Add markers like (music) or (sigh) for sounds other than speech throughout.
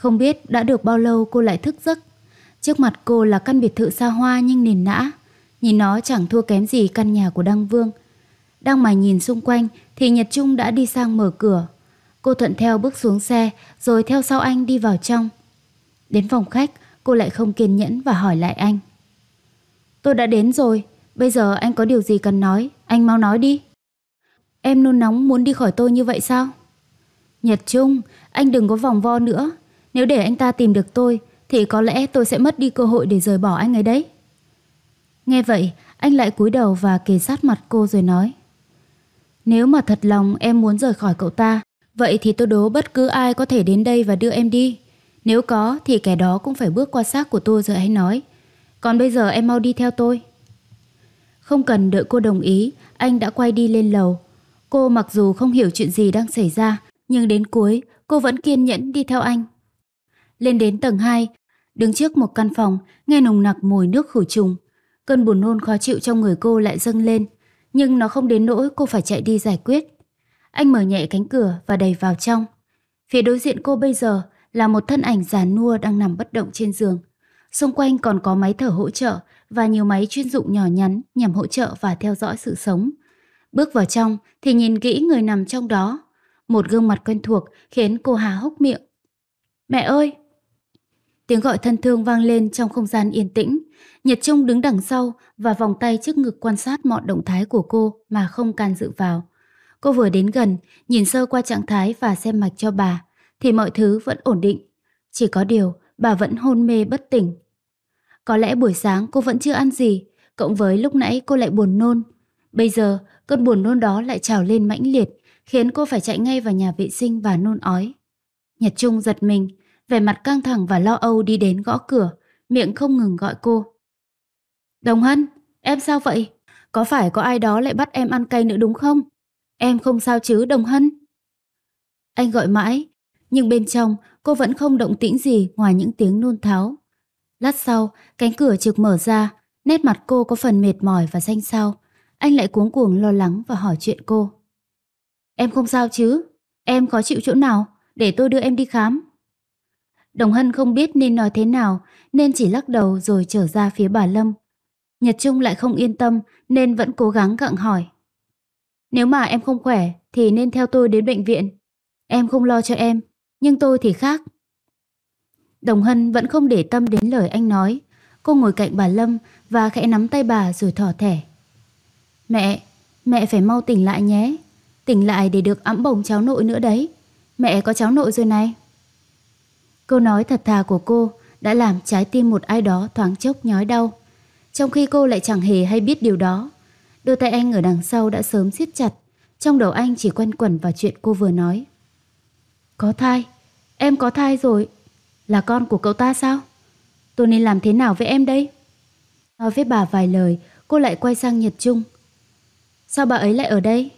Không biết đã được bao lâu cô lại thức giấc. Trước mặt cô là căn biệt thự xa hoa nhưng nền nã. Nhìn nó chẳng thua kém gì căn nhà của Đăng Vương. Đang mà nhìn xung quanh thì Nhật Trung đã đi sang mở cửa. Cô thuận theo bước xuống xe rồi theo sau anh đi vào trong. Đến phòng khách cô lại không kiên nhẫn và hỏi lại anh. Tôi đã đến rồi, bây giờ anh có điều gì cần nói, anh mau nói đi. Em nôn nóng muốn đi khỏi tôi như vậy sao? Nhật Trung, anh đừng có vòng vo nữa, nếu để anh ta tìm được tôi thì có lẽ tôi sẽ mất đi cơ hội để rời bỏ anh ấy đấy. Nghe vậy, anh lại cúi đầu và kề sát mặt cô rồi nói. Nếu mà thật lòng em muốn rời khỏi cậu ta, vậy thì tôi đố bất cứ ai có thể đến đây và đưa em đi. Nếu có thì kẻ đó cũng phải bước qua xác của tôi rồi hãy nói. Còn bây giờ em mau đi theo tôi. Không cần đợi cô đồng ý, anh đã quay đi lên lầu. Cô mặc dù không hiểu chuyện gì đang xảy ra, nhưng đến cuối cô vẫn kiên nhẫn đi theo anh lên đến tầng 2, đứng trước một căn phòng, nghe nồng nặc mùi nước khử trùng. Cơn buồn nôn khó chịu trong người cô lại dâng lên, nhưng nó không đến nỗi cô phải chạy đi giải quyết. Anh mở nhẹ cánh cửa và đẩy vào trong. Phía đối diện cô bây giờ là một thân ảnh già nua đang nằm bất động trên giường. Xung quanh còn có máy thở hỗ trợ và nhiều máy chuyên dụng nhỏ nhắn nhằm hỗ trợ và theo dõi sự sống. Bước vào trong thì nhìn kỹ người nằm trong đó. Một gương mặt quen thuộc khiến cô hà hốc miệng. Mẹ ơi, Tiếng gọi thân thương vang lên trong không gian yên tĩnh. Nhật Trung đứng đằng sau và vòng tay trước ngực quan sát mọi động thái của cô mà không can dự vào. Cô vừa đến gần, nhìn sơ qua trạng thái và xem mạch cho bà, thì mọi thứ vẫn ổn định. Chỉ có điều, bà vẫn hôn mê bất tỉnh. Có lẽ buổi sáng cô vẫn chưa ăn gì, cộng với lúc nãy cô lại buồn nôn. Bây giờ, cơn buồn nôn đó lại trào lên mãnh liệt, khiến cô phải chạy ngay vào nhà vệ sinh và nôn ói. Nhật Trung giật mình, vẻ mặt căng thẳng và lo âu đi đến gõ cửa, miệng không ngừng gọi cô. Đồng Hân, em sao vậy? Có phải có ai đó lại bắt em ăn cay nữa đúng không? Em không sao chứ Đồng Hân? Anh gọi mãi, nhưng bên trong cô vẫn không động tĩnh gì ngoài những tiếng nôn tháo. Lát sau, cánh cửa trực mở ra, nét mặt cô có phần mệt mỏi và xanh xao. Anh lại cuống cuồng lo lắng và hỏi chuyện cô. Em không sao chứ? Em có chịu chỗ nào? Để tôi đưa em đi khám. Đồng Hân không biết nên nói thế nào, nên chỉ lắc đầu rồi trở ra phía bà Lâm. Nhật Trung lại không yên tâm nên vẫn cố gắng gặng hỏi. Nếu mà em không khỏe thì nên theo tôi đến bệnh viện. Em không lo cho em, nhưng tôi thì khác. Đồng Hân vẫn không để tâm đến lời anh nói. Cô ngồi cạnh bà Lâm và khẽ nắm tay bà rồi thỏ thẻ. Mẹ, mẹ phải mau tỉnh lại nhé. Tỉnh lại để được ấm bồng cháu nội nữa đấy. Mẹ có cháu nội rồi này. Câu nói thật thà của cô đã làm trái tim một ai đó thoáng chốc nhói đau. Trong khi cô lại chẳng hề hay biết điều đó. Đôi tay anh ở đằng sau đã sớm siết chặt. Trong đầu anh chỉ quen quẩn vào chuyện cô vừa nói. Có thai. Em có thai rồi. Là con của cậu ta sao? Tôi nên làm thế nào với em đây? Nói với bà vài lời, cô lại quay sang Nhật Trung. Sao bà ấy lại ở đây?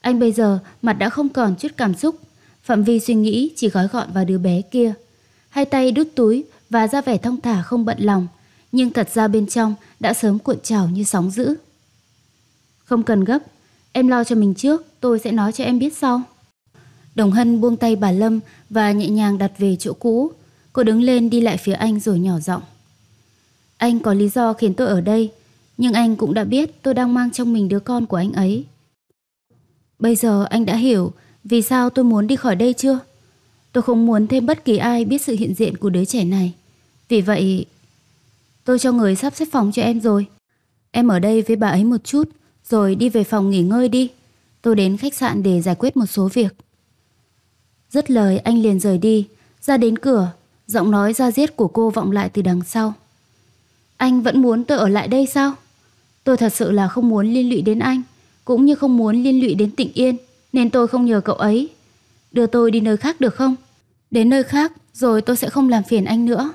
Anh bây giờ mặt đã không còn chút cảm xúc Phạm Vi suy nghĩ chỉ gói gọn vào đứa bé kia. Hai tay đút túi và ra vẻ thông thả không bận lòng, nhưng thật ra bên trong đã sớm cuộn trào như sóng dữ. Không cần gấp, em lo cho mình trước, tôi sẽ nói cho em biết sau. Đồng Hân buông tay bà Lâm và nhẹ nhàng đặt về chỗ cũ. Cô đứng lên đi lại phía anh rồi nhỏ giọng. Anh có lý do khiến tôi ở đây, nhưng anh cũng đã biết tôi đang mang trong mình đứa con của anh ấy. Bây giờ anh đã hiểu vì sao tôi muốn đi khỏi đây chưa? Tôi không muốn thêm bất kỳ ai biết sự hiện diện của đứa trẻ này. Vì vậy, tôi cho người sắp xếp phòng cho em rồi. Em ở đây với bà ấy một chút, rồi đi về phòng nghỉ ngơi đi. Tôi đến khách sạn để giải quyết một số việc. Dứt lời anh liền rời đi, ra đến cửa, giọng nói ra giết của cô vọng lại từ đằng sau. Anh vẫn muốn tôi ở lại đây sao? Tôi thật sự là không muốn liên lụy đến anh, cũng như không muốn liên lụy đến tịnh yên nên tôi không nhờ cậu ấy. Đưa tôi đi nơi khác được không? Đến nơi khác rồi tôi sẽ không làm phiền anh nữa.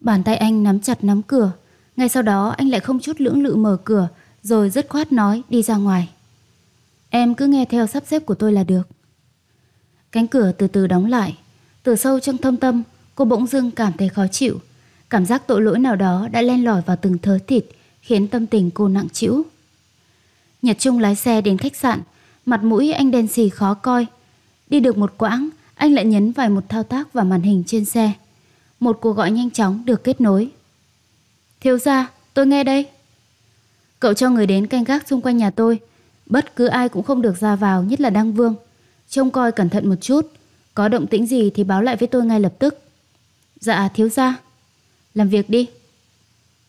Bàn tay anh nắm chặt nắm cửa, ngay sau đó anh lại không chút lưỡng lự mở cửa rồi dứt khoát nói đi ra ngoài. Em cứ nghe theo sắp xếp của tôi là được. Cánh cửa từ từ đóng lại, từ sâu trong thâm tâm cô bỗng dưng cảm thấy khó chịu. Cảm giác tội lỗi nào đó đã len lỏi vào từng thớ thịt khiến tâm tình cô nặng chịu. Nhật Trung lái xe đến khách sạn mặt mũi anh đen xì khó coi. Đi được một quãng, anh lại nhấn vài một thao tác vào màn hình trên xe. Một cuộc gọi nhanh chóng được kết nối. Thiếu gia, tôi nghe đây. Cậu cho người đến canh gác xung quanh nhà tôi. Bất cứ ai cũng không được ra vào, nhất là Đăng Vương. Trông coi cẩn thận một chút. Có động tĩnh gì thì báo lại với tôi ngay lập tức. Dạ, thiếu gia. Làm việc đi.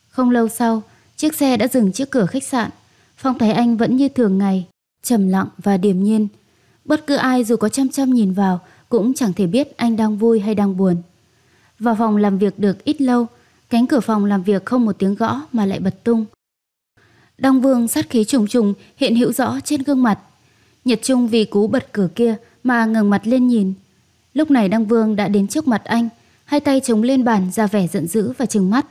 Không lâu sau, chiếc xe đã dừng trước cửa khách sạn. Phong Thái Anh vẫn như thường ngày, trầm lặng và điềm nhiên. Bất cứ ai dù có chăm chăm nhìn vào cũng chẳng thể biết anh đang vui hay đang buồn. Vào phòng làm việc được ít lâu, cánh cửa phòng làm việc không một tiếng gõ mà lại bật tung. Đăng Vương sát khí trùng trùng hiện hữu rõ trên gương mặt. Nhật Trung vì cú bật cửa kia mà ngẩng mặt lên nhìn. Lúc này Đăng Vương đã đến trước mặt anh, hai tay chống lên bàn ra vẻ giận dữ và trừng mắt.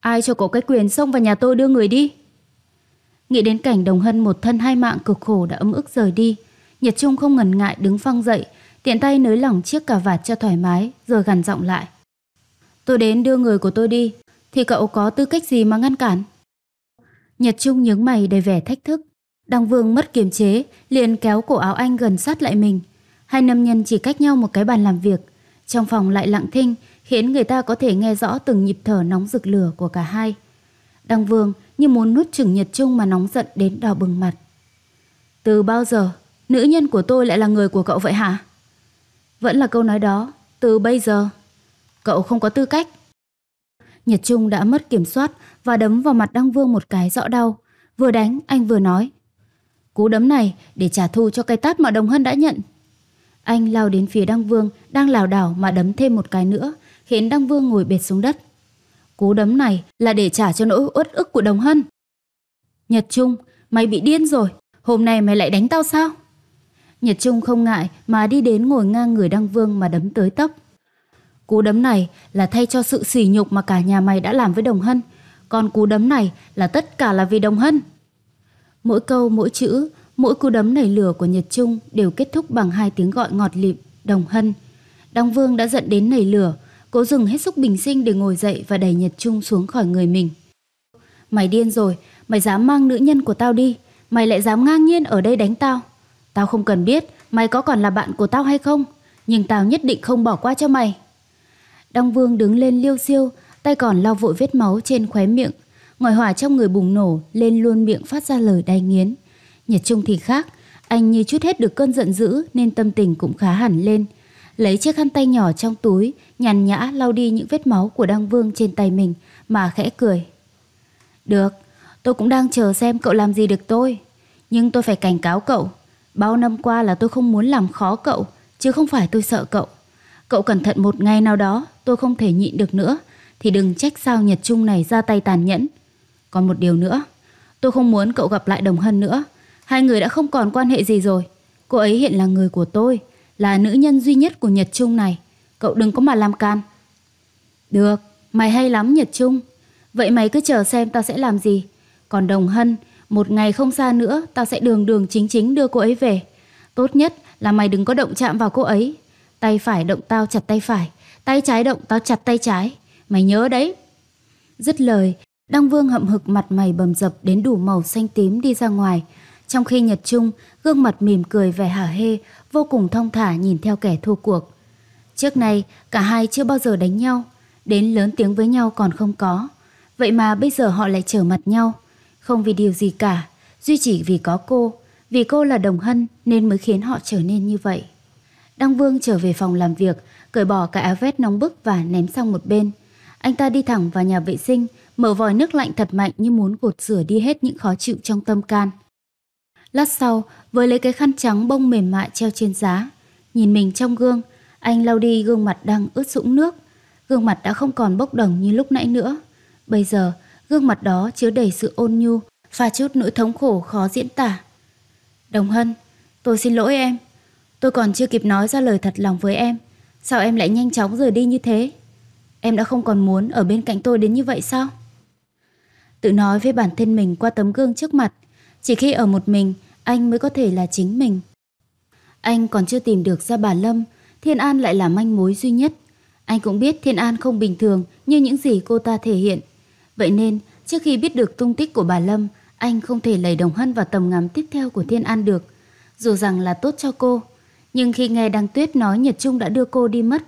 Ai cho cổ cái quyền xông vào nhà tôi đưa người đi? Nghĩ đến cảnh đồng hân một thân hai mạng cực khổ đã ấm ức rời đi, Nhật Trung không ngần ngại đứng phăng dậy, tiện tay nới lỏng chiếc cà vạt cho thoải mái, rồi gằn giọng lại. Tôi đến đưa người của tôi đi, thì cậu có tư cách gì mà ngăn cản? Nhật Trung nhướng mày đầy vẻ thách thức. Đăng Vương mất kiềm chế, liền kéo cổ áo anh gần sát lại mình. Hai nam nhân chỉ cách nhau một cái bàn làm việc. Trong phòng lại lặng thinh, khiến người ta có thể nghe rõ từng nhịp thở nóng rực lửa của cả hai. Đăng Vương như muốn nuốt chửng Nhật Trung mà nóng giận đến đỏ bừng mặt. Từ bao giờ nữ nhân của tôi lại là người của cậu vậy hả? Vẫn là câu nói đó, từ bây giờ. Cậu không có tư cách. Nhật Trung đã mất kiểm soát và đấm vào mặt Đăng Vương một cái rõ đau. Vừa đánh, anh vừa nói. Cú đấm này để trả thù cho cái tát mà Đồng Hân đã nhận. Anh lao đến phía Đăng Vương, đang lảo đảo mà đấm thêm một cái nữa, khiến Đăng Vương ngồi bệt xuống đất. Cú đấm này là để trả cho nỗi uất ức của Đồng Hân. Nhật Trung, mày bị điên rồi, hôm nay mày lại đánh tao sao? Nhật Trung không ngại mà đi đến ngồi ngang người Đăng Vương mà đấm tới tấp. Cú đấm này là thay cho sự sỉ nhục mà cả nhà mày đã làm với Đồng Hân. Còn cú đấm này là tất cả là vì Đồng Hân. Mỗi câu, mỗi chữ, mỗi cú đấm nảy lửa của Nhật Trung đều kết thúc bằng hai tiếng gọi ngọt lịm, Đồng Hân. Đăng Vương đã giận đến nảy lửa, Cố dừng hết sức bình sinh để ngồi dậy và đẩy Nhật Trung xuống khỏi người mình. Mày điên rồi, mày dám mang nữ nhân của tao đi, mày lại dám ngang nhiên ở đây đánh tao. Tao không cần biết mày có còn là bạn của tao hay không, nhưng tao nhất định không bỏ qua cho mày. Đăng Vương đứng lên liêu siêu, tay còn lau vội vết máu trên khóe miệng. Ngòi hỏa trong người bùng nổ lên luôn miệng phát ra lời đai nghiến. Nhật Trung thì khác, anh như chút hết được cơn giận dữ nên tâm tình cũng khá hẳn lên lấy chiếc khăn tay nhỏ trong túi, nhàn nhã lau đi những vết máu của Đăng Vương trên tay mình mà khẽ cười. Được, tôi cũng đang chờ xem cậu làm gì được tôi. Nhưng tôi phải cảnh cáo cậu. Bao năm qua là tôi không muốn làm khó cậu, chứ không phải tôi sợ cậu. Cậu cẩn thận một ngày nào đó, tôi không thể nhịn được nữa, thì đừng trách sao Nhật Trung này ra tay tàn nhẫn. Còn một điều nữa, tôi không muốn cậu gặp lại Đồng Hân nữa. Hai người đã không còn quan hệ gì rồi. Cô ấy hiện là người của tôi, là nữ nhân duy nhất của Nhật Trung này. Cậu đừng có mà làm can. Được, mày hay lắm Nhật Trung. Vậy mày cứ chờ xem tao sẽ làm gì. Còn Đồng Hân, một ngày không xa nữa tao sẽ đường đường chính chính đưa cô ấy về. Tốt nhất là mày đừng có động chạm vào cô ấy. Tay phải động tao chặt tay phải, tay trái động tao chặt tay trái. Mày nhớ đấy. Dứt lời, Đăng Vương hậm hực mặt mày bầm dập đến đủ màu xanh tím đi ra ngoài, trong khi Nhật Trung, gương mặt mỉm cười vẻ hả hê, vô cùng thông thả nhìn theo kẻ thua cuộc. Trước nay, cả hai chưa bao giờ đánh nhau, đến lớn tiếng với nhau còn không có. Vậy mà bây giờ họ lại trở mặt nhau, không vì điều gì cả, duy chỉ vì có cô, vì cô là đồng hân nên mới khiến họ trở nên như vậy. Đăng Vương trở về phòng làm việc, cởi bỏ cả áo vest nóng bức và ném sang một bên. Anh ta đi thẳng vào nhà vệ sinh, mở vòi nước lạnh thật mạnh như muốn gột rửa đi hết những khó chịu trong tâm can. Lát sau, với lấy cái khăn trắng bông mềm mại treo trên giá, nhìn mình trong gương, anh lau đi gương mặt đang ướt sũng nước. Gương mặt đã không còn bốc đồng như lúc nãy nữa. Bây giờ, gương mặt đó chứa đầy sự ôn nhu pha chút nỗi thống khổ khó diễn tả. Đồng Hân, tôi xin lỗi em. Tôi còn chưa kịp nói ra lời thật lòng với em. Sao em lại nhanh chóng rời đi như thế? Em đã không còn muốn ở bên cạnh tôi đến như vậy sao? Tự nói với bản thân mình qua tấm gương trước mặt, chỉ khi ở một mình, anh mới có thể là chính mình. Anh còn chưa tìm được ra bà Lâm, Thiên An lại là manh mối duy nhất. Anh cũng biết Thiên An không bình thường như những gì cô ta thể hiện. Vậy nên, trước khi biết được tung tích của bà Lâm, anh không thể lấy Đồng Hân vào tầm ngắm tiếp theo của Thiên An được. Dù rằng là tốt cho cô, nhưng khi nghe Đăng Tuyết nói Nhật Trung đã đưa cô đi mất,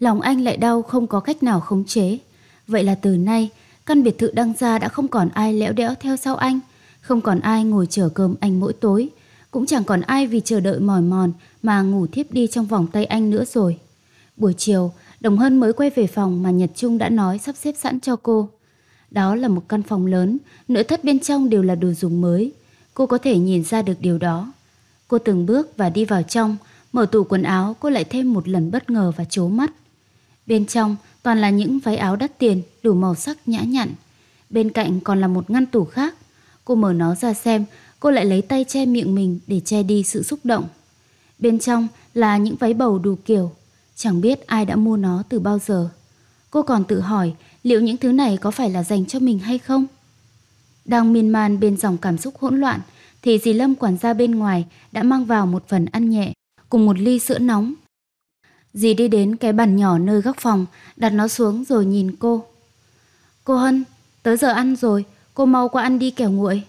lòng anh lại đau không có cách nào khống chế. Vậy là từ nay, căn biệt thự đăng gia đã không còn ai lẽo đẽo theo sau anh, không còn ai ngồi chờ cơm anh mỗi tối, cũng chẳng còn ai vì chờ đợi mỏi mòn mà ngủ thiếp đi trong vòng tay anh nữa rồi. Buổi chiều, Đồng Hân mới quay về phòng mà Nhật Trung đã nói sắp xếp sẵn cho cô. Đó là một căn phòng lớn, nội thất bên trong đều là đồ dùng mới. Cô có thể nhìn ra được điều đó. Cô từng bước và đi vào trong, mở tủ quần áo cô lại thêm một lần bất ngờ và chố mắt. Bên trong toàn là những váy áo đắt tiền đủ màu sắc nhã nhặn. Bên cạnh còn là một ngăn tủ khác Cô mở nó ra xem, cô lại lấy tay che miệng mình để che đi sự xúc động. Bên trong là những váy bầu đủ kiểu, chẳng biết ai đã mua nó từ bao giờ. Cô còn tự hỏi liệu những thứ này có phải là dành cho mình hay không? Đang miên man bên dòng cảm xúc hỗn loạn, thì dì Lâm quản gia bên ngoài đã mang vào một phần ăn nhẹ, cùng một ly sữa nóng. Dì đi đến cái bàn nhỏ nơi góc phòng, đặt nó xuống rồi nhìn cô. Cô Hân, tới giờ ăn rồi, Cô mau qua ăn đi kẻo nguội.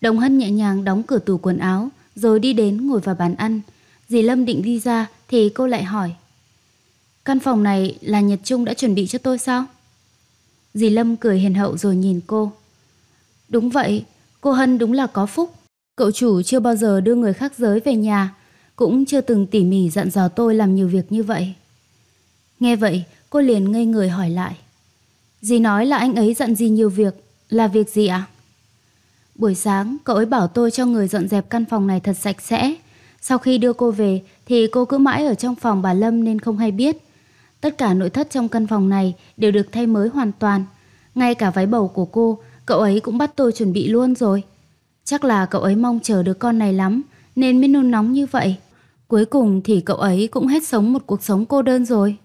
Đồng Hân nhẹ nhàng đóng cửa tủ quần áo, rồi đi đến ngồi vào bàn ăn. Dì Lâm định đi ra thì cô lại hỏi. Căn phòng này là Nhật Trung đã chuẩn bị cho tôi sao? Dì Lâm cười hiền hậu rồi nhìn cô. Đúng vậy, cô Hân đúng là có phúc. Cậu chủ chưa bao giờ đưa người khác giới về nhà, cũng chưa từng tỉ mỉ dặn dò tôi làm nhiều việc như vậy. Nghe vậy, cô liền ngây người hỏi lại. Dì nói là anh ấy dặn dì nhiều việc, là việc gì ạ? Buổi sáng, cậu ấy bảo tôi cho người dọn dẹp căn phòng này thật sạch sẽ. Sau khi đưa cô về, thì cô cứ mãi ở trong phòng bà Lâm nên không hay biết. Tất cả nội thất trong căn phòng này đều được thay mới hoàn toàn. Ngay cả váy bầu của cô, cậu ấy cũng bắt tôi chuẩn bị luôn rồi. Chắc là cậu ấy mong chờ đứa con này lắm, nên mới nôn nóng như vậy. Cuối cùng thì cậu ấy cũng hết sống một cuộc sống cô đơn rồi.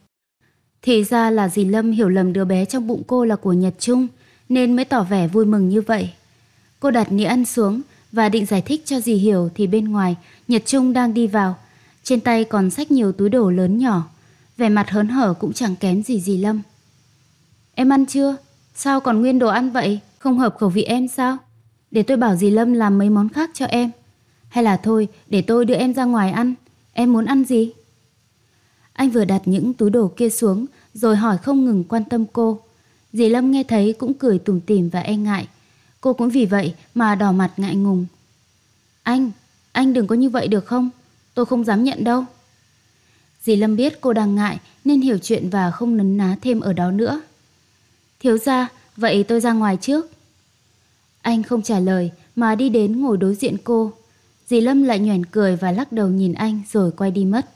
Thì ra là dì Lâm hiểu lầm đứa bé trong bụng cô là của Nhật Trung nên mới tỏ vẻ vui mừng như vậy. Cô đặt nĩa ăn xuống và định giải thích cho dì hiểu thì bên ngoài Nhật Trung đang đi vào, trên tay còn xách nhiều túi đồ lớn nhỏ, vẻ mặt hớn hở cũng chẳng kém gì dì Lâm. Em ăn chưa? Sao còn nguyên đồ ăn vậy? Không hợp khẩu vị em sao? Để tôi bảo dì Lâm làm mấy món khác cho em. Hay là thôi, để tôi đưa em ra ngoài ăn. Em muốn ăn gì? Anh vừa đặt những túi đồ kia xuống rồi hỏi không ngừng quan tâm cô. Dì Lâm nghe thấy cũng cười tủm tỉm và e ngại. Cô cũng vì vậy mà đỏ mặt ngại ngùng. Anh, anh đừng có như vậy được không? Tôi không dám nhận đâu. Dì Lâm biết cô đang ngại nên hiểu chuyện và không nấn ná thêm ở đó nữa. Thiếu ra, vậy tôi ra ngoài trước. Anh không trả lời mà đi đến ngồi đối diện cô. Dì Lâm lại nhoẻn cười và lắc đầu nhìn anh rồi quay đi mất.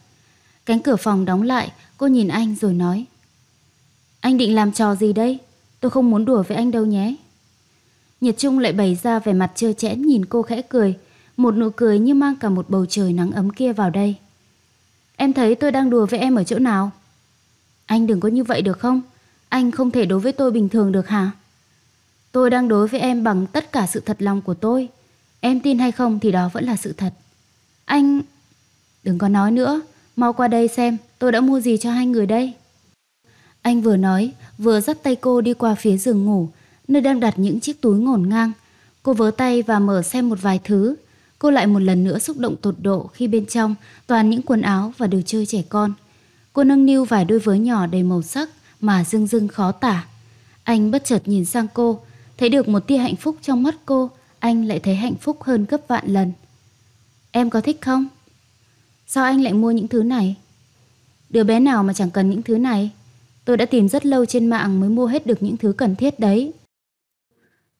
Cánh cửa phòng đóng lại, cô nhìn anh rồi nói. Anh định làm trò gì đây? Tôi không muốn đùa với anh đâu nhé. Nhiệt Trung lại bày ra vẻ mặt trơ trẽn nhìn cô khẽ cười, một nụ cười như mang cả một bầu trời nắng ấm kia vào đây. Em thấy tôi đang đùa với em ở chỗ nào? Anh đừng có như vậy được không? Anh không thể đối với tôi bình thường được hả? Tôi đang đối với em bằng tất cả sự thật lòng của tôi. Em tin hay không thì đó vẫn là sự thật. Anh... Đừng có nói nữa, mau qua đây xem tôi đã mua gì cho hai người đây. Anh vừa nói, vừa dắt tay cô đi qua phía giường ngủ, nơi đang đặt những chiếc túi ngổn ngang. Cô vớ tay và mở xem một vài thứ. Cô lại một lần nữa xúc động tột độ khi bên trong toàn những quần áo và đồ chơi trẻ con. Cô nâng niu vài đôi vớ nhỏ đầy màu sắc mà dưng dưng khó tả. Anh bất chợt nhìn sang cô, thấy được một tia hạnh phúc trong mắt cô, anh lại thấy hạnh phúc hơn gấp vạn lần. Em có thích không? Sao anh lại mua những thứ này? Đứa bé nào mà chẳng cần những thứ này? Tôi đã tìm rất lâu trên mạng mới mua hết được những thứ cần thiết đấy.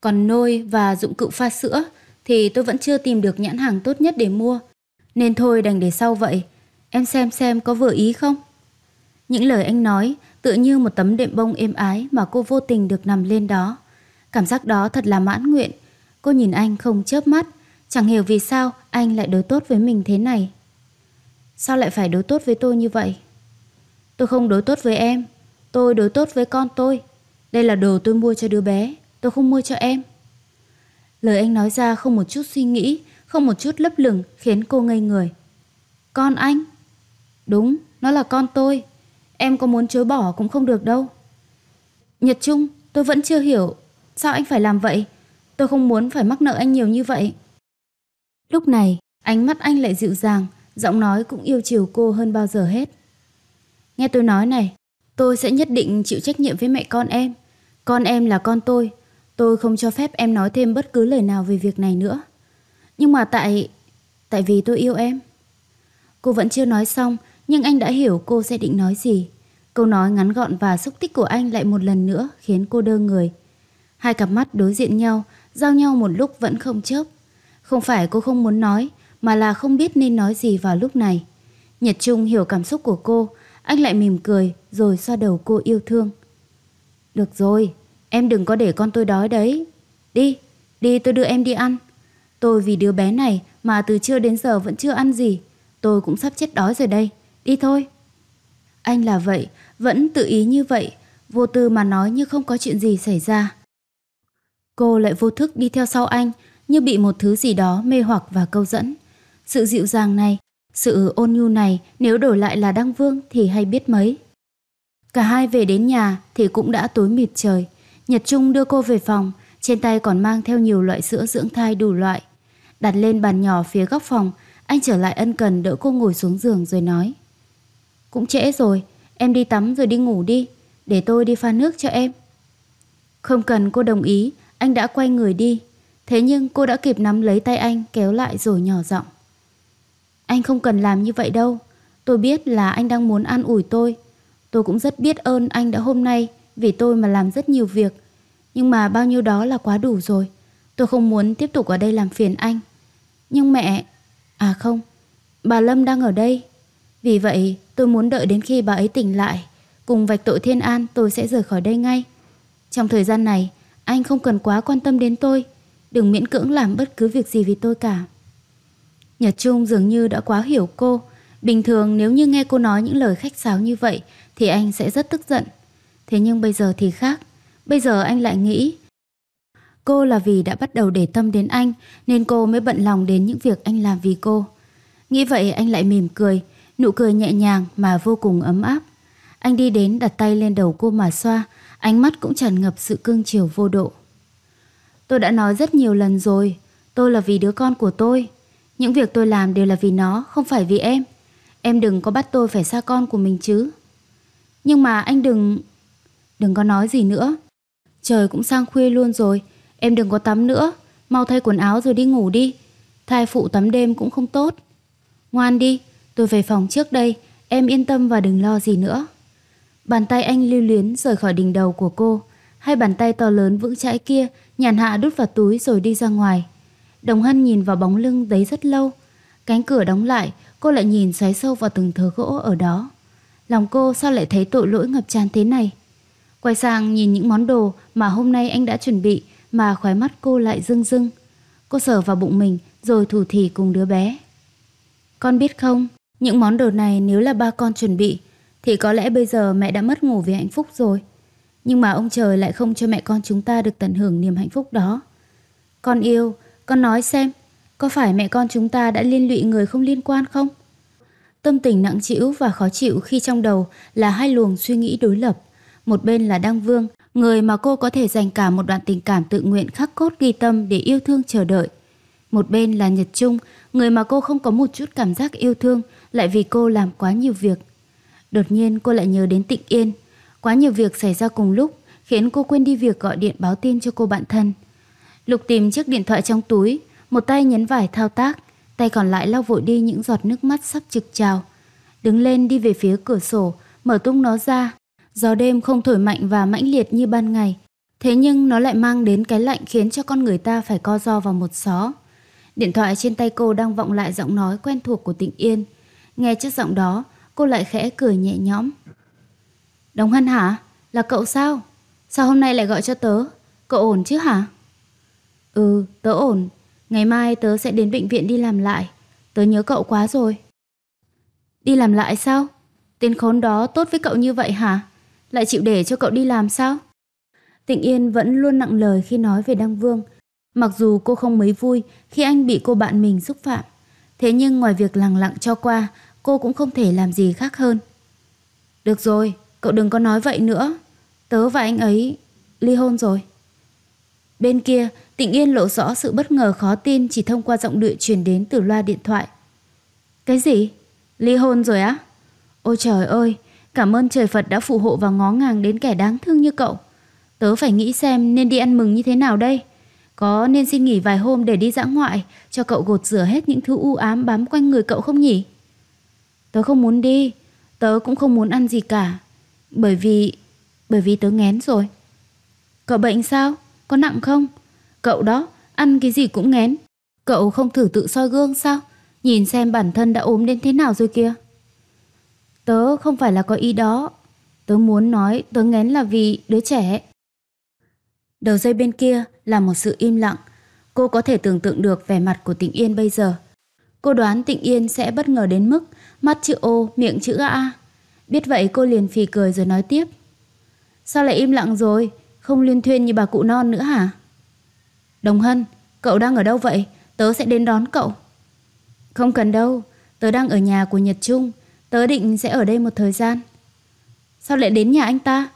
Còn nôi và dụng cụ pha sữa thì tôi vẫn chưa tìm được nhãn hàng tốt nhất để mua. Nên thôi đành để sau vậy. Em xem xem có vừa ý không? Những lời anh nói tựa như một tấm đệm bông êm ái mà cô vô tình được nằm lên đó. Cảm giác đó thật là mãn nguyện. Cô nhìn anh không chớp mắt. Chẳng hiểu vì sao anh lại đối tốt với mình thế này. Sao lại phải đối tốt với tôi như vậy? Tôi không đối tốt với em. Tôi đối tốt với con tôi. Đây là đồ tôi mua cho đứa bé, tôi không mua cho em. Lời anh nói ra không một chút suy nghĩ, không một chút lấp lửng khiến cô ngây người. Con anh? Đúng, nó là con tôi. Em có muốn chối bỏ cũng không được đâu. Nhật Trung, tôi vẫn chưa hiểu sao anh phải làm vậy. Tôi không muốn phải mắc nợ anh nhiều như vậy. Lúc này, ánh mắt anh lại dịu dàng, giọng nói cũng yêu chiều cô hơn bao giờ hết. Nghe tôi nói này, Tôi sẽ nhất định chịu trách nhiệm với mẹ con em. Con em là con tôi. Tôi không cho phép em nói thêm bất cứ lời nào về việc này nữa. Nhưng mà tại... Tại vì tôi yêu em. Cô vẫn chưa nói xong, nhưng anh đã hiểu cô sẽ định nói gì. Câu nói ngắn gọn và xúc tích của anh lại một lần nữa khiến cô đơ người. Hai cặp mắt đối diện nhau, giao nhau một lúc vẫn không chớp. Không phải cô không muốn nói, mà là không biết nên nói gì vào lúc này. Nhật Trung hiểu cảm xúc của cô, anh lại mỉm cười rồi xoa đầu cô yêu thương. Được rồi, em đừng có để con tôi đói đấy. Đi, đi tôi đưa em đi ăn. Tôi vì đứa bé này mà từ trưa đến giờ vẫn chưa ăn gì. Tôi cũng sắp chết đói rồi đây, đi thôi. Anh là vậy, vẫn tự ý như vậy, vô tư mà nói như không có chuyện gì xảy ra. Cô lại vô thức đi theo sau anh, như bị một thứ gì đó mê hoặc và câu dẫn. Sự dịu dàng này sự ôn nhu này nếu đổi lại là Đăng Vương thì hay biết mấy. Cả hai về đến nhà thì cũng đã tối mịt trời. Nhật Trung đưa cô về phòng, trên tay còn mang theo nhiều loại sữa dưỡng thai đủ loại. Đặt lên bàn nhỏ phía góc phòng, anh trở lại ân cần đỡ cô ngồi xuống giường rồi nói. Cũng trễ rồi, em đi tắm rồi đi ngủ đi, để tôi đi pha nước cho em. Không cần cô đồng ý, anh đã quay người đi. Thế nhưng cô đã kịp nắm lấy tay anh kéo lại rồi nhỏ giọng. Anh không cần làm như vậy đâu. Tôi biết là anh đang muốn an ủi tôi. Tôi cũng rất biết ơn anh đã hôm nay vì tôi mà làm rất nhiều việc. Nhưng mà bao nhiêu đó là quá đủ rồi. Tôi không muốn tiếp tục ở đây làm phiền anh. Nhưng mẹ... À không, bà Lâm đang ở đây. Vì vậy tôi muốn đợi đến khi bà ấy tỉnh lại. Cùng vạch tội thiên an tôi sẽ rời khỏi đây ngay. Trong thời gian này, anh không cần quá quan tâm đến tôi. Đừng miễn cưỡng làm bất cứ việc gì vì tôi cả. Nhật Trung dường như đã quá hiểu cô. Bình thường nếu như nghe cô nói những lời khách sáo như vậy thì anh sẽ rất tức giận. Thế nhưng bây giờ thì khác. Bây giờ anh lại nghĩ cô là vì đã bắt đầu để tâm đến anh nên cô mới bận lòng đến những việc anh làm vì cô. Nghĩ vậy anh lại mỉm cười, nụ cười nhẹ nhàng mà vô cùng ấm áp. Anh đi đến đặt tay lên đầu cô mà xoa, ánh mắt cũng tràn ngập sự cương chiều vô độ. Tôi đã nói rất nhiều lần rồi, tôi là vì đứa con của tôi, những việc tôi làm đều là vì nó, không phải vì em. Em đừng có bắt tôi phải xa con của mình chứ. Nhưng mà anh đừng... Đừng có nói gì nữa. Trời cũng sang khuya luôn rồi, em đừng có tắm nữa. Mau thay quần áo rồi đi ngủ đi. Thai phụ tắm đêm cũng không tốt. Ngoan đi, tôi về phòng trước đây, em yên tâm và đừng lo gì nữa. Bàn tay anh lưu luyến rời khỏi đỉnh đầu của cô, hai bàn tay to lớn vững chãi kia nhàn hạ đút vào túi rồi đi ra ngoài. Đồng Hân nhìn vào bóng lưng đấy rất lâu. Cánh cửa đóng lại, cô lại nhìn xoáy sâu vào từng thớ gỗ ở đó. Lòng cô sao lại thấy tội lỗi ngập tràn thế này? Quay sang nhìn những món đồ mà hôm nay anh đã chuẩn bị mà khóe mắt cô lại rưng rưng. Cô sờ vào bụng mình rồi thủ thỉ cùng đứa bé. Con biết không, những món đồ này nếu là ba con chuẩn bị thì có lẽ bây giờ mẹ đã mất ngủ vì hạnh phúc rồi. Nhưng mà ông trời lại không cho mẹ con chúng ta được tận hưởng niềm hạnh phúc đó. Con yêu, con nói xem, có phải mẹ con chúng ta đã liên lụy người không liên quan không? Tâm tình nặng trĩu và khó chịu khi trong đầu là hai luồng suy nghĩ đối lập. Một bên là Đăng Vương, người mà cô có thể dành cả một đoạn tình cảm tự nguyện khắc cốt ghi tâm để yêu thương chờ đợi. Một bên là Nhật Trung, người mà cô không có một chút cảm giác yêu thương lại vì cô làm quá nhiều việc. Đột nhiên cô lại nhớ đến Tịnh Yên. Quá nhiều việc xảy ra cùng lúc khiến cô quên đi việc gọi điện báo tin cho cô bạn thân. Lục tìm chiếc điện thoại trong túi, một tay nhấn vải thao tác, tay còn lại lau vội đi những giọt nước mắt sắp trực trào. Đứng lên đi về phía cửa sổ, mở tung nó ra. Gió đêm không thổi mạnh và mãnh liệt như ban ngày, thế nhưng nó lại mang đến cái lạnh khiến cho con người ta phải co do vào một xó. Điện thoại trên tay cô đang vọng lại giọng nói quen thuộc của Tịnh Yên. Nghe chiếc giọng đó, cô lại khẽ cười nhẹ nhõm. Đồng Hân hả? Là cậu sao? Sao hôm nay lại gọi cho tớ? Cậu ổn chứ hả? Ừ, tớ ổn. Ngày mai tớ sẽ đến bệnh viện đi làm lại. Tớ nhớ cậu quá rồi. Đi làm lại sao? Tên khốn đó tốt với cậu như vậy hả? Lại chịu để cho cậu đi làm sao? Tịnh Yên vẫn luôn nặng lời khi nói về Đăng Vương. Mặc dù cô không mấy vui khi anh bị cô bạn mình xúc phạm. Thế nhưng ngoài việc lặng lặng cho qua, cô cũng không thể làm gì khác hơn. Được rồi, cậu đừng có nói vậy nữa. Tớ và anh ấy ly hôn rồi. Bên kia, Tịnh Yên lộ rõ sự bất ngờ khó tin chỉ thông qua giọng lựa truyền đến từ loa điện thoại. Cái gì? Ly hôn rồi á? Ôi trời ơi, cảm ơn trời Phật đã phù hộ và ngó ngàng đến kẻ đáng thương như cậu. Tớ phải nghĩ xem nên đi ăn mừng như thế nào đây. Có nên xin nghỉ vài hôm để đi dã ngoại cho cậu gột rửa hết những thứ u ám bám quanh người cậu không nhỉ? Tớ không muốn đi, tớ cũng không muốn ăn gì cả. Bởi vì... bởi vì tớ ngén rồi. Cậu bệnh sao? Có nặng không? Cậu đó, ăn cái gì cũng ngén. Cậu không thử tự soi gương sao? Nhìn xem bản thân đã ốm đến thế nào rồi kia Tớ không phải là có ý đó. Tớ muốn nói tớ ngén là vì đứa trẻ. Đầu dây bên kia là một sự im lặng. Cô có thể tưởng tượng được vẻ mặt của Tịnh Yên bây giờ. Cô đoán Tịnh Yên sẽ bất ngờ đến mức mắt chữ ô, miệng chữ A. Biết vậy cô liền phì cười rồi nói tiếp. Sao lại im lặng rồi? Không liên thuyên như bà cụ non nữa hả? Đồng Hân, cậu đang ở đâu vậy? Tớ sẽ đến đón cậu. Không cần đâu, tớ đang ở nhà của Nhật Trung. Tớ định sẽ ở đây một thời gian. Sao lại đến nhà anh ta?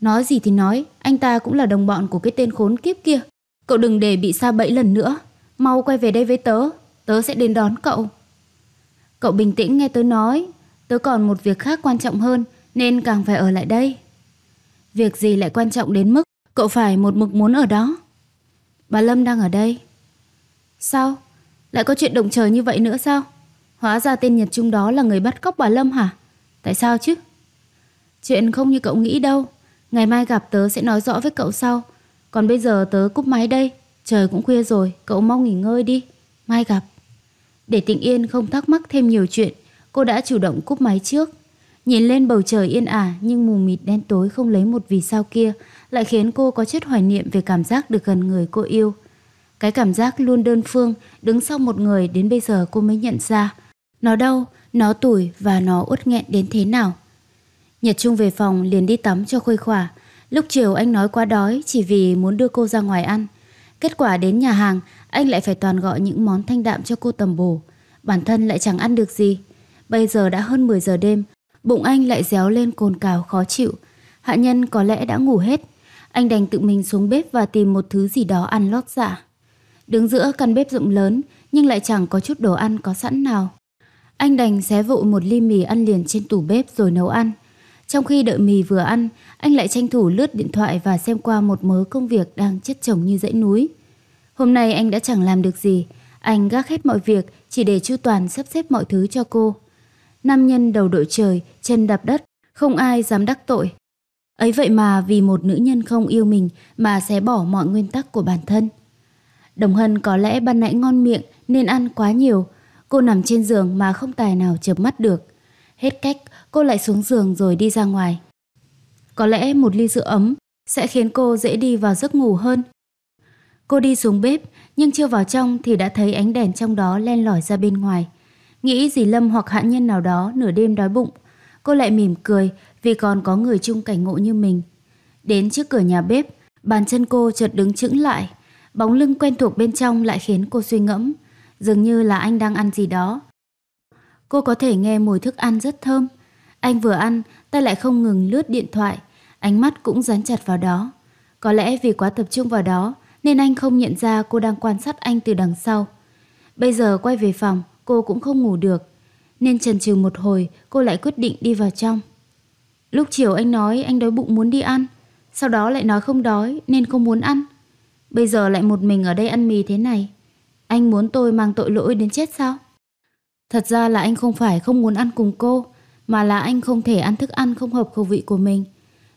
Nói gì thì nói, anh ta cũng là đồng bọn của cái tên khốn kiếp kia. Cậu đừng để bị xa bẫy lần nữa. Mau quay về đây với tớ, tớ sẽ đến đón cậu. Cậu bình tĩnh nghe tớ nói, tớ còn một việc khác quan trọng hơn nên càng phải ở lại đây. Việc gì lại quan trọng đến mức cậu phải một mực muốn ở đó? Bà Lâm đang ở đây Sao? Lại có chuyện động trời như vậy nữa sao? Hóa ra tên Nhật Trung đó là người bắt cóc bà Lâm hả? Tại sao chứ? Chuyện không như cậu nghĩ đâu Ngày mai gặp tớ sẽ nói rõ với cậu sau Còn bây giờ tớ cúp máy đây Trời cũng khuya rồi, cậu mau nghỉ ngơi đi Mai gặp Để tình yên không thắc mắc thêm nhiều chuyện Cô đã chủ động cúp máy trước Nhìn lên bầu trời yên ả Nhưng mù mịt đen tối không lấy một vì sao kia lại khiến cô có chút hoài niệm về cảm giác được gần người cô yêu. Cái cảm giác luôn đơn phương, đứng sau một người đến bây giờ cô mới nhận ra. Nó đau, nó tủi và nó uất nghẹn đến thế nào. Nhật Trung về phòng liền đi tắm cho khuây khỏa. Lúc chiều anh nói quá đói chỉ vì muốn đưa cô ra ngoài ăn. Kết quả đến nhà hàng, anh lại phải toàn gọi những món thanh đạm cho cô tầm bổ. Bản thân lại chẳng ăn được gì. Bây giờ đã hơn 10 giờ đêm, bụng anh lại réo lên cồn cào khó chịu. Hạ nhân có lẽ đã ngủ hết anh đành tự mình xuống bếp và tìm một thứ gì đó ăn lót dạ. Đứng giữa căn bếp rộng lớn nhưng lại chẳng có chút đồ ăn có sẵn nào. Anh đành xé vụ một ly mì ăn liền trên tủ bếp rồi nấu ăn. Trong khi đợi mì vừa ăn, anh lại tranh thủ lướt điện thoại và xem qua một mớ công việc đang chất chồng như dãy núi. Hôm nay anh đã chẳng làm được gì, anh gác hết mọi việc chỉ để chu Toàn sắp xếp mọi thứ cho cô. Nam nhân đầu đội trời, chân đạp đất, không ai dám đắc tội, Ấy vậy mà vì một nữ nhân không yêu mình mà xé bỏ mọi nguyên tắc của bản thân. Đồng Hân có lẽ ban nãy ngon miệng nên ăn quá nhiều. Cô nằm trên giường mà không tài nào chợp mắt được. Hết cách, cô lại xuống giường rồi đi ra ngoài. Có lẽ một ly rượu ấm sẽ khiến cô dễ đi vào giấc ngủ hơn. Cô đi xuống bếp, nhưng chưa vào trong thì đã thấy ánh đèn trong đó len lỏi ra bên ngoài. Nghĩ dì Lâm hoặc hạ nhân nào đó nửa đêm đói bụng. Cô lại mỉm cười vì còn có người chung cảnh ngộ như mình. Đến trước cửa nhà bếp, bàn chân cô chợt đứng chững lại, bóng lưng quen thuộc bên trong lại khiến cô suy ngẫm, dường như là anh đang ăn gì đó. Cô có thể nghe mùi thức ăn rất thơm, anh vừa ăn, tay lại không ngừng lướt điện thoại, ánh mắt cũng dán chặt vào đó. Có lẽ vì quá tập trung vào đó nên anh không nhận ra cô đang quan sát anh từ đằng sau. Bây giờ quay về phòng, cô cũng không ngủ được, nên chần chừ một hồi cô lại quyết định đi vào trong. Lúc chiều anh nói anh đói bụng muốn đi ăn, sau đó lại nói không đói nên không muốn ăn. Bây giờ lại một mình ở đây ăn mì thế này. Anh muốn tôi mang tội lỗi đến chết sao? Thật ra là anh không phải không muốn ăn cùng cô, mà là anh không thể ăn thức ăn không hợp khẩu vị của mình.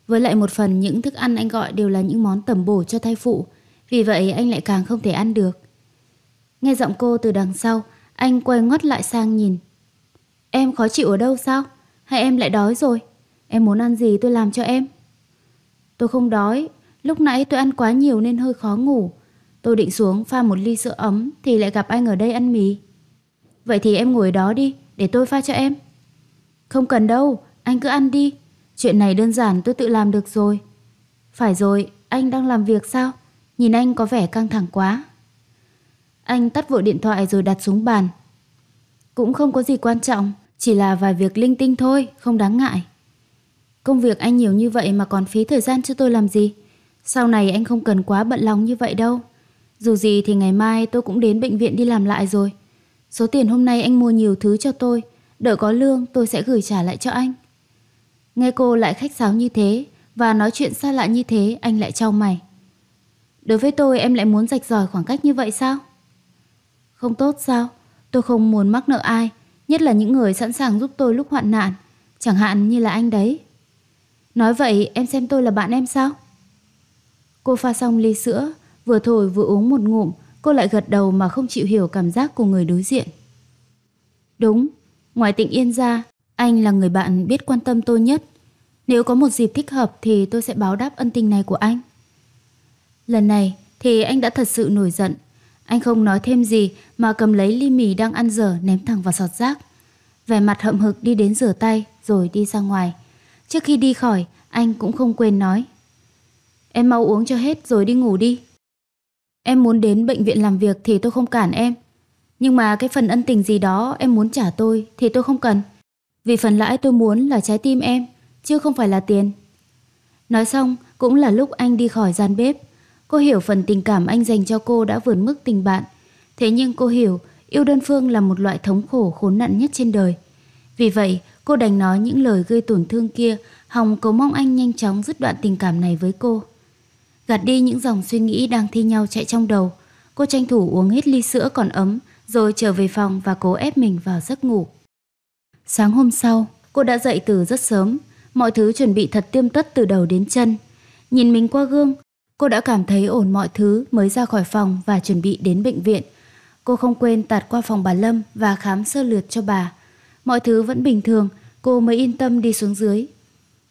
Với lại một phần những thức ăn anh gọi đều là những món tẩm bổ cho thai phụ, vì vậy anh lại càng không thể ăn được. Nghe giọng cô từ đằng sau, anh quay ngót lại sang nhìn. Em khó chịu ở đâu sao? Hay em lại đói rồi? Em muốn ăn gì tôi làm cho em. Tôi không đói, lúc nãy tôi ăn quá nhiều nên hơi khó ngủ. Tôi định xuống pha một ly sữa ấm thì lại gặp anh ở đây ăn mì. Vậy thì em ngồi đó đi, để tôi pha cho em. Không cần đâu, anh cứ ăn đi. Chuyện này đơn giản tôi tự làm được rồi. Phải rồi, anh đang làm việc sao? Nhìn anh có vẻ căng thẳng quá. Anh tắt vội điện thoại rồi đặt xuống bàn. Cũng không có gì quan trọng, chỉ là vài việc linh tinh thôi, không đáng ngại. Công việc anh nhiều như vậy mà còn phí thời gian cho tôi làm gì? Sau này anh không cần quá bận lòng như vậy đâu. Dù gì thì ngày mai tôi cũng đến bệnh viện đi làm lại rồi. Số tiền hôm nay anh mua nhiều thứ cho tôi, đợi có lương tôi sẽ gửi trả lại cho anh. Nghe cô lại khách sáo như thế và nói chuyện xa lạ như thế anh lại trao mày. Đối với tôi em lại muốn rạch ròi khoảng cách như vậy sao? Không tốt sao? Tôi không muốn mắc nợ ai, nhất là những người sẵn sàng giúp tôi lúc hoạn nạn, chẳng hạn như là anh đấy. Nói vậy em xem tôi là bạn em sao? Cô pha xong ly sữa, vừa thổi vừa uống một ngụm, cô lại gật đầu mà không chịu hiểu cảm giác của người đối diện. Đúng, ngoài tịnh yên ra, anh là người bạn biết quan tâm tôi nhất. Nếu có một dịp thích hợp thì tôi sẽ báo đáp ân tình này của anh. Lần này thì anh đã thật sự nổi giận. Anh không nói thêm gì mà cầm lấy ly mì đang ăn dở ném thẳng vào sọt rác. Vẻ mặt hậm hực đi đến rửa tay rồi đi ra ngoài. Trước khi đi khỏi, anh cũng không quên nói. Em mau uống cho hết rồi đi ngủ đi. Em muốn đến bệnh viện làm việc thì tôi không cản em. Nhưng mà cái phần ân tình gì đó em muốn trả tôi thì tôi không cần. Vì phần lãi tôi muốn là trái tim em, chứ không phải là tiền. Nói xong, cũng là lúc anh đi khỏi gian bếp. Cô hiểu phần tình cảm anh dành cho cô đã vượt mức tình bạn. Thế nhưng cô hiểu, yêu đơn phương là một loại thống khổ khốn nạn nhất trên đời. Vì vậy, Cô đành nói những lời gây tổn thương kia, Hồng cầu mong anh nhanh chóng dứt đoạn tình cảm này với cô. Gạt đi những dòng suy nghĩ đang thi nhau chạy trong đầu, cô tranh thủ uống hết ly sữa còn ấm, rồi trở về phòng và cố ép mình vào giấc ngủ. Sáng hôm sau, cô đã dậy từ rất sớm, mọi thứ chuẩn bị thật tiêm tất từ đầu đến chân. Nhìn mình qua gương, cô đã cảm thấy ổn mọi thứ mới ra khỏi phòng và chuẩn bị đến bệnh viện. Cô không quên tạt qua phòng bà Lâm và khám sơ lượt cho bà. Mọi thứ vẫn bình thường cô mới yên tâm đi xuống dưới.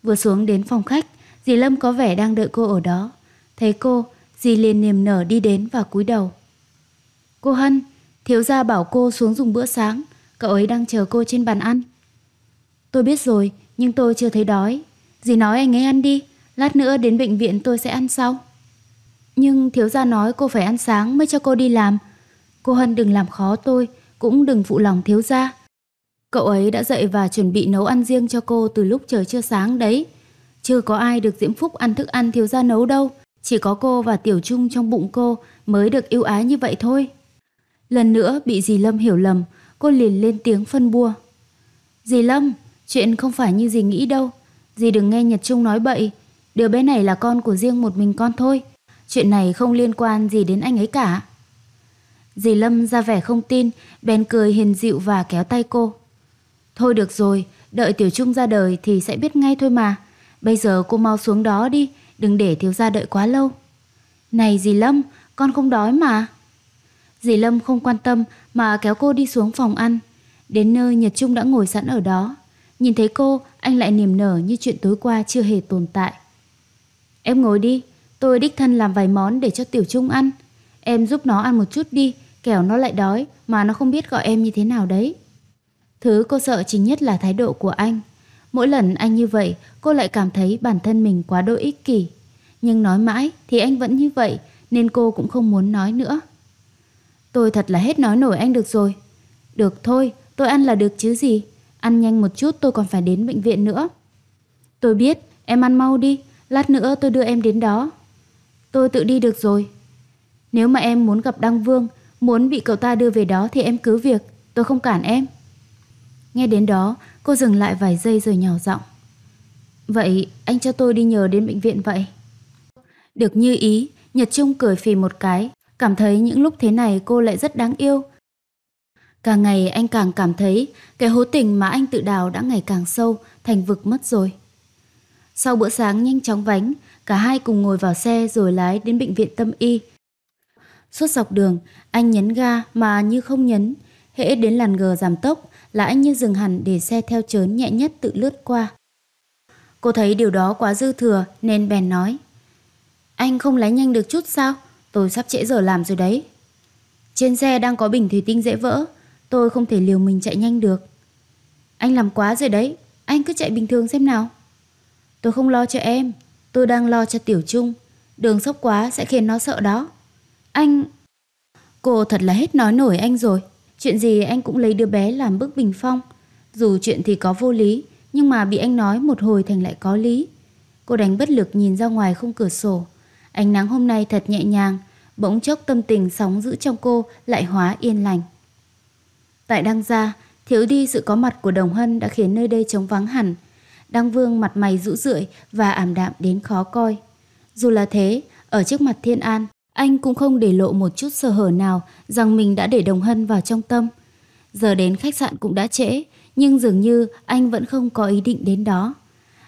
Vừa xuống đến phòng khách, dì Lâm có vẻ đang đợi cô ở đó. Thấy cô, dì liền niềm nở đi đến và cúi đầu. Cô Hân, thiếu gia bảo cô xuống dùng bữa sáng, cậu ấy đang chờ cô trên bàn ăn. Tôi biết rồi, nhưng tôi chưa thấy đói. Dì nói anh ấy ăn đi, lát nữa đến bệnh viện tôi sẽ ăn sau. Nhưng thiếu gia nói cô phải ăn sáng mới cho cô đi làm. Cô Hân đừng làm khó tôi, cũng đừng phụ lòng thiếu gia. Cậu ấy đã dậy và chuẩn bị nấu ăn riêng cho cô từ lúc trời chưa sáng đấy. Chưa có ai được Diễm Phúc ăn thức ăn thiếu gia nấu đâu, chỉ có cô và Tiểu Trung trong bụng cô mới được yêu ái như vậy thôi. Lần nữa bị dì Lâm hiểu lầm, cô liền lên tiếng phân bua. Dì Lâm, chuyện không phải như dì nghĩ đâu, dì đừng nghe Nhật Trung nói bậy, đứa bé này là con của riêng một mình con thôi, chuyện này không liên quan gì đến anh ấy cả. Dì Lâm ra vẻ không tin, bèn cười hiền dịu và kéo tay cô. Thôi được rồi, đợi Tiểu Trung ra đời thì sẽ biết ngay thôi mà. Bây giờ cô mau xuống đó đi, đừng để thiếu gia đợi quá lâu. Này dì Lâm, con không đói mà. Dì Lâm không quan tâm mà kéo cô đi xuống phòng ăn. Đến nơi Nhật Trung đã ngồi sẵn ở đó. Nhìn thấy cô, anh lại niềm nở như chuyện tối qua chưa hề tồn tại. Em ngồi đi, tôi đích thân làm vài món để cho Tiểu Trung ăn. Em giúp nó ăn một chút đi, kẻo nó lại đói mà nó không biết gọi em như thế nào đấy. Thứ cô sợ chính nhất là thái độ của anh. Mỗi lần anh như vậy, cô lại cảm thấy bản thân mình quá đôi ích kỷ. Nhưng nói mãi thì anh vẫn như vậy, nên cô cũng không muốn nói nữa. Tôi thật là hết nói nổi anh được rồi. Được thôi, tôi ăn là được chứ gì. Ăn nhanh một chút tôi còn phải đến bệnh viện nữa. Tôi biết, em ăn mau đi, lát nữa tôi đưa em đến đó. Tôi tự đi được rồi. Nếu mà em muốn gặp Đăng Vương, muốn bị cậu ta đưa về đó thì em cứ việc, tôi không cản em. Nghe đến đó, cô dừng lại vài giây rồi nhỏ giọng. Vậy anh cho tôi đi nhờ đến bệnh viện vậy. Được như ý, Nhật Trung cười phì một cái, cảm thấy những lúc thế này cô lại rất đáng yêu. Càng ngày anh càng cảm thấy cái hố tình mà anh tự đào đã ngày càng sâu, thành vực mất rồi. Sau bữa sáng nhanh chóng vánh, cả hai cùng ngồi vào xe rồi lái đến bệnh viện tâm y. Suốt dọc đường, anh nhấn ga mà như không nhấn, hễ đến làn gờ giảm tốc, là anh như dừng hẳn để xe theo chớn nhẹ nhất tự lướt qua. Cô thấy điều đó quá dư thừa nên bèn nói. Anh không lái nhanh được chút sao? Tôi sắp trễ giờ làm rồi đấy. Trên xe đang có bình thủy tinh dễ vỡ, tôi không thể liều mình chạy nhanh được. Anh làm quá rồi đấy, anh cứ chạy bình thường xem nào. Tôi không lo cho em, tôi đang lo cho Tiểu Trung. Đường sốc quá sẽ khiến nó sợ đó. Anh... Cô thật là hết nói nổi anh rồi. Chuyện gì anh cũng lấy đứa bé làm bức bình phong. Dù chuyện thì có vô lý, nhưng mà bị anh nói một hồi thành lại có lý. Cô đánh bất lực nhìn ra ngoài không cửa sổ. Ánh nắng hôm nay thật nhẹ nhàng, bỗng chốc tâm tình sóng giữ trong cô lại hóa yên lành. Tại Đăng Gia, thiếu đi sự có mặt của Đồng Hân đã khiến nơi đây trống vắng hẳn. Đăng Vương mặt mày rũ rượi và ảm đạm đến khó coi. Dù là thế, ở trước mặt Thiên An, anh cũng không để lộ một chút sơ hở nào rằng mình đã để Đồng Hân vào trong tâm. Giờ đến khách sạn cũng đã trễ, nhưng dường như anh vẫn không có ý định đến đó.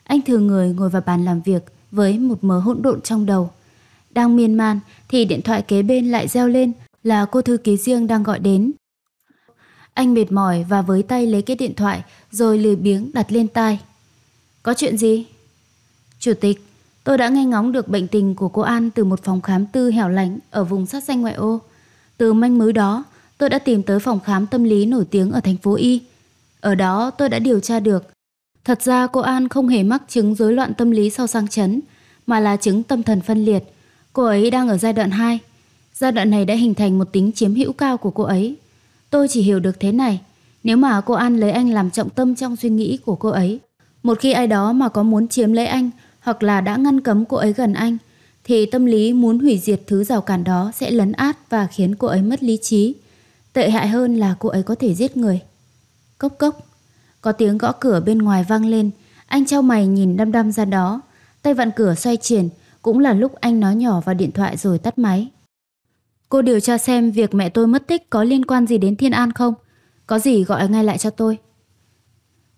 Anh thường người ngồi vào bàn làm việc với một mớ hỗn độn trong đầu. Đang miên man thì điện thoại kế bên lại reo lên là cô thư ký riêng đang gọi đến. Anh mệt mỏi và với tay lấy cái điện thoại rồi lười biếng đặt lên tai. Có chuyện gì? Chủ tịch, Tôi đã nghe ngóng được bệnh tình của cô An từ một phòng khám tư hẻo lánh ở vùng sát xanh ngoại ô. Từ manh mối đó, tôi đã tìm tới phòng khám tâm lý nổi tiếng ở thành phố Y. Ở đó tôi đã điều tra được. Thật ra cô An không hề mắc chứng rối loạn tâm lý sau sang chấn, mà là chứng tâm thần phân liệt. Cô ấy đang ở giai đoạn 2. Giai đoạn này đã hình thành một tính chiếm hữu cao của cô ấy. Tôi chỉ hiểu được thế này. Nếu mà cô An lấy anh làm trọng tâm trong suy nghĩ của cô ấy, một khi ai đó mà có muốn chiếm lấy anh hoặc là đã ngăn cấm cô ấy gần anh thì tâm lý muốn hủy diệt thứ rào cản đó sẽ lấn át và khiến cô ấy mất lý trí. Tệ hại hơn là cô ấy có thể giết người. Cốc cốc. Có tiếng gõ cửa bên ngoài vang lên. Anh trao mày nhìn đăm đăm ra đó. Tay vặn cửa xoay chuyển. Cũng là lúc anh nói nhỏ vào điện thoại rồi tắt máy. Cô điều tra xem việc mẹ tôi mất tích có liên quan gì đến Thiên An không? Có gì gọi ngay lại cho tôi.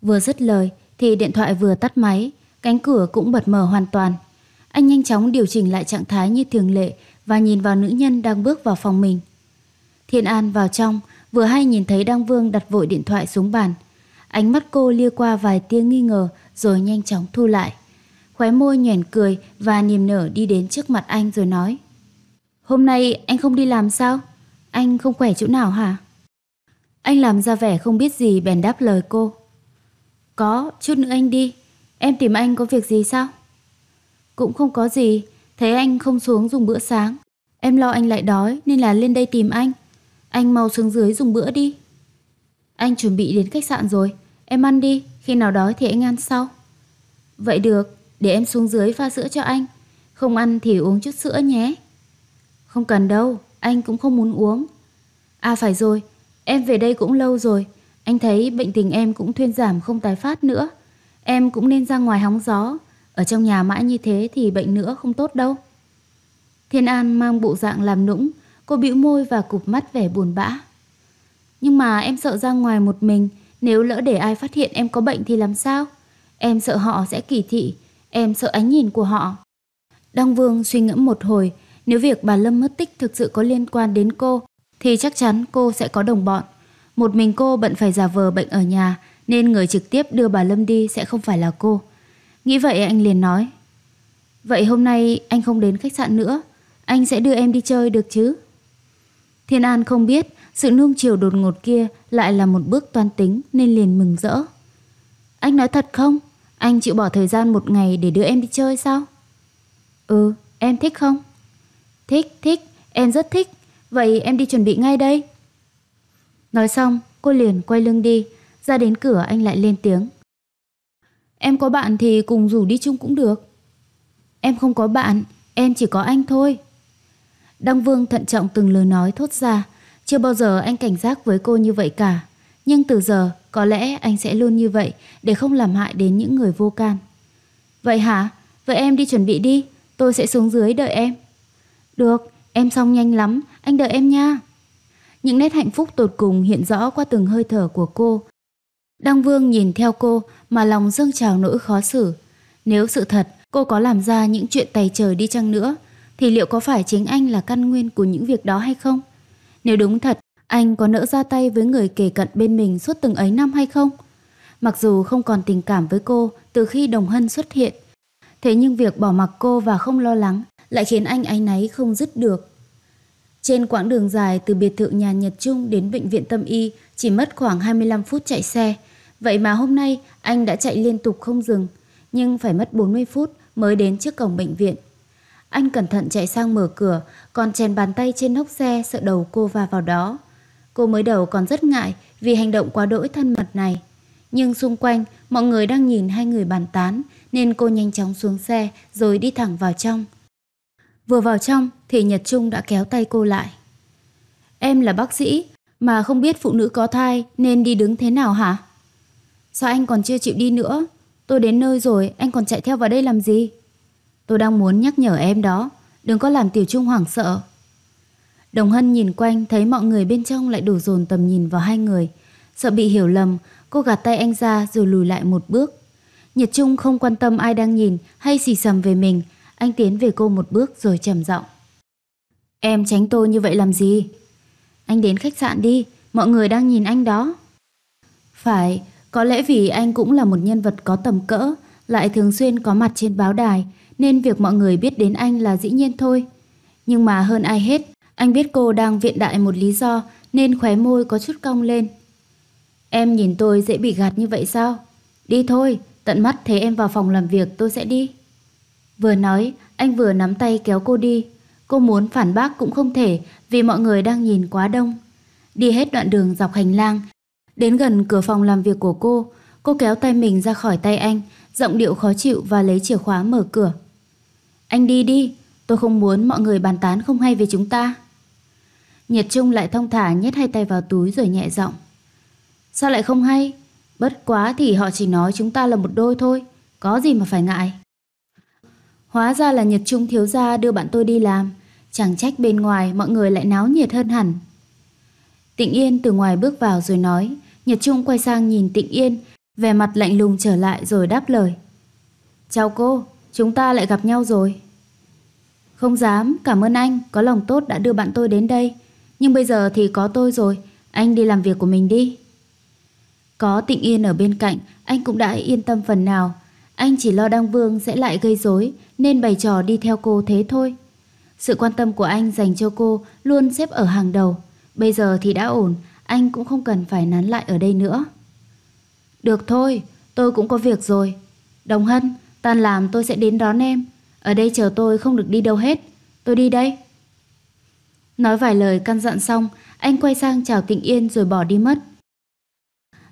Vừa dứt lời thì điện thoại vừa tắt máy. Cánh cửa cũng bật mở hoàn toàn. Anh nhanh chóng điều chỉnh lại trạng thái như thường lệ và nhìn vào nữ nhân đang bước vào phòng mình. Thiên An vào trong, vừa hay nhìn thấy Đăng Vương đặt vội điện thoại xuống bàn. Ánh mắt cô lia qua vài tia nghi ngờ rồi nhanh chóng thu lại. Khóe môi nhoẻn cười và niềm nở đi đến trước mặt anh rồi nói. Hôm nay anh không đi làm sao? Anh không khỏe chỗ nào hả? Anh làm ra vẻ không biết gì bèn đáp lời cô. Có, chút nữa anh đi. Em tìm anh có việc gì sao? Cũng không có gì, thấy anh không xuống dùng bữa sáng. Em lo anh lại đói nên là lên đây tìm anh. Anh mau xuống dưới dùng bữa đi. Anh chuẩn bị đến khách sạn rồi, em ăn đi, khi nào đói thì anh ăn sau. Vậy được, để em xuống dưới pha sữa cho anh. Không ăn thì uống chút sữa nhé. Không cần đâu, anh cũng không muốn uống. À phải rồi, em về đây cũng lâu rồi, anh thấy bệnh tình em cũng thuyên giảm không tái phát nữa. Em cũng nên ra ngoài hóng gió, ở trong nhà mãi như thế thì bệnh nữa không tốt đâu. Thiên An mang bộ dạng làm nũng, cô bĩu môi và cụp mắt vẻ buồn bã. Nhưng mà em sợ ra ngoài một mình, nếu lỡ để ai phát hiện em có bệnh thì làm sao? Em sợ họ sẽ kỳ thị, em sợ ánh nhìn của họ. Đăng Vương suy ngẫm một hồi, nếu việc bà Lâm mất tích thực sự có liên quan đến cô, thì chắc chắn cô sẽ có đồng bọn. Một mình cô bận phải giả vờ bệnh ở nhà nên người trực tiếp đưa bà Lâm đi sẽ không phải là cô. Nghĩ vậy anh liền nói. Vậy hôm nay anh không đến khách sạn nữa, anh sẽ đưa em đi chơi được chứ? Thiên An không biết sự nuông chiều đột ngột kia lại là một bước toan tính nên liền mừng rỡ. Anh nói thật không? Anh chịu bỏ thời gian một ngày để đưa em đi chơi sao? Ừ, em thích không? Thích, thích, em rất thích. Vậy em đi chuẩn bị ngay đây. Nói xong, cô liền quay lưng đi, ra đến cửa anh lại lên tiếng. Em có bạn thì cùng rủ đi chung cũng được. Em không có bạn, em chỉ có anh thôi. Đăng Vương thận trọng từng lời nói thốt ra. Chưa bao giờ anh cảnh giác với cô như vậy cả. Nhưng từ giờ, có lẽ anh sẽ luôn như vậy để không làm hại đến những người vô can. Vậy hả? Vậy em đi chuẩn bị đi, tôi sẽ xuống dưới đợi em. Được, em xong nhanh lắm, anh đợi em nha. Những nét hạnh phúc tột cùng hiện rõ qua từng hơi thở của cô, Đăng Vương nhìn theo cô mà lòng dâng trào nỗi khó xử. Nếu sự thật cô có làm ra những chuyện tày trời đi chăng nữa thì liệu có phải chính anh là căn nguyên của những việc đó hay không? Nếu đúng thật, anh có nỡ ra tay với người kể cận bên mình suốt từng ấy năm hay không? Mặc dù không còn tình cảm với cô từ khi Đồng Hân xuất hiện, thế nhưng việc bỏ mặc cô và không lo lắng lại khiến anh áy náy không dứt được. Trên quãng đường dài từ biệt thự nhà Nhật Trung đến bệnh viện tâm y chỉ mất khoảng 25 phút chạy xe, Vậy mà hôm nay anh đã chạy liên tục không dừng, nhưng phải mất 40 phút mới đến trước cổng bệnh viện. Anh cẩn thận chạy sang mở cửa, còn chèn bàn tay trên nóc xe sợ đầu cô va vào đó. Cô mới đầu còn rất ngại vì hành động quá đỗi thân mật này. Nhưng xung quanh, mọi người đang nhìn hai người bàn tán, nên cô nhanh chóng xuống xe rồi đi thẳng vào trong. Vừa vào trong thì Nhật Trung đã kéo tay cô lại. Em là bác sĩ, mà không biết phụ nữ có thai nên đi đứng thế nào hả? Sao anh còn chưa chịu đi nữa? Tôi đến nơi rồi, anh còn chạy theo vào đây làm gì? Tôi đang muốn nhắc nhở em đó, đừng có làm Tiểu Trung hoảng sợ. Đồng Hân nhìn quanh thấy mọi người bên trong lại đổ dồn tầm nhìn vào hai người. Sợ bị hiểu lầm, cô gạt tay anh ra rồi lùi lại một bước. Nhật Trung không quan tâm ai đang nhìn hay xì xầm về mình, anh tiến về cô một bước rồi trầm giọng. Em tránh tôi như vậy làm gì? Anh đến khách sạn đi, mọi người đang nhìn anh đó. Phải, có lẽ vì anh cũng là một nhân vật có tầm cỡ, lại thường xuyên có mặt trên báo đài, nên việc mọi người biết đến anh là dĩ nhiên thôi. Nhưng mà hơn ai hết, anh biết cô đang viện đại một lý do nên khóe môi có chút cong lên. Em nhìn tôi dễ bị gạt như vậy sao? Đi thôi, tận mắt thấy em vào phòng làm việc tôi sẽ đi. Vừa nói, anh vừa nắm tay kéo cô đi. Cô muốn phản bác cũng không thể vì mọi người đang nhìn quá đông. Đi hết đoạn đường dọc hành lang, Đến gần cửa phòng làm việc của cô, cô kéo tay mình ra khỏi tay anh, giọng điệu khó chịu và lấy chìa khóa mở cửa. Anh đi đi, tôi không muốn mọi người bàn tán không hay về chúng ta. Nhật Trung lại thông thả nhét hai tay vào túi rồi nhẹ giọng. Sao lại không hay? Bất quá thì họ chỉ nói chúng ta là một đôi thôi, có gì mà phải ngại. Hóa ra là Nhật Trung thiếu gia đưa bạn tôi đi làm, chẳng trách bên ngoài mọi người lại náo nhiệt hơn hẳn. Tịnh Yên từ ngoài bước vào rồi nói, Nhật Trung quay sang nhìn Tịnh Yên, vẻ mặt lạnh lùng trở lại rồi đáp lời. Chào cô, chúng ta lại gặp nhau rồi. Không dám, cảm ơn anh, có lòng tốt đã đưa bạn tôi đến đây. Nhưng bây giờ thì có tôi rồi, anh đi làm việc của mình đi. Có Tịnh Yên ở bên cạnh, anh cũng đã yên tâm phần nào. Anh chỉ lo Đăng Vương sẽ lại gây rối nên bày trò đi theo cô thế thôi. Sự quan tâm của anh dành cho cô luôn xếp ở hàng đầu. Bây giờ thì đã ổn, anh cũng không cần phải nán lại ở đây nữa. Được thôi, tôi cũng có việc rồi. Đồng Hân, tan làm tôi sẽ đến đón em. Ở đây chờ tôi không được đi đâu hết. Tôi đi đây. Nói vài lời căn dặn xong, anh quay sang chào Tịnh Yên rồi bỏ đi mất.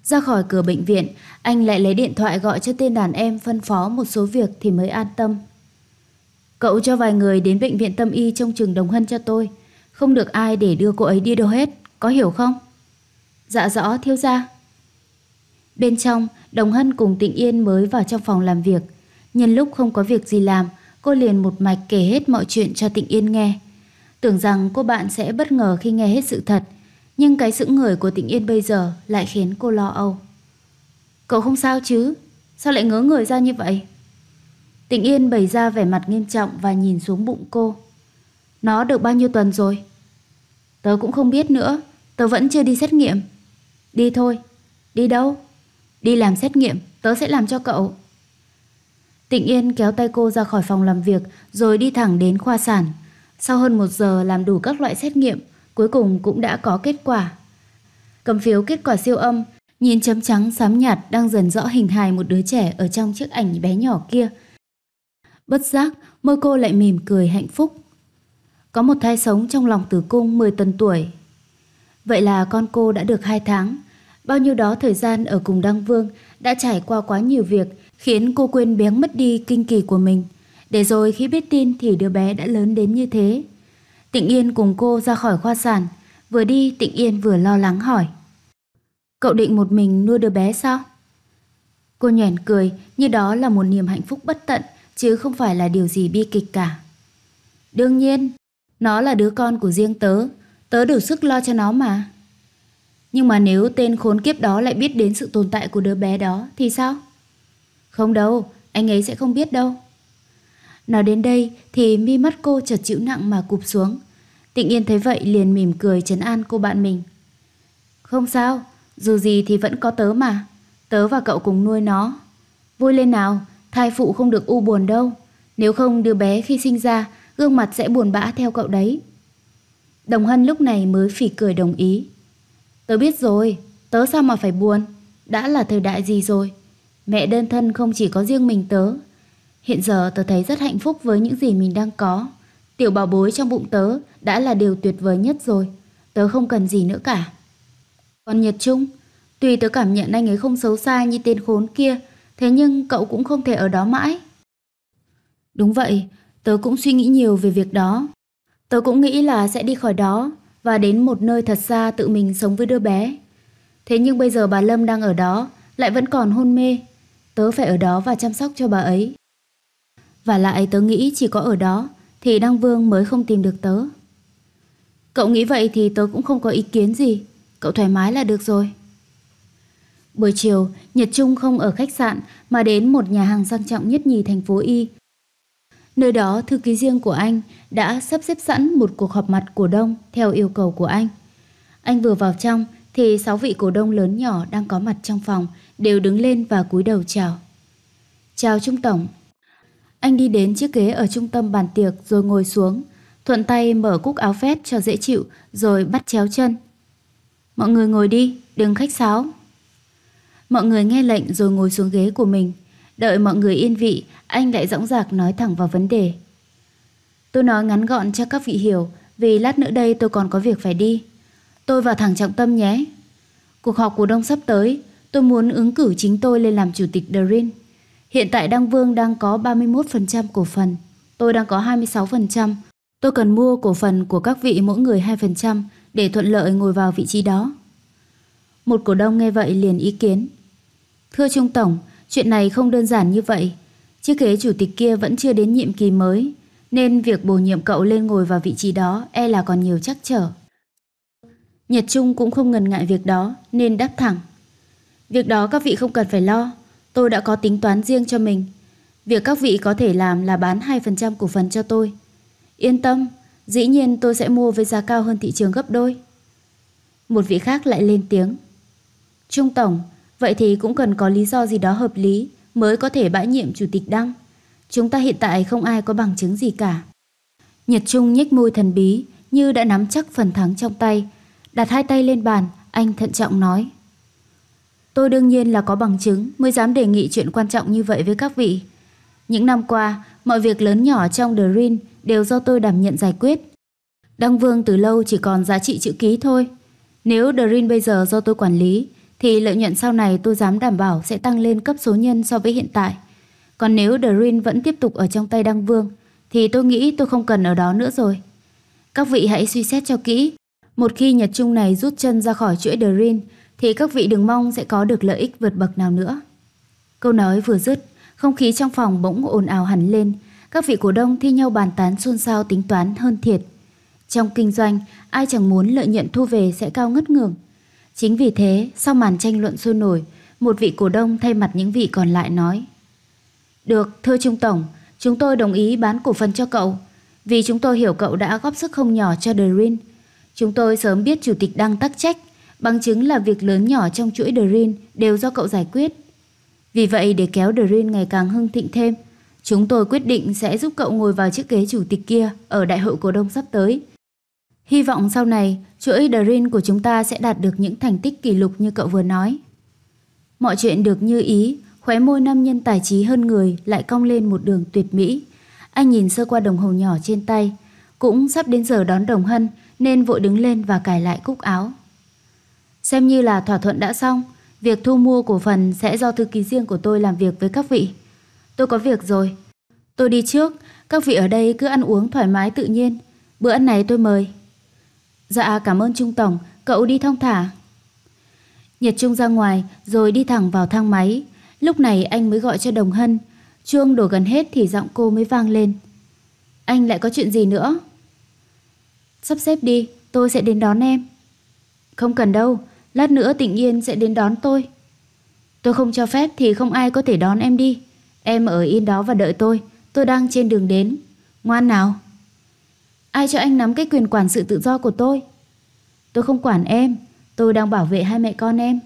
Ra khỏi cửa bệnh viện, anh lại lấy điện thoại gọi cho tên đàn em phân phó một số việc thì mới an tâm. Cậu cho vài người đến bệnh viện tâm y trong trường Đồng Hân cho tôi. Không được ai để đưa cô ấy đi đâu hết Có hiểu không Dạ rõ thiếu gia Bên trong Đồng Hân cùng Tịnh Yên mới vào trong phòng làm việc Nhân lúc không có việc gì làm Cô liền một mạch kể hết mọi chuyện cho Tịnh Yên nghe Tưởng rằng cô bạn sẽ bất ngờ khi nghe hết sự thật Nhưng cái sững người của Tịnh Yên bây giờ Lại khiến cô lo âu Cậu không sao chứ Sao lại ngớ người ra như vậy Tịnh Yên bày ra vẻ mặt nghiêm trọng Và nhìn xuống bụng cô Nó được bao nhiêu tuần rồi Tớ cũng không biết nữa, tớ vẫn chưa đi xét nghiệm. Đi thôi, đi đâu? Đi làm xét nghiệm, tớ sẽ làm cho cậu. Tịnh Yên kéo tay cô ra khỏi phòng làm việc rồi đi thẳng đến khoa sản. Sau hơn một giờ làm đủ các loại xét nghiệm, cuối cùng cũng đã có kết quả. Cầm phiếu kết quả siêu âm, nhìn chấm trắng xám nhạt đang dần rõ hình hài một đứa trẻ ở trong chiếc ảnh bé nhỏ kia. Bất giác, môi cô lại mỉm cười hạnh phúc. Có một thai sống trong lòng tử cung 10 tuần tuổi. Vậy là con cô đã được 2 tháng. Bao nhiêu đó thời gian ở cùng Đăng Vương đã trải qua quá nhiều việc khiến cô quên biếng mất đi kinh kỳ của mình. Để rồi khi biết tin thì đứa bé đã lớn đến như thế. Tịnh Yên cùng cô ra khỏi khoa sản. Vừa đi Tịnh Yên vừa lo lắng hỏi. Cậu định một mình nuôi đứa bé sao? Cô nhoẻn cười như đó là một niềm hạnh phúc bất tận chứ không phải là điều gì bi kịch cả. Đương nhiên, nó là đứa con của riêng tớ, tớ đủ sức lo cho nó mà. Nhưng mà nếu tên khốn kiếp đó lại biết đến sự tồn tại của đứa bé đó thì sao? Không đâu, anh ấy sẽ không biết đâu. Nói đến đây thì mi mắt cô chợt chịu nặng mà cụp xuống. Tịnh Yên thấy vậy liền mỉm cười trấn an cô bạn mình. Không sao, dù gì thì vẫn có tớ mà. Tớ và cậu cùng nuôi nó. Vui lên nào, thai phụ không được u buồn đâu. Nếu không đứa bé khi sinh ra gương mặt sẽ buồn bã theo cậu đấy. Đồng Hân lúc này mới phỉ cười đồng ý. Tớ biết rồi, tớ sao mà phải buồn, đã là thời đại gì rồi. Mẹ đơn thân không chỉ có riêng mình tớ. Hiện giờ tớ thấy rất hạnh phúc với những gì mình đang có. Tiểu bảo bối trong bụng tớ đã là điều tuyệt vời nhất rồi. Tớ không cần gì nữa cả. Còn Nhật Trung, tuy tớ cảm nhận anh ấy không xấu xa như tên khốn kia, thế nhưng cậu cũng không thể ở đó mãi. Đúng vậy, Tớ cũng suy nghĩ nhiều về việc đó. Tớ cũng nghĩ là sẽ đi khỏi đó và đến một nơi thật xa tự mình sống với đứa bé. Thế nhưng bây giờ bà Lâm đang ở đó, lại vẫn còn hôn mê. Tớ phải ở đó và chăm sóc cho bà ấy. Và lại tớ nghĩ chỉ có ở đó thì Đăng Vương mới không tìm được tớ. Cậu nghĩ vậy thì tớ cũng không có ý kiến gì. Cậu thoải mái là được rồi. Buổi chiều, Nhật Trung không ở khách sạn mà đến một nhà hàng sang trọng nhất nhì thành phố Y Nơi đó thư ký riêng của anh đã sắp xếp sẵn một cuộc họp mặt cổ đông theo yêu cầu của anh. Anh vừa vào trong thì sáu vị cổ đông lớn nhỏ đang có mặt trong phòng đều đứng lên và cúi đầu chào. Chào Trung Tổng. Anh đi đến chiếc ghế ở trung tâm bàn tiệc rồi ngồi xuống, thuận tay mở cúc áo vest cho dễ chịu rồi bắt chéo chân. Mọi người ngồi đi, đừng khách sáo. Mọi người nghe lệnh rồi ngồi xuống ghế của mình. Đợi mọi người yên vị, anh lại dõng dạc nói thẳng vào vấn đề. Tôi nói ngắn gọn cho các vị hiểu, vì lát nữa đây tôi còn có việc phải đi. Tôi vào thẳng trọng tâm nhé. Cuộc họp của đông sắp tới, tôi muốn ứng cử chính tôi lên làm chủ tịch Dream. Hiện tại Đăng Vương đang có 31% cổ phần, tôi đang có 26%. Tôi cần mua cổ phần của các vị mỗi người 2% để thuận lợi ngồi vào vị trí đó. Một cổ đông nghe vậy liền ý kiến. Thưa Trung Tổng, Chuyện này không đơn giản như vậy. Chiếc ghế chủ tịch kia vẫn chưa đến nhiệm kỳ mới, nên việc bổ nhiệm cậu lên ngồi vào vị trí đó e là còn nhiều trắc trở. Nhật Trung cũng không ngần ngại việc đó, nên đáp thẳng. Việc đó các vị không cần phải lo, tôi đã có tính toán riêng cho mình. Việc các vị có thể làm là bán 2% cổ phần cho tôi. Yên tâm, dĩ nhiên tôi sẽ mua với giá cao hơn thị trường gấp đôi. Một vị khác lại lên tiếng. Trung Tổng, Vậy thì cũng cần có lý do gì đó hợp lý mới có thể bãi nhiệm chủ tịch Đăng. Chúng ta hiện tại không ai có bằng chứng gì cả. Nhật Trung nhếch môi thần bí như đã nắm chắc phần thắng trong tay. Đặt hai tay lên bàn, anh thận trọng nói. Tôi đương nhiên là có bằng chứng mới dám đề nghị chuyện quan trọng như vậy với các vị. Những năm qua, mọi việc lớn nhỏ trong The Rin đều do tôi đảm nhận giải quyết. Đăng Vương từ lâu chỉ còn giá trị chữ ký thôi. Nếu The Rin bây giờ do tôi quản lý, thì lợi nhuận sau này tôi dám đảm bảo sẽ tăng lên cấp số nhân so với hiện tại. Còn nếu The vẫn tiếp tục ở trong tay Đăng Vương, thì tôi nghĩ tôi không cần ở đó nữa rồi. Các vị hãy suy xét cho kỹ. Một khi Nhật Trung này rút chân ra khỏi chuỗi The thì các vị đừng mong sẽ có được lợi ích vượt bậc nào nữa. Câu nói vừa dứt, không khí trong phòng bỗng ồn ào hẳn lên, các vị cổ đông thi nhau bàn tán xôn xao tính toán hơn thiệt. Trong kinh doanh, ai chẳng muốn lợi nhuận thu về sẽ cao ngất ngường. Chính vì thế, sau màn tranh luận sôi nổi, một vị cổ đông thay mặt những vị còn lại nói Được, thưa Trung Tổng, chúng tôi đồng ý bán cổ phần cho cậu vì chúng tôi hiểu cậu đã góp sức không nhỏ cho The Rin. Chúng tôi sớm biết chủ tịch đang tắc trách, bằng chứng là việc lớn nhỏ trong chuỗi The Rin đều do cậu giải quyết. Vì vậy để kéo The Rin ngày càng hưng thịnh thêm, chúng tôi quyết định sẽ giúp cậu ngồi vào chiếc ghế chủ tịch kia ở đại hội cổ đông sắp tới. Hy vọng sau này, chuỗi Dream của chúng ta sẽ đạt được những thành tích kỷ lục như cậu vừa nói. Mọi chuyện được như ý, khóe môi nam nhân tài trí hơn người lại cong lên một đường tuyệt mỹ. Anh nhìn sơ qua đồng hồ nhỏ trên tay, cũng sắp đến giờ đón đồng hân nên vội đứng lên và cài lại cúc áo. Xem như là thỏa thuận đã xong, việc thu mua cổ phần sẽ do thư ký riêng của tôi làm việc với các vị. Tôi có việc rồi. Tôi đi trước, các vị ở đây cứ ăn uống thoải mái tự nhiên. Bữa ăn này tôi mời. Dạ cảm ơn Trung Tổng, cậu đi thông thả. Nhật Trung ra ngoài rồi đi thẳng vào thang máy. Lúc này anh mới gọi cho Đồng Hân. Chuông đổ gần hết thì giọng cô mới vang lên. Anh lại có chuyện gì nữa? Sắp xếp đi, tôi sẽ đến đón em. Không cần đâu, lát nữa Tịnh yên sẽ đến đón tôi. Tôi không cho phép thì không ai có thể đón em đi. Em ở yên đó và đợi tôi, tôi đang trên đường đến. Ngoan nào! Ai cho anh nắm cái quyền quản sự tự do của tôi? Tôi không quản em, tôi đang bảo vệ hai mẹ con em.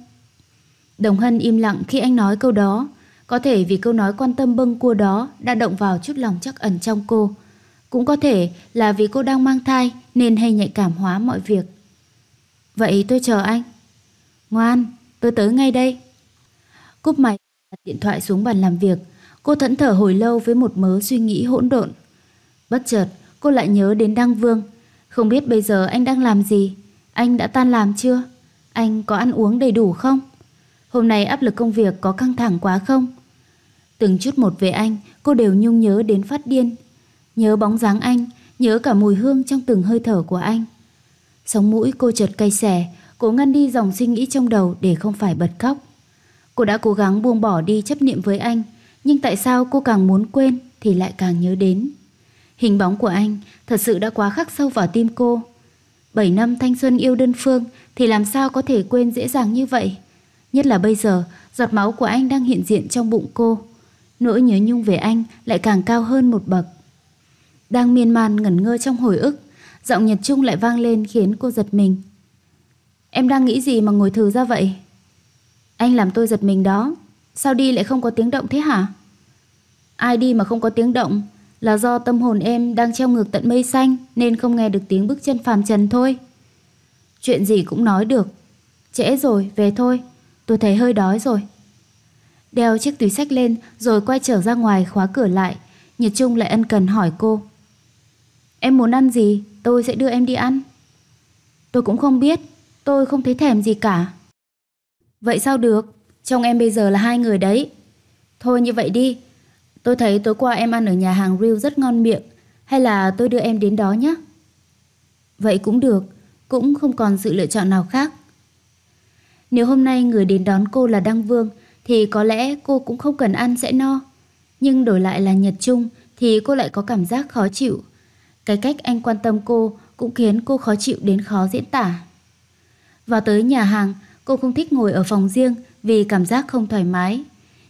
Đồng Hân im lặng khi anh nói câu đó, có thể vì câu nói quan tâm bâng cua đó đã động vào chút lòng chắc ẩn trong cô. Cũng có thể là vì cô đang mang thai nên hay nhạy cảm hóa mọi việc. Vậy tôi chờ anh. Ngoan, tôi tới ngay đây. Cúp máy điện thoại xuống bàn làm việc, cô thẫn thờ hồi lâu với một mớ suy nghĩ hỗn độn. Bất chợt, cô lại nhớ đến Đăng Vương. Không biết bây giờ anh đang làm gì? Anh đã tan làm chưa? Anh có ăn uống đầy đủ không? Hôm nay áp lực công việc có căng thẳng quá không? Từng chút một về anh, cô đều nhung nhớ đến phát điên. Nhớ bóng dáng anh, nhớ cả mùi hương trong từng hơi thở của anh. Sống mũi cô chợt cay xẻ, cố ngăn đi dòng suy nghĩ trong đầu để không phải bật khóc. Cô đã cố gắng buông bỏ đi chấp niệm với anh, nhưng tại sao cô càng muốn quên thì lại càng nhớ đến. Hình bóng của anh thật sự đã quá khắc sâu vào tim cô. Bảy năm thanh xuân yêu đơn phương thì làm sao có thể quên dễ dàng như vậy. Nhất là bây giờ, giọt máu của anh đang hiện diện trong bụng cô. Nỗi nhớ nhung về anh lại càng cao hơn một bậc. Đang miên man ngẩn ngơ trong hồi ức, giọng Nhật Trung lại vang lên khiến cô giật mình. Em đang nghĩ gì mà ngồi thừ ra vậy? Anh làm tôi giật mình đó. Sao đi lại không có tiếng động thế hả? Ai đi mà không có tiếng động là do tâm hồn em đang treo ngược tận mây xanh nên không nghe được tiếng bước chân phàm trần thôi. Chuyện gì cũng nói được. Trễ rồi, về thôi. Tôi thấy hơi đói rồi. Đeo chiếc túi sách lên rồi quay trở ra ngoài khóa cửa lại. Nhật Trung lại ân cần hỏi cô. Em muốn ăn gì, tôi sẽ đưa em đi ăn. Tôi cũng không biết, tôi không thấy thèm gì cả. Vậy sao được, trong em bây giờ là hai người đấy. Thôi như vậy đi, Tôi thấy tối qua em ăn ở nhà hàng Real rất ngon miệng, hay là tôi đưa em đến đó nhé? Vậy cũng được, cũng không còn sự lựa chọn nào khác. Nếu hôm nay người đến đón cô là Đăng Vương, thì có lẽ cô cũng không cần ăn sẽ no. Nhưng đổi lại là Nhật Trung thì cô lại có cảm giác khó chịu. Cái cách anh quan tâm cô cũng khiến cô khó chịu đến khó diễn tả. Vào tới nhà hàng, cô không thích ngồi ở phòng riêng vì cảm giác không thoải mái.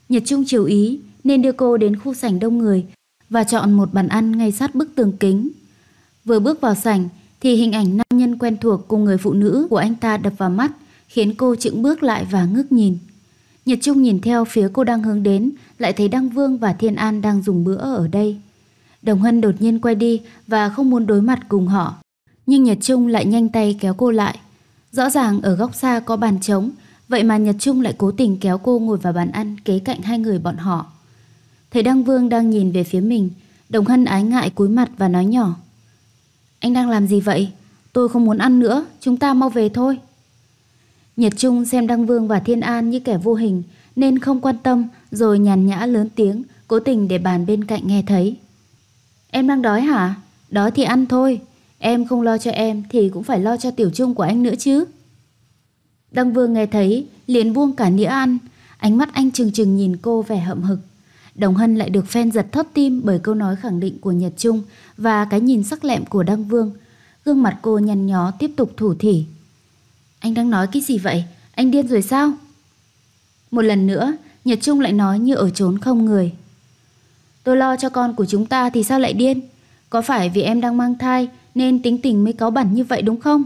Nhật Trung chiều ý, nên đưa cô đến khu sảnh đông người và chọn một bàn ăn ngay sát bức tường kính. Vừa bước vào sảnh thì hình ảnh nam nhân quen thuộc cùng người phụ nữ của anh ta đập vào mắt khiến cô chững bước lại và ngước nhìn. Nhật Trung nhìn theo phía cô đang hướng đến lại thấy Đăng Vương và Thiên An đang dùng bữa ở đây. Đồng Hân đột nhiên quay đi và không muốn đối mặt cùng họ. Nhưng Nhật Trung lại nhanh tay kéo cô lại. Rõ ràng ở góc xa có bàn trống, vậy mà Nhật Trung lại cố tình kéo cô ngồi vào bàn ăn kế cạnh hai người bọn họ. Thấy Đăng Vương đang nhìn về phía mình, Đồng Hân ái ngại cúi mặt và nói nhỏ. Anh đang làm gì vậy? Tôi không muốn ăn nữa, chúng ta mau về thôi. Nhật Trung xem Đăng Vương và Thiên An như kẻ vô hình nên không quan tâm rồi nhàn nhã lớn tiếng, cố tình để bàn bên cạnh nghe thấy. Em đang đói hả? Đói thì ăn thôi. Em không lo cho em thì cũng phải lo cho tiểu trung của anh nữa chứ. Đăng Vương nghe thấy, liền buông cả nĩa ăn. Ánh mắt anh trừng trừng nhìn cô vẻ hậm hực. Đồng Hân lại được phen giật thót tim bởi câu nói khẳng định của Nhật Trung và cái nhìn sắc lẹm của Đăng Vương. Gương mặt cô nhăn nhó tiếp tục thủ thỉ. Anh đang nói cái gì vậy? Anh điên rồi sao? Một lần nữa, Nhật Trung lại nói như ở trốn không người. Tôi lo cho con của chúng ta thì sao lại điên? Có phải vì em đang mang thai nên tính tình mới cáu bẩn như vậy đúng không?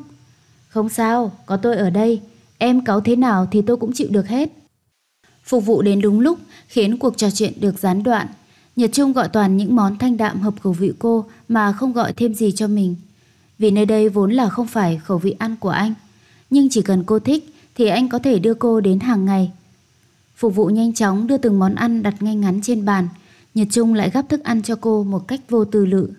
Không sao, có tôi ở đây. Em cáu thế nào thì tôi cũng chịu được hết phục vụ đến đúng lúc khiến cuộc trò chuyện được gián đoạn. Nhật Trung gọi toàn những món thanh đạm hợp khẩu vị cô mà không gọi thêm gì cho mình. Vì nơi đây vốn là không phải khẩu vị ăn của anh, nhưng chỉ cần cô thích thì anh có thể đưa cô đến hàng ngày. Phục vụ nhanh chóng đưa từng món ăn đặt ngay ngắn trên bàn, Nhật Trung lại gắp thức ăn cho cô một cách vô tư lự.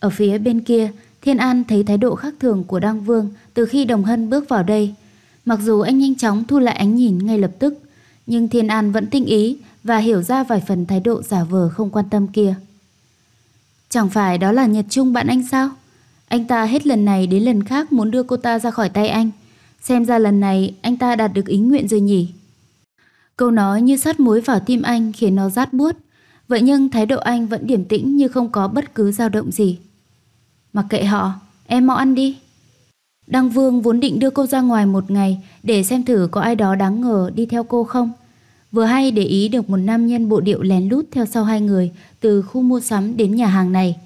Ở phía bên kia, Thiên An thấy thái độ khác thường của Đăng Vương từ khi Đồng Hân bước vào đây. Mặc dù anh nhanh chóng thu lại ánh nhìn ngay lập tức, nhưng Thiên An vẫn tinh ý và hiểu ra vài phần thái độ giả vờ không quan tâm kia. Chẳng phải đó là Nhật Trung bạn anh sao? Anh ta hết lần này đến lần khác muốn đưa cô ta ra khỏi tay anh. Xem ra lần này anh ta đạt được ý nguyện rồi nhỉ? Câu nói như sát muối vào tim anh khiến nó rát buốt. Vậy nhưng thái độ anh vẫn điềm tĩnh như không có bất cứ dao động gì. Mặc kệ họ, em mau ăn đi. Đăng Vương vốn định đưa cô ra ngoài một ngày để xem thử có ai đó đáng ngờ đi theo cô không. Vừa hay để ý được một nam nhân bộ điệu lén lút theo sau hai người từ khu mua sắm đến nhà hàng này.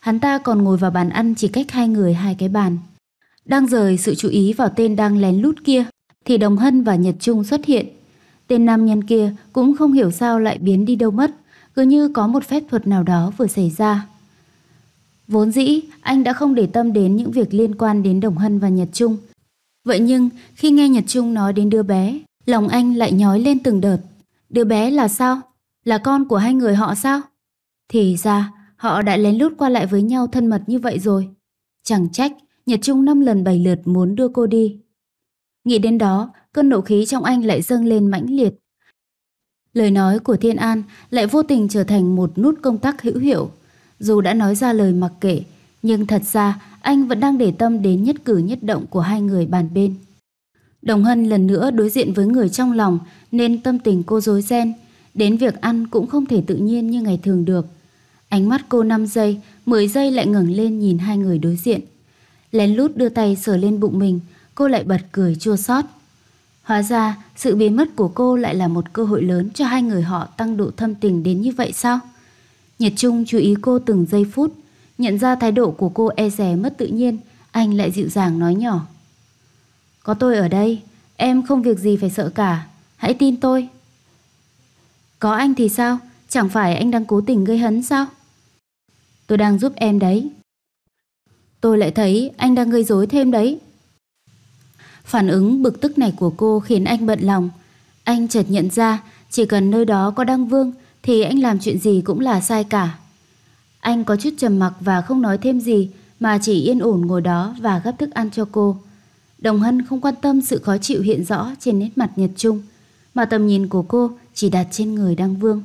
Hắn ta còn ngồi vào bàn ăn chỉ cách hai người hai cái bàn. Đang rời sự chú ý vào tên đang lén lút kia thì Đồng Hân và Nhật Trung xuất hiện. Tên nam nhân kia cũng không hiểu sao lại biến đi đâu mất, cứ như có một phép thuật nào đó vừa xảy ra. Vốn dĩ, anh đã không để tâm đến những việc liên quan đến Đồng Hân và Nhật Trung. Vậy nhưng, khi nghe Nhật Trung nói đến đứa bé, lòng anh lại nhói lên từng đợt. Đứa bé là sao? Là con của hai người họ sao? Thì ra, họ đã lén lút qua lại với nhau thân mật như vậy rồi. Chẳng trách, Nhật Trung năm lần bảy lượt muốn đưa cô đi. Nghĩ đến đó, cơn nộ khí trong anh lại dâng lên mãnh liệt. Lời nói của Thiên An lại vô tình trở thành một nút công tắc hữu hiệu dù đã nói ra lời mặc kệ, nhưng thật ra anh vẫn đang để tâm đến nhất cử nhất động của hai người bàn bên. Đồng Hân lần nữa đối diện với người trong lòng nên tâm tình cô rối ren, đến việc ăn cũng không thể tự nhiên như ngày thường được. Ánh mắt cô 5 giây, 10 giây lại ngẩng lên nhìn hai người đối diện. Lén lút đưa tay sờ lên bụng mình, cô lại bật cười chua xót. Hóa ra, sự biến mất của cô lại là một cơ hội lớn cho hai người họ tăng độ thâm tình đến như vậy sao? Nhật Trung chú ý cô từng giây phút, nhận ra thái độ của cô e rè mất tự nhiên, anh lại dịu dàng nói nhỏ. Có tôi ở đây, em không việc gì phải sợ cả, hãy tin tôi. Có anh thì sao, chẳng phải anh đang cố tình gây hấn sao? Tôi đang giúp em đấy. Tôi lại thấy anh đang gây rối thêm đấy. Phản ứng bực tức này của cô khiến anh bận lòng. Anh chợt nhận ra chỉ cần nơi đó có Đăng Vương thì anh làm chuyện gì cũng là sai cả. Anh có chút trầm mặc và không nói thêm gì mà chỉ yên ổn ngồi đó và gấp thức ăn cho cô. Đồng Hân không quan tâm sự khó chịu hiện rõ trên nét mặt Nhật Trung, mà tầm nhìn của cô chỉ đặt trên người Đăng Vương.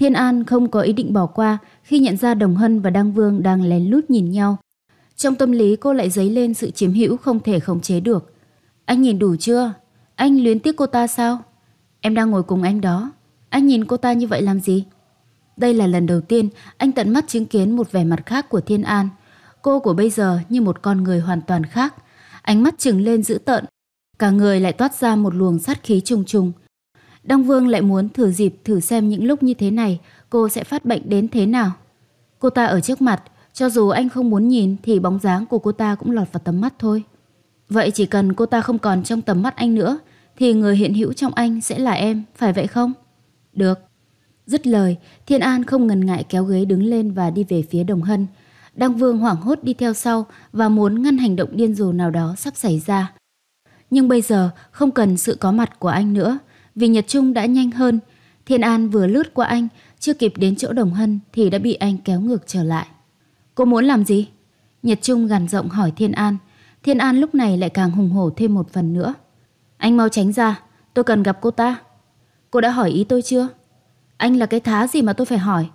Thiên An không có ý định bỏ qua khi nhận ra Đồng Hân và Đăng Vương đang lén lút nhìn nhau. Trong tâm lý cô lại dấy lên sự chiếm hữu không thể khống chế được. Anh nhìn đủ chưa? Anh luyến tiếc cô ta sao? Em đang ngồi cùng anh đó. Anh nhìn cô ta như vậy làm gì? Đây là lần đầu tiên anh tận mắt chứng kiến một vẻ mặt khác của Thiên An. Cô của bây giờ như một con người hoàn toàn khác. Ánh mắt trừng lên dữ tợn. Cả người lại toát ra một luồng sát khí trùng trùng. Đăng Vương lại muốn thử dịp thử xem những lúc như thế này cô sẽ phát bệnh đến thế nào. Cô ta ở trước mặt, cho dù anh không muốn nhìn thì bóng dáng của cô ta cũng lọt vào tầm mắt thôi. Vậy chỉ cần cô ta không còn trong tầm mắt anh nữa thì người hiện hữu trong anh sẽ là em, phải vậy không? Được. Dứt lời, Thiên An không ngần ngại kéo ghế đứng lên và đi về phía Đồng Hân. Đăng Vương hoảng hốt đi theo sau và muốn ngăn hành động điên rồ nào đó sắp xảy ra. Nhưng bây giờ không cần sự có mặt của anh nữa, vì Nhật Trung đã nhanh hơn. Thiên An vừa lướt qua anh, chưa kịp đến chỗ Đồng Hân thì đã bị anh kéo ngược trở lại. Cô muốn làm gì? Nhật Trung gằn giọng hỏi Thiên An. Thiên An lúc này lại càng hùng hổ thêm một phần nữa. Anh mau tránh ra, tôi cần gặp cô ta. Cô đã hỏi ý tôi chưa? Anh là cái thá gì mà tôi phải hỏi?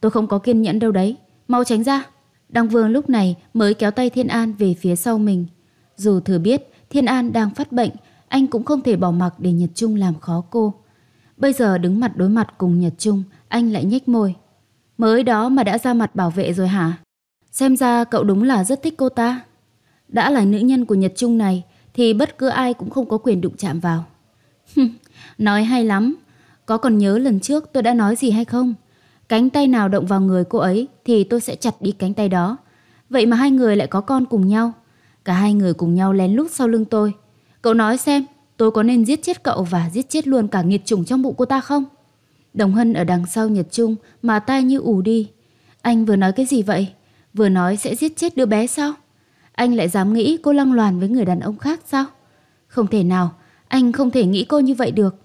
Tôi không có kiên nhẫn đâu đấy. Mau tránh ra. Đăng Vương lúc này mới kéo tay Thiên An về phía sau mình. Dù thừa biết Thiên An đang phát bệnh, anh cũng không thể bỏ mặc để Nhật Trung làm khó cô. Bây giờ đứng mặt đối mặt cùng Nhật Trung, anh lại nhếch môi. Mới đó mà đã ra mặt bảo vệ rồi hả? Xem ra cậu đúng là rất thích cô ta. Đã là nữ nhân của Nhật Trung này thì bất cứ ai cũng không có quyền đụng chạm vào. (laughs) Nói hay lắm, có còn nhớ lần trước tôi đã nói gì hay không? Cánh tay nào động vào người cô ấy thì tôi sẽ chặt đi cánh tay đó. Vậy mà hai người lại có con cùng nhau. Cả hai người cùng nhau lén lút sau lưng tôi. Cậu nói xem, tôi có nên giết chết cậu và giết chết luôn cả nghiệt chủng trong bụng cô ta không? Đồng Hân ở đằng sau Nhật Trung mà tai như ù đi. Anh vừa nói cái gì vậy? Vừa nói sẽ giết chết đứa bé sao? Anh lại dám nghĩ cô lăng loàn với người đàn ông khác sao? Không thể nào, anh không thể nghĩ cô như vậy được.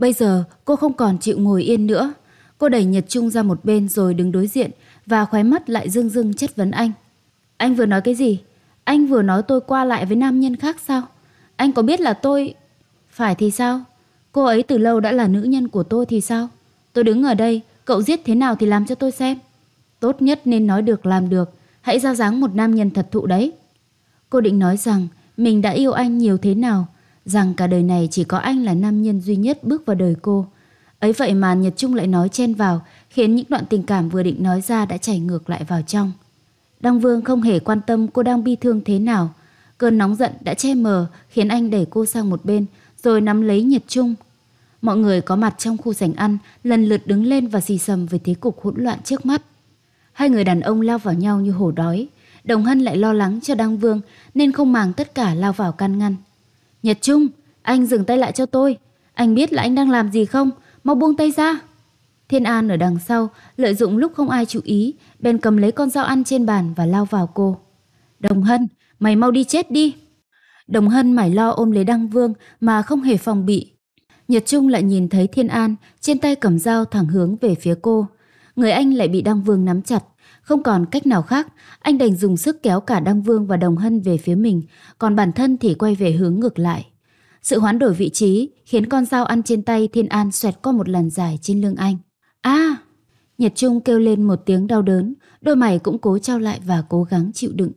Bây giờ cô không còn chịu ngồi yên nữa. Cô đẩy Nhật Trung ra một bên rồi đứng đối diện và khóe mắt lại dưng dưng chất vấn anh. Anh vừa nói cái gì? Anh vừa nói tôi qua lại với nam nhân khác sao? Anh có biết là tôi... Phải thì sao? Cô ấy từ lâu đã là nữ nhân của tôi thì sao? Tôi đứng ở đây, cậu giết thế nào thì làm cho tôi xem. Tốt nhất nên nói được làm được, hãy ra dáng một nam nhân thật thụ đấy. Cô định nói rằng mình đã yêu anh nhiều thế nào, rằng cả đời này chỉ có anh là nam nhân duy nhất bước vào đời cô. Ấy vậy mà Nhật Trung lại nói chen vào, khiến những đoạn tình cảm vừa định nói ra đã chảy ngược lại vào trong. Đăng Vương không hề quan tâm cô đang bi thương thế nào. Cơn nóng giận đã che mờ khiến anh đẩy cô sang một bên rồi nắm lấy Nhật Trung. Mọi người có mặt trong khu sảnh ăn lần lượt đứng lên và xì sầm về thế cục hỗn loạn trước mắt. Hai người đàn ông lao vào nhau như hổ đói. Đồng Hân lại lo lắng cho Đăng Vương nên không màng tất cả lao vào can ngăn. Nhật Trung, anh dừng tay lại cho tôi. Anh biết là anh đang làm gì không? Mau buông tay ra. Thiên An ở đằng sau, lợi dụng lúc không ai chú ý, bèn cầm lấy con dao ăn trên bàn và lao vào cô. Đồng Hân, mày mau đi chết đi. Đồng Hân mải lo ôm lấy Đăng Vương mà không hề phòng bị. Nhật Trung lại nhìn thấy Thiên An, trên tay cầm dao thẳng hướng về phía cô. Người anh lại bị Đăng Vương nắm chặt, không còn cách nào khác, anh đành dùng sức kéo cả Đăng Vương và Đồng Hân về phía mình, còn bản thân thì quay về hướng ngược lại. Sự hoán đổi vị trí khiến con dao ăn trên tay Thiên An xoẹt qua một lần dài trên lưng anh. a Nhật Trung kêu lên một tiếng đau đớn, đôi mày cũng cố trao lại và cố gắng chịu đựng.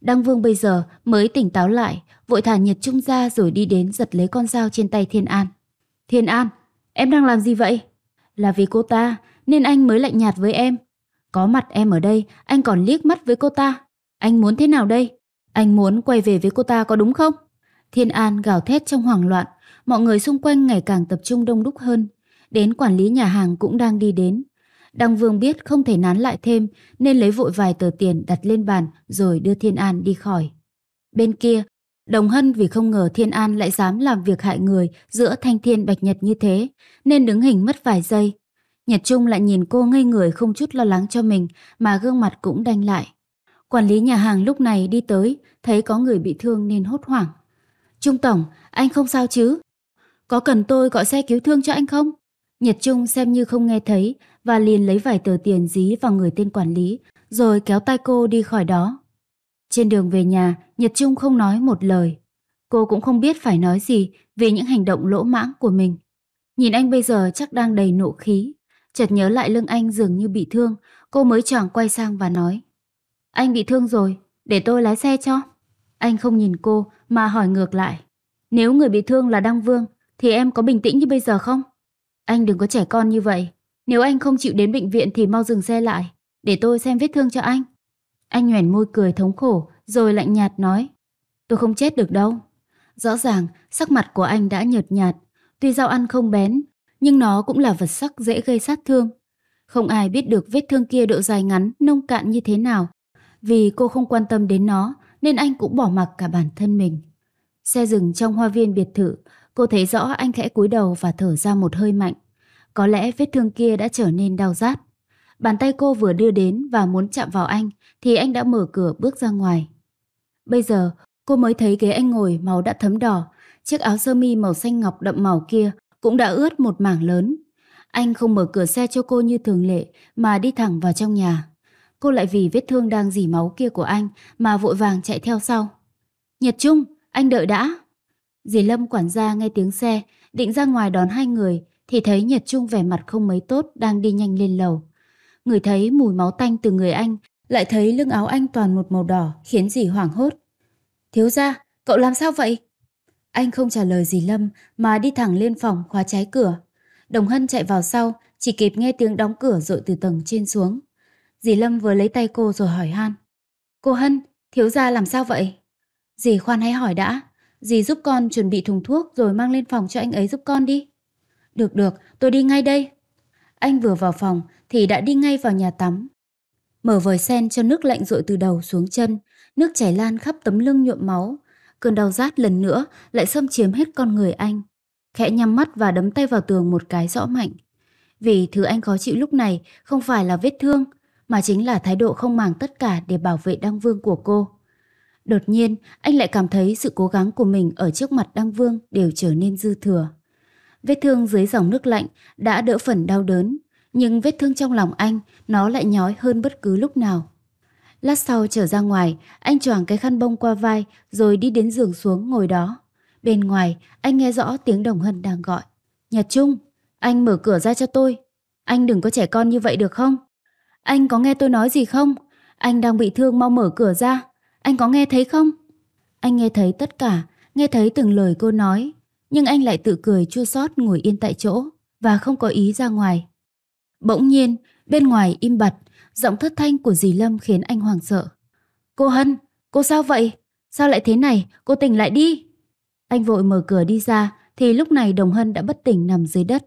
Đăng Vương bây giờ mới tỉnh táo lại, vội thả Nhật Trung ra rồi đi đến giật lấy con dao trên tay Thiên An. Thiên An, em đang làm gì vậy? Là vì cô ta, nên anh mới lạnh nhạt với em, có mặt em ở đây, anh còn liếc mắt với cô ta. Anh muốn thế nào đây? Anh muốn quay về với cô ta có đúng không? Thiên An gào thét trong hoảng loạn, mọi người xung quanh ngày càng tập trung đông đúc hơn. Đến quản lý nhà hàng cũng đang đi đến. Đăng Vương biết không thể nán lại thêm nên lấy vội vài tờ tiền đặt lên bàn rồi đưa Thiên An đi khỏi. Bên kia, Đồng Hân vì không ngờ Thiên An lại dám làm việc hại người giữa thanh thiên bạch nhật như thế nên đứng hình mất vài giây Nhật Trung lại nhìn cô ngây người không chút lo lắng cho mình mà gương mặt cũng đanh lại. Quản lý nhà hàng lúc này đi tới, thấy có người bị thương nên hốt hoảng. Trung Tổng, anh không sao chứ? Có cần tôi gọi xe cứu thương cho anh không? Nhật Trung xem như không nghe thấy và liền lấy vài tờ tiền dí vào người tên quản lý, rồi kéo tay cô đi khỏi đó. Trên đường về nhà, Nhật Trung không nói một lời. Cô cũng không biết phải nói gì vì những hành động lỗ mãng của mình. Nhìn anh bây giờ chắc đang đầy nộ khí. Chợt nhớ lại lưng anh dường như bị thương, cô mới chẳng quay sang và nói. Anh bị thương rồi, để tôi lái xe cho. Anh không nhìn cô mà hỏi ngược lại. Nếu người bị thương là Đăng Vương, thì em có bình tĩnh như bây giờ không? Anh đừng có trẻ con như vậy. Nếu anh không chịu đến bệnh viện thì mau dừng xe lại, để tôi xem vết thương cho anh. Anh nhoẻn môi cười thống khổ, rồi lạnh nhạt nói. Tôi không chết được đâu. Rõ ràng, sắc mặt của anh đã nhợt nhạt. Tuy dao ăn không bén, nhưng nó cũng là vật sắc dễ gây sát thương. Không ai biết được vết thương kia độ dài ngắn, nông cạn như thế nào. Vì cô không quan tâm đến nó, nên anh cũng bỏ mặc cả bản thân mình. Xe dừng trong hoa viên biệt thự, cô thấy rõ anh khẽ cúi đầu và thở ra một hơi mạnh. Có lẽ vết thương kia đã trở nên đau rát. Bàn tay cô vừa đưa đến và muốn chạm vào anh thì anh đã mở cửa bước ra ngoài. Bây giờ, cô mới thấy ghế anh ngồi màu đã thấm đỏ, chiếc áo sơ mi màu xanh ngọc đậm màu kia cũng đã ướt một mảng lớn. Anh không mở cửa xe cho cô như thường lệ mà đi thẳng vào trong nhà. Cô lại vì vết thương đang dỉ máu kia của anh mà vội vàng chạy theo sau. Nhật Trung, anh đợi đã. Dì Lâm quản gia nghe tiếng xe, định ra ngoài đón hai người thì thấy Nhật Trung vẻ mặt không mấy tốt đang đi nhanh lên lầu. Người thấy mùi máu tanh từ người anh, lại thấy lưng áo anh toàn một màu đỏ khiến dì hoảng hốt. Thiếu ra, cậu làm sao vậy? Anh không trả lời gì Lâm mà đi thẳng lên phòng khóa trái cửa. Đồng Hân chạy vào sau, chỉ kịp nghe tiếng đóng cửa rội từ tầng trên xuống. Dì Lâm vừa lấy tay cô rồi hỏi han. Cô Hân, thiếu gia làm sao vậy? Dì khoan hãy hỏi đã. Dì giúp con chuẩn bị thùng thuốc rồi mang lên phòng cho anh ấy giúp con đi. Được được, tôi đi ngay đây. Anh vừa vào phòng thì đã đi ngay vào nhà tắm. Mở vòi sen cho nước lạnh rội từ đầu xuống chân, nước chảy lan khắp tấm lưng nhuộm máu, cơn đau rát lần nữa lại xâm chiếm hết con người anh. Khẽ nhắm mắt và đấm tay vào tường một cái rõ mạnh. Vì thứ anh khó chịu lúc này không phải là vết thương, mà chính là thái độ không màng tất cả để bảo vệ Đăng Vương của cô. Đột nhiên, anh lại cảm thấy sự cố gắng của mình ở trước mặt Đăng Vương đều trở nên dư thừa. Vết thương dưới dòng nước lạnh đã đỡ phần đau đớn, nhưng vết thương trong lòng anh nó lại nhói hơn bất cứ lúc nào. Lát sau trở ra ngoài, anh choàng cái khăn bông qua vai rồi đi đến giường xuống ngồi đó. Bên ngoài, anh nghe rõ tiếng Đồng Hân đang gọi. Nhật Trung, anh mở cửa ra cho tôi. Anh đừng có trẻ con như vậy được không? Anh có nghe tôi nói gì không? Anh đang bị thương mau mở cửa ra. Anh có nghe thấy không? Anh nghe thấy tất cả, nghe thấy từng lời cô nói. Nhưng anh lại tự cười chua xót ngồi yên tại chỗ và không có ý ra ngoài. Bỗng nhiên, bên ngoài im bặt, Giọng thất thanh của dì Lâm khiến anh hoảng sợ. Cô Hân, cô sao vậy? Sao lại thế này? Cô tỉnh lại đi. Anh vội mở cửa đi ra thì lúc này Đồng Hân đã bất tỉnh nằm dưới đất.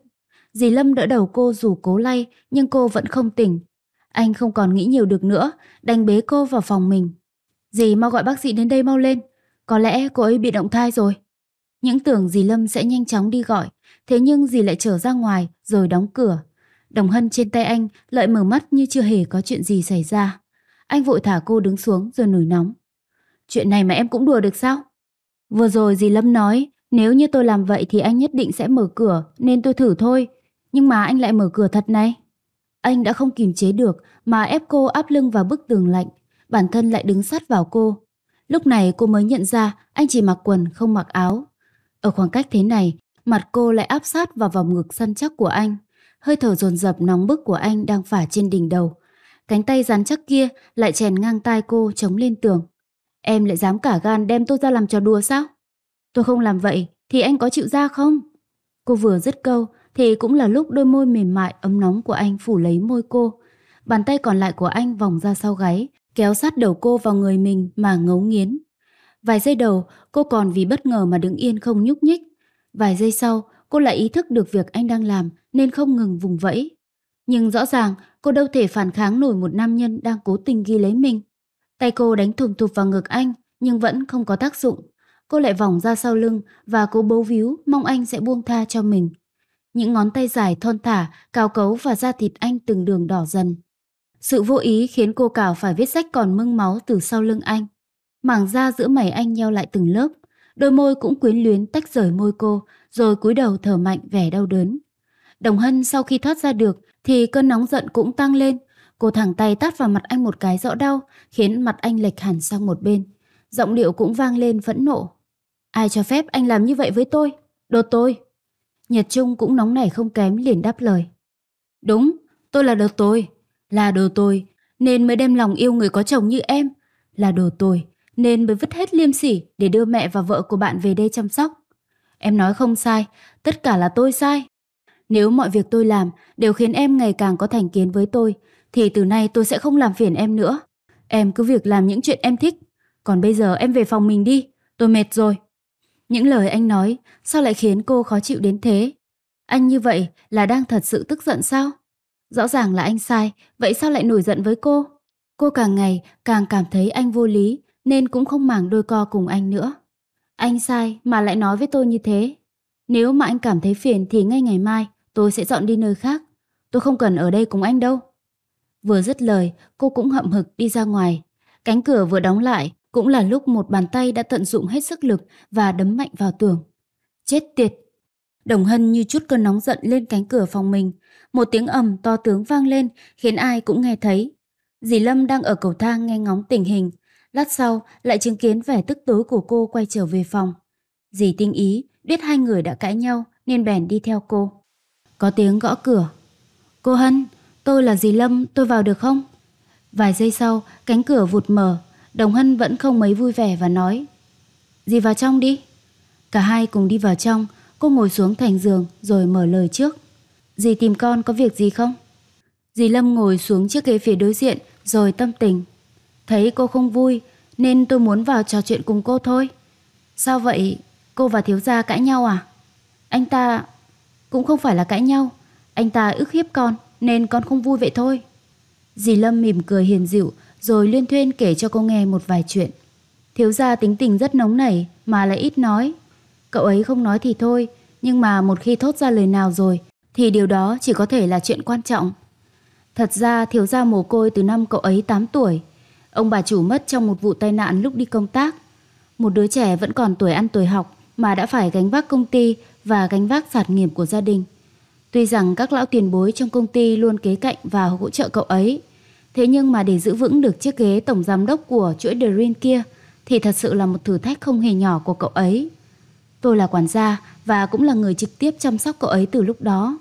Dì Lâm đỡ đầu cô dù cố lay nhưng cô vẫn không tỉnh. Anh không còn nghĩ nhiều được nữa, đành bế cô vào phòng mình. Dì mau gọi bác sĩ đến đây mau lên, có lẽ cô ấy bị động thai rồi. Những tưởng dì Lâm sẽ nhanh chóng đi gọi, thế nhưng dì lại trở ra ngoài rồi đóng cửa. Đồng Hân trên tay anh lại mở mắt như chưa hề có chuyện gì xảy ra. Anh vội thả cô đứng xuống rồi nổi nóng. Chuyện này mà em cũng đùa được sao? Vừa rồi dì Lâm nói, nếu như tôi làm vậy thì anh nhất định sẽ mở cửa, nên tôi thử thôi. Nhưng mà anh lại mở cửa thật này. Anh đã không kiềm chế được mà ép cô áp lưng vào bức tường lạnh, bản thân lại đứng sát vào cô. Lúc này cô mới nhận ra anh chỉ mặc quần không mặc áo. Ở khoảng cách thế này, mặt cô lại áp sát vào vòng ngực săn chắc của anh. Hơi thở dồn dập nóng bức của anh đang phả trên đỉnh đầu. Cánh tay rắn chắc kia lại chèn ngang tai cô chống lên tường. Em lại dám cả gan đem tôi ra làm trò đùa sao? Tôi không làm vậy thì anh có chịu ra không? Cô vừa dứt câu thì cũng là lúc đôi môi mềm mại ấm nóng của anh phủ lấy môi cô. Bàn tay còn lại của anh vòng ra sau gáy, kéo sát đầu cô vào người mình mà ngấu nghiến. Vài giây đầu, cô còn vì bất ngờ mà đứng yên không nhúc nhích. Vài giây sau, cô lại ý thức được việc anh đang làm nên không ngừng vùng vẫy. Nhưng rõ ràng cô đâu thể phản kháng nổi một nam nhân đang cố tình ghi lấy mình. Tay cô đánh thùm thụp vào ngực anh nhưng vẫn không có tác dụng. Cô lại vòng ra sau lưng và cố bấu víu mong anh sẽ buông tha cho mình. Những ngón tay dài thon thả, cao cấu và da thịt anh từng đường đỏ dần. Sự vô ý khiến cô cào phải vết sách còn mưng máu từ sau lưng anh. Mảng da giữa mày anh nheo lại từng lớp, đôi môi cũng quyến luyến tách rời môi cô, rồi cúi đầu thở mạnh vẻ đau đớn. Đồng Hân sau khi thoát ra được thì cơn nóng giận cũng tăng lên. Cô thẳng tay tát vào mặt anh một cái rõ đau, khiến mặt anh lệch hẳn sang một bên. Giọng điệu cũng vang lên phẫn nộ. Ai cho phép anh làm như vậy với tôi? đồ tôi! Nhật Trung cũng nóng nảy không kém liền đáp lời. Đúng, tôi là đồ tôi. Là đồ tôi, nên mới đem lòng yêu người có chồng như em. Là đồ tôi, nên mới vứt hết liêm sỉ để đưa mẹ và vợ của bạn về đây chăm sóc. Em nói không sai, tất cả là tôi sai. Nếu mọi việc tôi làm đều khiến em ngày càng có thành kiến với tôi, thì từ nay tôi sẽ không làm phiền em nữa. Em cứ việc làm những chuyện em thích. Còn bây giờ em về phòng mình đi, tôi mệt rồi. Những lời anh nói sao lại khiến cô khó chịu đến thế? Anh như vậy là đang thật sự tức giận sao? Rõ ràng là anh sai, vậy sao lại nổi giận với cô? Cô càng ngày càng cảm thấy anh vô lý nên cũng không màng đôi co cùng anh nữa. Anh sai mà lại nói với tôi như thế. Nếu mà anh cảm thấy phiền thì ngay ngày mai tôi sẽ dọn đi nơi khác. Tôi không cần ở đây cùng anh đâu. Vừa dứt lời, cô cũng hậm hực đi ra ngoài. Cánh cửa vừa đóng lại, cũng là lúc một bàn tay đã tận dụng hết sức lực và đấm mạnh vào tường. Chết tiệt! Đồng Hân như chút cơn nóng giận lên cánh cửa phòng mình. Một tiếng ầm to tướng vang lên khiến ai cũng nghe thấy. Dì Lâm đang ở cầu thang nghe ngóng tình hình. Lát sau lại chứng kiến vẻ tức tối của cô quay trở về phòng. Dì tinh ý biết hai người đã cãi nhau nên bèn đi theo cô. Có tiếng gõ cửa. Cô Hân, tôi là dì Lâm, tôi vào được không? Vài giây sau, cánh cửa vụt mở, Đồng Hân vẫn không mấy vui vẻ và nói. Dì vào trong đi. Cả hai cùng đi vào trong, cô ngồi xuống thành giường rồi mở lời trước. Dì tìm con có việc gì không? Dì Lâm ngồi xuống chiếc ghế phía đối diện rồi tâm tình. Thấy cô không vui nên tôi muốn vào trò chuyện cùng cô thôi. Sao vậy? Cô và thiếu gia cãi nhau à? Anh ta cũng không phải là cãi nhau Anh ta ức hiếp con Nên con không vui vậy thôi Dì Lâm mỉm cười hiền dịu Rồi liên thuyên kể cho cô nghe một vài chuyện Thiếu gia tính tình rất nóng nảy Mà lại ít nói Cậu ấy không nói thì thôi Nhưng mà một khi thốt ra lời nào rồi Thì điều đó chỉ có thể là chuyện quan trọng Thật ra thiếu gia mồ côi từ năm cậu ấy 8 tuổi Ông bà chủ mất trong một vụ tai nạn lúc đi công tác Một đứa trẻ vẫn còn tuổi ăn tuổi học Mà đã phải gánh vác công ty và gánh vác sạt nghiệp của gia đình. Tuy rằng các lão tiền bối trong công ty luôn kế cạnh và hỗ trợ cậu ấy, thế nhưng mà để giữ vững được chiếc ghế tổng giám đốc của chuỗi Dream kia thì thật sự là một thử thách không hề nhỏ của cậu ấy. Tôi là quản gia và cũng là người trực tiếp chăm sóc cậu ấy từ lúc đó.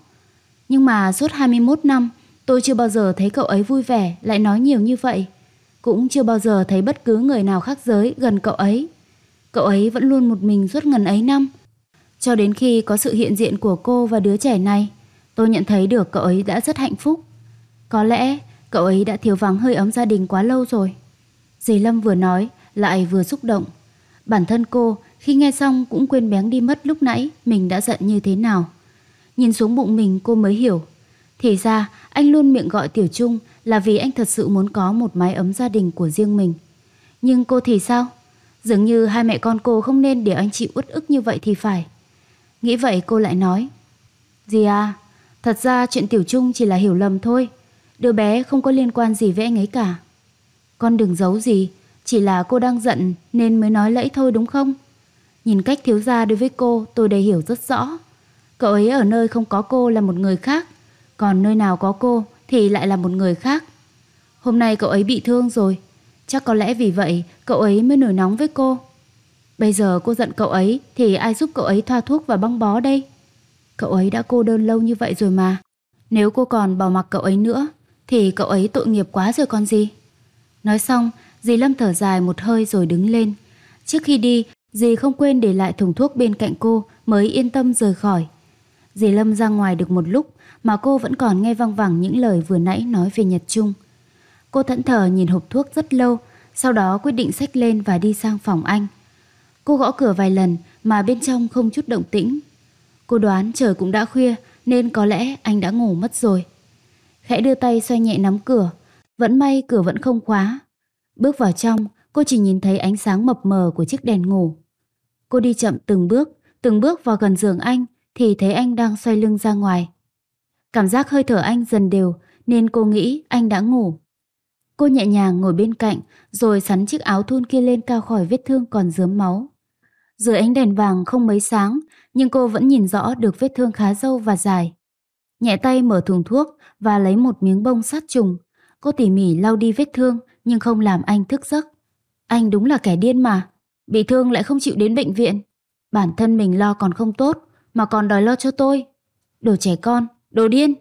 Nhưng mà suốt 21 năm, tôi chưa bao giờ thấy cậu ấy vui vẻ lại nói nhiều như vậy. Cũng chưa bao giờ thấy bất cứ người nào khác giới gần cậu ấy. Cậu ấy vẫn luôn một mình suốt ngần ấy năm, cho đến khi có sự hiện diện của cô và đứa trẻ này, tôi nhận thấy được cậu ấy đã rất hạnh phúc. Có lẽ cậu ấy đã thiếu vắng hơi ấm gia đình quá lâu rồi. Dì Lâm vừa nói lại vừa xúc động. Bản thân cô khi nghe xong cũng quên bén đi mất lúc nãy mình đã giận như thế nào. Nhìn xuống bụng mình cô mới hiểu. Thì ra anh luôn miệng gọi Tiểu Trung là vì anh thật sự muốn có một mái ấm gia đình của riêng mình. Nhưng cô thì sao? Dường như hai mẹ con cô không nên để anh chịu uất ức như vậy thì phải. Nghĩ vậy cô lại nói Gì à Thật ra chuyện Tiểu Trung chỉ là hiểu lầm thôi Đứa bé không có liên quan gì với anh ấy cả Con đừng giấu gì Chỉ là cô đang giận Nên mới nói lẫy thôi đúng không Nhìn cách thiếu gia đối với cô tôi đầy hiểu rất rõ Cậu ấy ở nơi không có cô là một người khác Còn nơi nào có cô Thì lại là một người khác Hôm nay cậu ấy bị thương rồi Chắc có lẽ vì vậy cậu ấy mới nổi nóng với cô Bây giờ cô giận cậu ấy thì ai giúp cậu ấy thoa thuốc và băng bó đây? Cậu ấy đã cô đơn lâu như vậy rồi mà. Nếu cô còn bỏ mặc cậu ấy nữa thì cậu ấy tội nghiệp quá rồi con gì. Nói xong, dì Lâm thở dài một hơi rồi đứng lên. Trước khi đi, dì không quên để lại thùng thuốc bên cạnh cô mới yên tâm rời khỏi. Dì Lâm ra ngoài được một lúc mà cô vẫn còn nghe văng vẳng những lời vừa nãy nói về Nhật Trung. Cô thẫn thờ nhìn hộp thuốc rất lâu, sau đó quyết định xách lên và đi sang phòng anh. Cô gõ cửa vài lần mà bên trong không chút động tĩnh. Cô đoán trời cũng đã khuya nên có lẽ anh đã ngủ mất rồi. Khẽ đưa tay xoay nhẹ nắm cửa, vẫn may cửa vẫn không khóa. Bước vào trong, cô chỉ nhìn thấy ánh sáng mập mờ của chiếc đèn ngủ. Cô đi chậm từng bước, từng bước vào gần giường anh thì thấy anh đang xoay lưng ra ngoài. Cảm giác hơi thở anh dần đều nên cô nghĩ anh đã ngủ. Cô nhẹ nhàng ngồi bên cạnh rồi sắn chiếc áo thun kia lên cao khỏi vết thương còn dớm máu. Dưới ánh đèn vàng không mấy sáng, nhưng cô vẫn nhìn rõ được vết thương khá sâu và dài. Nhẹ tay mở thùng thuốc và lấy một miếng bông sát trùng. Cô tỉ mỉ lau đi vết thương nhưng không làm anh thức giấc. Anh đúng là kẻ điên mà, bị thương lại không chịu đến bệnh viện. Bản thân mình lo còn không tốt mà còn đòi lo cho tôi. Đồ trẻ con, đồ điên.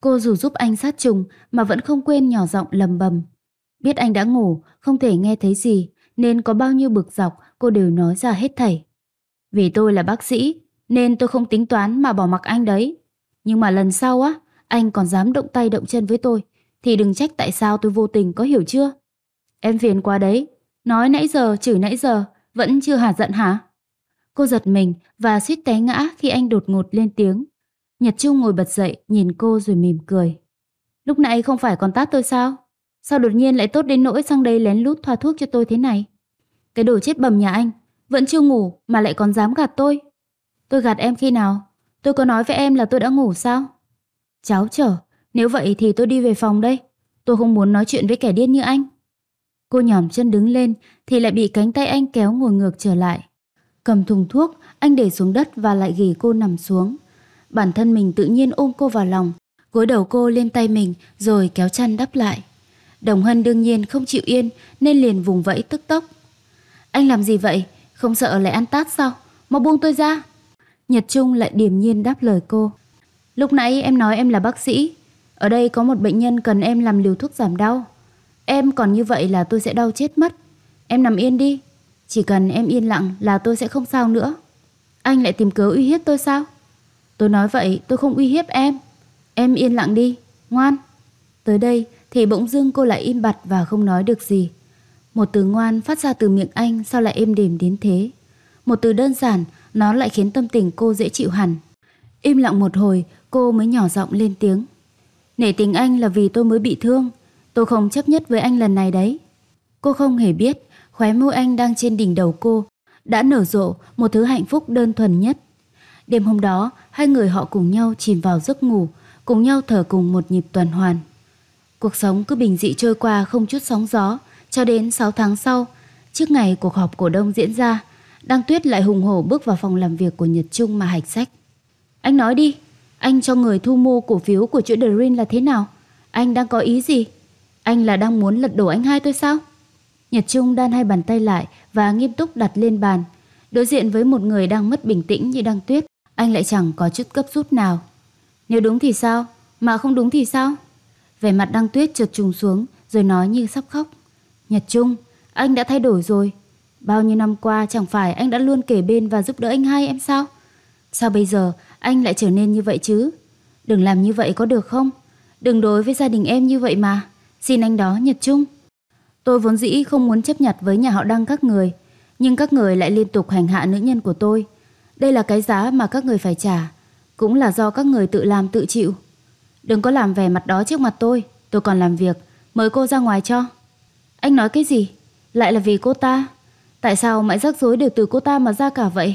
Cô dù giúp anh sát trùng mà vẫn không quên nhỏ giọng lầm bầm. Biết anh đã ngủ, không thể nghe thấy gì nên có bao nhiêu bực dọc cô đều nói ra hết thảy. Vì tôi là bác sĩ, nên tôi không tính toán mà bỏ mặc anh đấy. Nhưng mà lần sau á, anh còn dám động tay động chân với tôi, thì đừng trách tại sao tôi vô tình có hiểu chưa? Em phiền quá đấy, nói nãy giờ chửi nãy giờ, vẫn chưa hả giận hả? Cô giật mình và suýt té ngã khi anh đột ngột lên tiếng. Nhật Trung ngồi bật dậy, nhìn cô rồi mỉm cười. Lúc nãy không phải còn tát tôi sao? Sao đột nhiên lại tốt đến nỗi sang đây lén lút thoa thuốc cho tôi thế này? Cái đồ chết bầm nhà anh Vẫn chưa ngủ mà lại còn dám gạt tôi Tôi gạt em khi nào Tôi có nói với em là tôi đã ngủ sao Cháu chở Nếu vậy thì tôi đi về phòng đây Tôi không muốn nói chuyện với kẻ điên như anh Cô nhỏm chân đứng lên Thì lại bị cánh tay anh kéo ngồi ngược trở lại Cầm thùng thuốc Anh để xuống đất và lại ghì cô nằm xuống Bản thân mình tự nhiên ôm cô vào lòng Gối đầu cô lên tay mình Rồi kéo chăn đắp lại Đồng Hân đương nhiên không chịu yên Nên liền vùng vẫy tức tốc anh làm gì vậy? Không sợ lại ăn tát sao? Mau buông tôi ra. Nhật Trung lại điềm nhiên đáp lời cô. Lúc nãy em nói em là bác sĩ. Ở đây có một bệnh nhân cần em làm liều thuốc giảm đau. Em còn như vậy là tôi sẽ đau chết mất. Em nằm yên đi. Chỉ cần em yên lặng là tôi sẽ không sao nữa. Anh lại tìm cớ uy hiếp tôi sao? Tôi nói vậy tôi không uy hiếp em. Em yên lặng đi, ngoan. Tới đây thì bỗng dưng cô lại im bặt và không nói được gì. Một từ ngoan phát ra từ miệng anh sao lại êm đềm đến thế? Một từ đơn giản, nó lại khiến tâm tình cô dễ chịu hẳn. Im lặng một hồi, cô mới nhỏ giọng lên tiếng. Nể tình anh là vì tôi mới bị thương. Tôi không chấp nhất với anh lần này đấy. Cô không hề biết, khóe môi anh đang trên đỉnh đầu cô, đã nở rộ một thứ hạnh phúc đơn thuần nhất. Đêm hôm đó, hai người họ cùng nhau chìm vào giấc ngủ, cùng nhau thở cùng một nhịp tuần hoàn. Cuộc sống cứ bình dị trôi qua không chút sóng gió, cho đến 6 tháng sau, trước ngày cuộc họp cổ đông diễn ra, Đăng Tuyết lại hùng hổ bước vào phòng làm việc của Nhật Trung mà hạch sách. Anh nói đi, anh cho người thu mua cổ phiếu của chuỗi Dream là thế nào? Anh đang có ý gì? Anh là đang muốn lật đổ anh hai tôi sao? Nhật Trung đan hai bàn tay lại và nghiêm túc đặt lên bàn. Đối diện với một người đang mất bình tĩnh như Đăng Tuyết, anh lại chẳng có chút cấp rút nào. Nếu đúng thì sao? Mà không đúng thì sao? Vẻ mặt Đăng Tuyết trượt trùng xuống rồi nói như sắp khóc. Nhật Trung, anh đã thay đổi rồi. Bao nhiêu năm qua chẳng phải anh đã luôn kể bên và giúp đỡ anh hai em sao? Sao bây giờ anh lại trở nên như vậy chứ? Đừng làm như vậy có được không? Đừng đối với gia đình em như vậy mà. Xin anh đó, Nhật Trung. Tôi vốn dĩ không muốn chấp nhận với nhà họ đăng các người, nhưng các người lại liên tục hành hạ nữ nhân của tôi. Đây là cái giá mà các người phải trả, cũng là do các người tự làm tự chịu. Đừng có làm vẻ mặt đó trước mặt tôi, tôi còn làm việc, mời cô ra ngoài cho. Anh nói cái gì? Lại là vì cô ta? Tại sao mãi rắc rối đều từ cô ta mà ra cả vậy?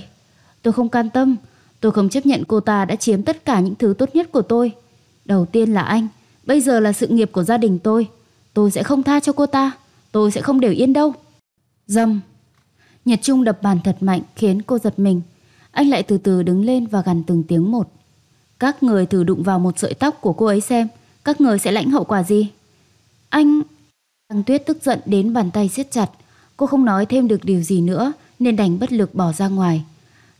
Tôi không can tâm. Tôi không chấp nhận cô ta đã chiếm tất cả những thứ tốt nhất của tôi. Đầu tiên là anh. Bây giờ là sự nghiệp của gia đình tôi. Tôi sẽ không tha cho cô ta. Tôi sẽ không để yên đâu. Dâm. Nhật Trung đập bàn thật mạnh khiến cô giật mình. Anh lại từ từ đứng lên và gằn từng tiếng một. Các người thử đụng vào một sợi tóc của cô ấy xem. Các người sẽ lãnh hậu quả gì? Anh, Lăng Tuyết tức giận đến bàn tay siết chặt. Cô không nói thêm được điều gì nữa nên đành bất lực bỏ ra ngoài.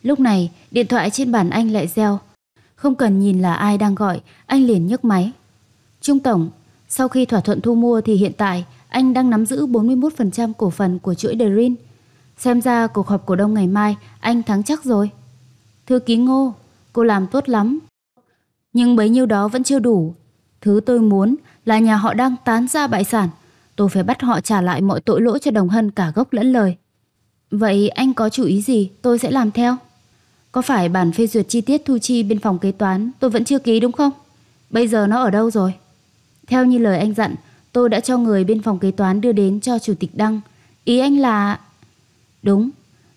Lúc này, điện thoại trên bàn anh lại reo. Không cần nhìn là ai đang gọi, anh liền nhấc máy. Trung Tổng, sau khi thỏa thuận thu mua thì hiện tại anh đang nắm giữ 41% cổ phần của chuỗi Dream. Xem ra cuộc họp cổ đông ngày mai anh thắng chắc rồi. Thư ký Ngô, cô làm tốt lắm. Nhưng bấy nhiêu đó vẫn chưa đủ. Thứ tôi muốn là nhà họ đang tán ra bại sản. Tôi phải bắt họ trả lại mọi tội lỗi cho Đồng Hân cả gốc lẫn lời. Vậy anh có chủ ý gì tôi sẽ làm theo? Có phải bản phê duyệt chi tiết thu chi bên phòng kế toán tôi vẫn chưa ký đúng không? Bây giờ nó ở đâu rồi? Theo như lời anh dặn, tôi đã cho người bên phòng kế toán đưa đến cho Chủ tịch Đăng. Ý anh là... Đúng,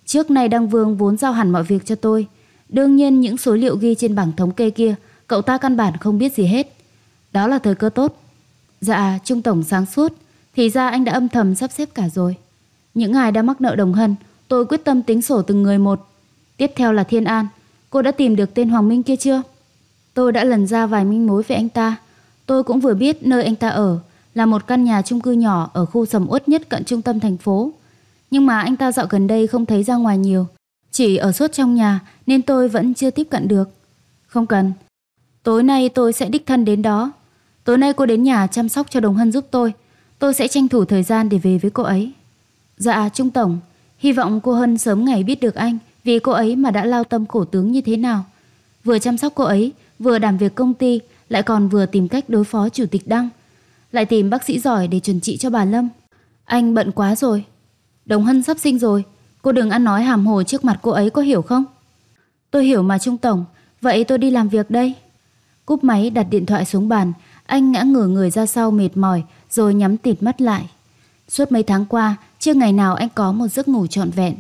trước nay Đăng Vương vốn giao hẳn mọi việc cho tôi. Đương nhiên những số liệu ghi trên bảng thống kê kia, cậu ta căn bản không biết gì hết. Đó là thời cơ tốt. Dạ, Trung Tổng sáng suốt, thì ra anh đã âm thầm sắp xếp cả rồi. Những ai đã mắc nợ đồng hân, tôi quyết tâm tính sổ từng người một. Tiếp theo là Thiên An. Cô đã tìm được tên Hoàng Minh kia chưa? Tôi đã lần ra vài manh mối về anh ta. Tôi cũng vừa biết nơi anh ta ở là một căn nhà chung cư nhỏ ở khu sầm uất nhất cận trung tâm thành phố. Nhưng mà anh ta dạo gần đây không thấy ra ngoài nhiều. Chỉ ở suốt trong nhà nên tôi vẫn chưa tiếp cận được. Không cần. Tối nay tôi sẽ đích thân đến đó. Tối nay cô đến nhà chăm sóc cho Đồng Hân giúp tôi. Tôi sẽ tranh thủ thời gian để về với cô ấy. Dạ, Trung Tổng, hy vọng cô Hân sớm ngày biết được anh vì cô ấy mà đã lao tâm khổ tướng như thế nào. Vừa chăm sóc cô ấy, vừa đảm việc công ty, lại còn vừa tìm cách đối phó Chủ tịch Đăng. Lại tìm bác sĩ giỏi để chuẩn trị cho bà Lâm. Anh bận quá rồi. Đồng Hân sắp sinh rồi, cô đừng ăn nói hàm hồ trước mặt cô ấy có hiểu không? Tôi hiểu mà Trung Tổng, vậy tôi đi làm việc đây. Cúp máy đặt điện thoại xuống bàn, anh ngã ngửa người ra sau mệt mỏi rồi nhắm tịt mắt lại. Suốt mấy tháng qua, chưa ngày nào anh có một giấc ngủ trọn vẹn.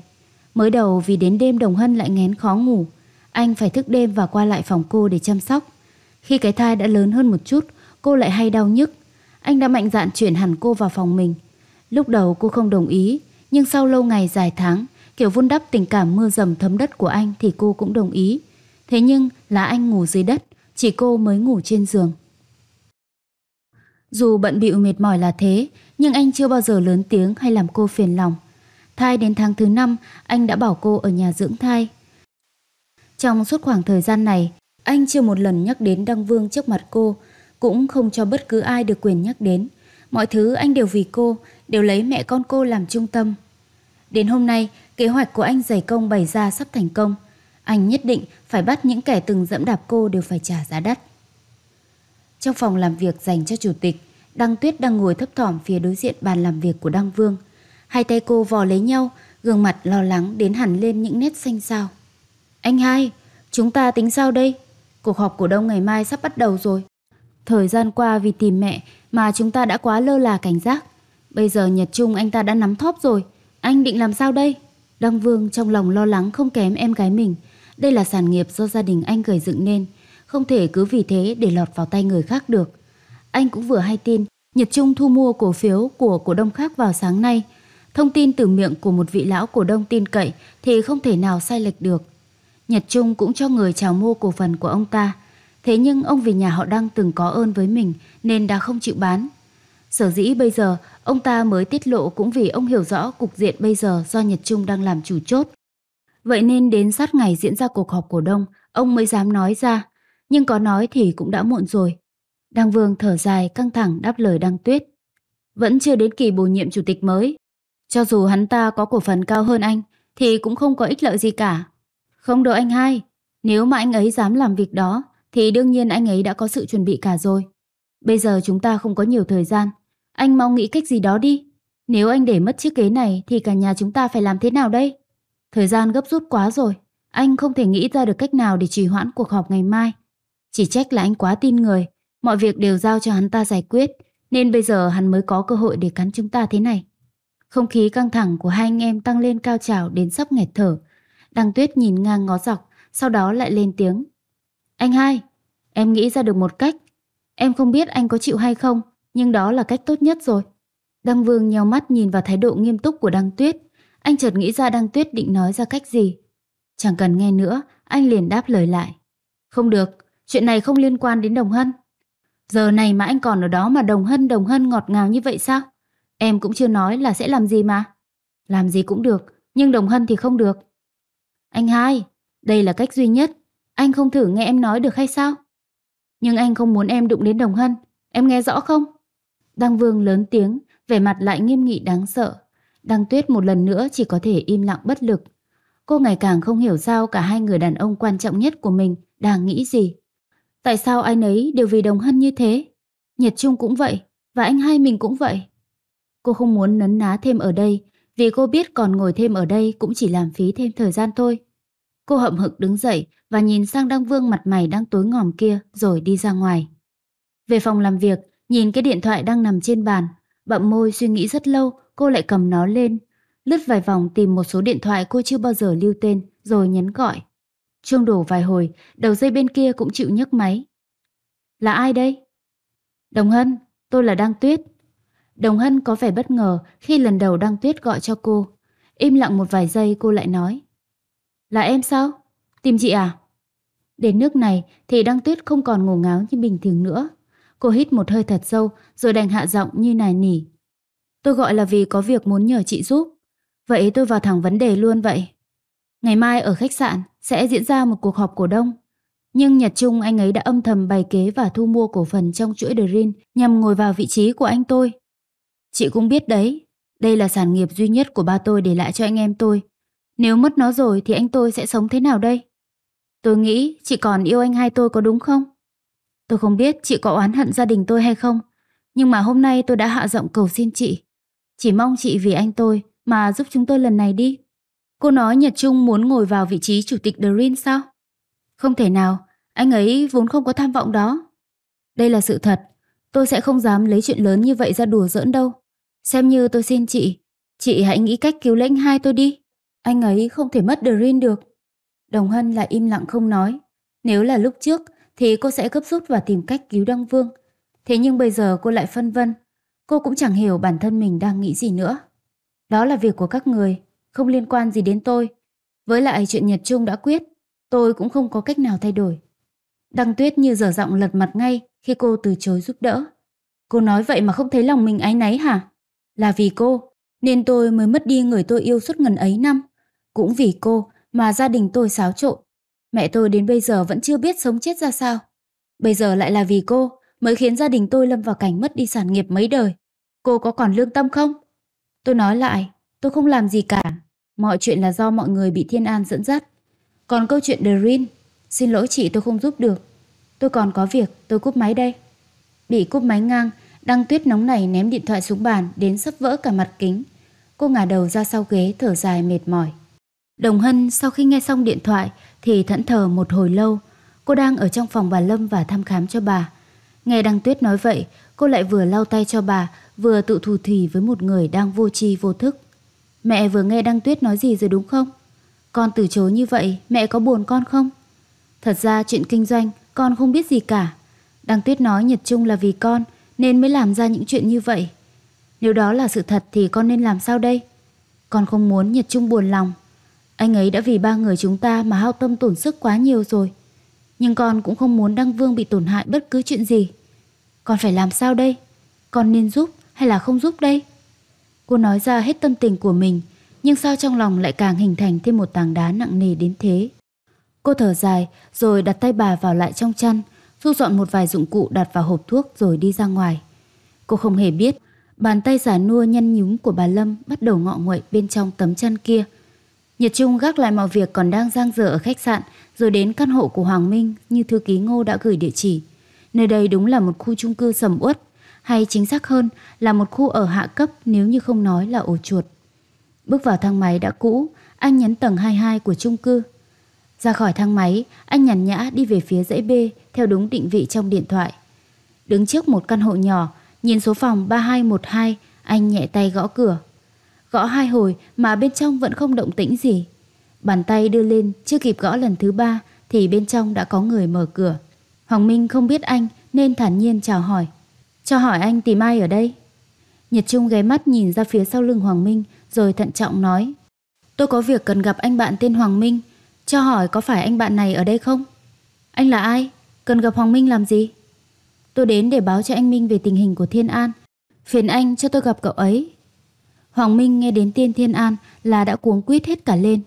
Mới đầu vì đến đêm Đồng Hân lại ngén khó ngủ, anh phải thức đêm và qua lại phòng cô để chăm sóc. Khi cái thai đã lớn hơn một chút, cô lại hay đau nhức. Anh đã mạnh dạn chuyển hẳn cô vào phòng mình. Lúc đầu cô không đồng ý, nhưng sau lâu ngày dài tháng, kiểu vun đắp tình cảm mưa dầm thấm đất của anh thì cô cũng đồng ý. Thế nhưng là anh ngủ dưới đất, chỉ cô mới ngủ trên giường. Dù bận bịu mệt mỏi là thế, nhưng anh chưa bao giờ lớn tiếng hay làm cô phiền lòng. Thai đến tháng thứ năm, anh đã bảo cô ở nhà dưỡng thai. Trong suốt khoảng thời gian này, anh chưa một lần nhắc đến Đăng Vương trước mặt cô, cũng không cho bất cứ ai được quyền nhắc đến. Mọi thứ anh đều vì cô, đều lấy mẹ con cô làm trung tâm. Đến hôm nay, kế hoạch của anh giày công bày ra sắp thành công. Anh nhất định phải bắt những kẻ từng dẫm đạp cô đều phải trả giá đắt. Trong phòng làm việc dành cho chủ tịch, Đăng Tuyết đang ngồi thấp thỏm phía đối diện bàn làm việc của Đăng Vương. Hai tay cô vò lấy nhau, gương mặt lo lắng đến hẳn lên những nét xanh xao. Anh hai, chúng ta tính sao đây? Cuộc họp cổ đông ngày mai sắp bắt đầu rồi. Thời gian qua vì tìm mẹ mà chúng ta đã quá lơ là cảnh giác. Bây giờ Nhật Trung anh ta đã nắm thóp rồi. Anh định làm sao đây? Đăng Vương trong lòng lo lắng không kém em gái mình. Đây là sản nghiệp do gia đình anh gầy dựng nên không thể cứ vì thế để lọt vào tay người khác được. Anh cũng vừa hay tin Nhật Trung thu mua cổ phiếu của cổ đông khác vào sáng nay. Thông tin từ miệng của một vị lão cổ đông tin cậy thì không thể nào sai lệch được. Nhật Trung cũng cho người chào mua cổ phần của ông ta. Thế nhưng ông vì nhà họ đang từng có ơn với mình nên đã không chịu bán. Sở dĩ bây giờ ông ta mới tiết lộ cũng vì ông hiểu rõ cục diện bây giờ do Nhật Trung đang làm chủ chốt. Vậy nên đến sát ngày diễn ra cuộc họp cổ đông, ông mới dám nói ra nhưng có nói thì cũng đã muộn rồi. Đăng Vương thở dài căng thẳng đáp lời Đăng Tuyết. Vẫn chưa đến kỳ bổ nhiệm chủ tịch mới. Cho dù hắn ta có cổ phần cao hơn anh, thì cũng không có ích lợi gì cả. Không đâu anh hai, nếu mà anh ấy dám làm việc đó, thì đương nhiên anh ấy đã có sự chuẩn bị cả rồi. Bây giờ chúng ta không có nhiều thời gian, anh mau nghĩ cách gì đó đi. Nếu anh để mất chiếc ghế này thì cả nhà chúng ta phải làm thế nào đây? Thời gian gấp rút quá rồi, anh không thể nghĩ ra được cách nào để trì hoãn cuộc họp ngày mai. Chỉ trách là anh quá tin người, mọi việc đều giao cho hắn ta giải quyết, nên bây giờ hắn mới có cơ hội để cắn chúng ta thế này. Không khí căng thẳng của hai anh em tăng lên cao trào đến sắp nghẹt thở. Đăng tuyết nhìn ngang ngó dọc, sau đó lại lên tiếng. Anh hai, em nghĩ ra được một cách. Em không biết anh có chịu hay không, nhưng đó là cách tốt nhất rồi. Đăng Vương nheo mắt nhìn vào thái độ nghiêm túc của Đăng Tuyết. Anh chợt nghĩ ra Đăng Tuyết định nói ra cách gì. Chẳng cần nghe nữa, anh liền đáp lời lại. Không được, Chuyện này không liên quan đến Đồng Hân. Giờ này mà anh còn ở đó mà Đồng Hân Đồng Hân ngọt ngào như vậy sao? Em cũng chưa nói là sẽ làm gì mà. Làm gì cũng được, nhưng Đồng Hân thì không được. Anh hai, đây là cách duy nhất. Anh không thử nghe em nói được hay sao? Nhưng anh không muốn em đụng đến Đồng Hân. Em nghe rõ không? Đăng Vương lớn tiếng, vẻ mặt lại nghiêm nghị đáng sợ. Đăng Tuyết một lần nữa chỉ có thể im lặng bất lực. Cô ngày càng không hiểu sao cả hai người đàn ông quan trọng nhất của mình đang nghĩ gì. Tại sao ai nấy đều vì đồng hân như thế? Nhật Trung cũng vậy, và anh hai mình cũng vậy. Cô không muốn nấn ná thêm ở đây, vì cô biết còn ngồi thêm ở đây cũng chỉ làm phí thêm thời gian thôi. Cô hậm hực đứng dậy và nhìn sang Đăng Vương mặt mày đang tối ngòm kia rồi đi ra ngoài. Về phòng làm việc, nhìn cái điện thoại đang nằm trên bàn, bậm môi suy nghĩ rất lâu, cô lại cầm nó lên, lướt vài vòng tìm một số điện thoại cô chưa bao giờ lưu tên rồi nhấn gọi. Chuông đổ vài hồi, đầu dây bên kia cũng chịu nhấc máy. Là ai đây? Đồng Hân, tôi là Đăng Tuyết. Đồng Hân có vẻ bất ngờ khi lần đầu Đăng Tuyết gọi cho cô. Im lặng một vài giây cô lại nói. Là em sao? Tìm chị à? Đến nước này thì Đăng Tuyết không còn ngủ ngáo như bình thường nữa. Cô hít một hơi thật sâu rồi đành hạ giọng như nài nỉ. Tôi gọi là vì có việc muốn nhờ chị giúp. Vậy tôi vào thẳng vấn đề luôn vậy. Ngày mai ở khách sạn, sẽ diễn ra một cuộc họp cổ đông. Nhưng Nhật Trung anh ấy đã âm thầm bày kế và thu mua cổ phần trong chuỗi Drin nhằm ngồi vào vị trí của anh tôi. Chị cũng biết đấy, đây là sản nghiệp duy nhất của ba tôi để lại cho anh em tôi. Nếu mất nó rồi thì anh tôi sẽ sống thế nào đây? Tôi nghĩ chị còn yêu anh hai tôi có đúng không? Tôi không biết chị có oán hận gia đình tôi hay không, nhưng mà hôm nay tôi đã hạ giọng cầu xin chị. Chỉ mong chị vì anh tôi mà giúp chúng tôi lần này đi. Cô nói Nhật Trung muốn ngồi vào vị trí chủ tịch Dream sao? Không thể nào, anh ấy vốn không có tham vọng đó. Đây là sự thật, tôi sẽ không dám lấy chuyện lớn như vậy ra đùa giỡn đâu. Xem như tôi xin chị, chị hãy nghĩ cách cứu lệnh hai tôi đi. Anh ấy không thể mất Dream được. Đồng Hân lại im lặng không nói. Nếu là lúc trước thì cô sẽ gấp rút và tìm cách cứu Đăng Vương. Thế nhưng bây giờ cô lại phân vân. Cô cũng chẳng hiểu bản thân mình đang nghĩ gì nữa. Đó là việc của các người không liên quan gì đến tôi. Với lại chuyện Nhật Trung đã quyết, tôi cũng không có cách nào thay đổi. Đăng Tuyết như dở giọng lật mặt ngay khi cô từ chối giúp đỡ. Cô nói vậy mà không thấy lòng mình áy náy hả? Là vì cô, nên tôi mới mất đi người tôi yêu suốt ngần ấy năm. Cũng vì cô mà gia đình tôi xáo trộn. Mẹ tôi đến bây giờ vẫn chưa biết sống chết ra sao. Bây giờ lại là vì cô mới khiến gia đình tôi lâm vào cảnh mất đi sản nghiệp mấy đời. Cô có còn lương tâm không? Tôi nói lại, tôi không làm gì cả. Mọi chuyện là do mọi người bị Thiên An dẫn dắt. Còn câu chuyện The xin lỗi chị tôi không giúp được. Tôi còn có việc, tôi cúp máy đây. Bị cúp máy ngang, Đăng tuyết nóng này ném điện thoại xuống bàn đến sắp vỡ cả mặt kính. Cô ngả đầu ra sau ghế thở dài mệt mỏi. Đồng Hân sau khi nghe xong điện thoại thì thẫn thờ một hồi lâu. Cô đang ở trong phòng bà Lâm và thăm khám cho bà. Nghe Đăng Tuyết nói vậy, cô lại vừa lau tay cho bà, vừa tự thù thỉ với một người đang vô tri vô thức. Mẹ vừa nghe Đăng Tuyết nói gì rồi đúng không? Con từ chối như vậy, mẹ có buồn con không? Thật ra chuyện kinh doanh, con không biết gì cả. Đăng Tuyết nói Nhật Trung là vì con, nên mới làm ra những chuyện như vậy. Nếu đó là sự thật thì con nên làm sao đây? Con không muốn Nhật Trung buồn lòng. Anh ấy đã vì ba người chúng ta mà hao tâm tổn sức quá nhiều rồi. Nhưng con cũng không muốn Đăng Vương bị tổn hại bất cứ chuyện gì. Con phải làm sao đây? Con nên giúp hay là không giúp đây? Cô nói ra hết tâm tình của mình, nhưng sao trong lòng lại càng hình thành thêm một tảng đá nặng nề đến thế. Cô thở dài rồi đặt tay bà vào lại trong chăn, thu dọn một vài dụng cụ đặt vào hộp thuốc rồi đi ra ngoài. Cô không hề biết, bàn tay giả nua nhăn nhúm của bà Lâm bắt đầu ngọ nguậy bên trong tấm chăn kia. Nhật Trung gác lại mọi việc còn đang giang dở ở khách sạn rồi đến căn hộ của Hoàng Minh như thư ký Ngô đã gửi địa chỉ. Nơi đây đúng là một khu chung cư sầm uất hay chính xác hơn là một khu ở hạ cấp nếu như không nói là ổ chuột. Bước vào thang máy đã cũ, anh nhấn tầng 22 của chung cư. Ra khỏi thang máy, anh nhàn nhã đi về phía dãy B theo đúng định vị trong điện thoại. Đứng trước một căn hộ nhỏ, nhìn số phòng 3212, anh nhẹ tay gõ cửa. Gõ hai hồi mà bên trong vẫn không động tĩnh gì. Bàn tay đưa lên, chưa kịp gõ lần thứ ba thì bên trong đã có người mở cửa. Hoàng Minh không biết anh nên thản nhiên chào hỏi. Cho hỏi anh tìm ai ở đây? Nhật Trung ghé mắt nhìn ra phía sau lưng Hoàng Minh rồi thận trọng nói. Tôi có việc cần gặp anh bạn tên Hoàng Minh. Cho hỏi có phải anh bạn này ở đây không? Anh là ai? Cần gặp Hoàng Minh làm gì? Tôi đến để báo cho anh Minh về tình hình của Thiên An. Phiền anh cho tôi gặp cậu ấy. Hoàng Minh nghe đến tên Thiên An là đã cuống quýt hết cả lên.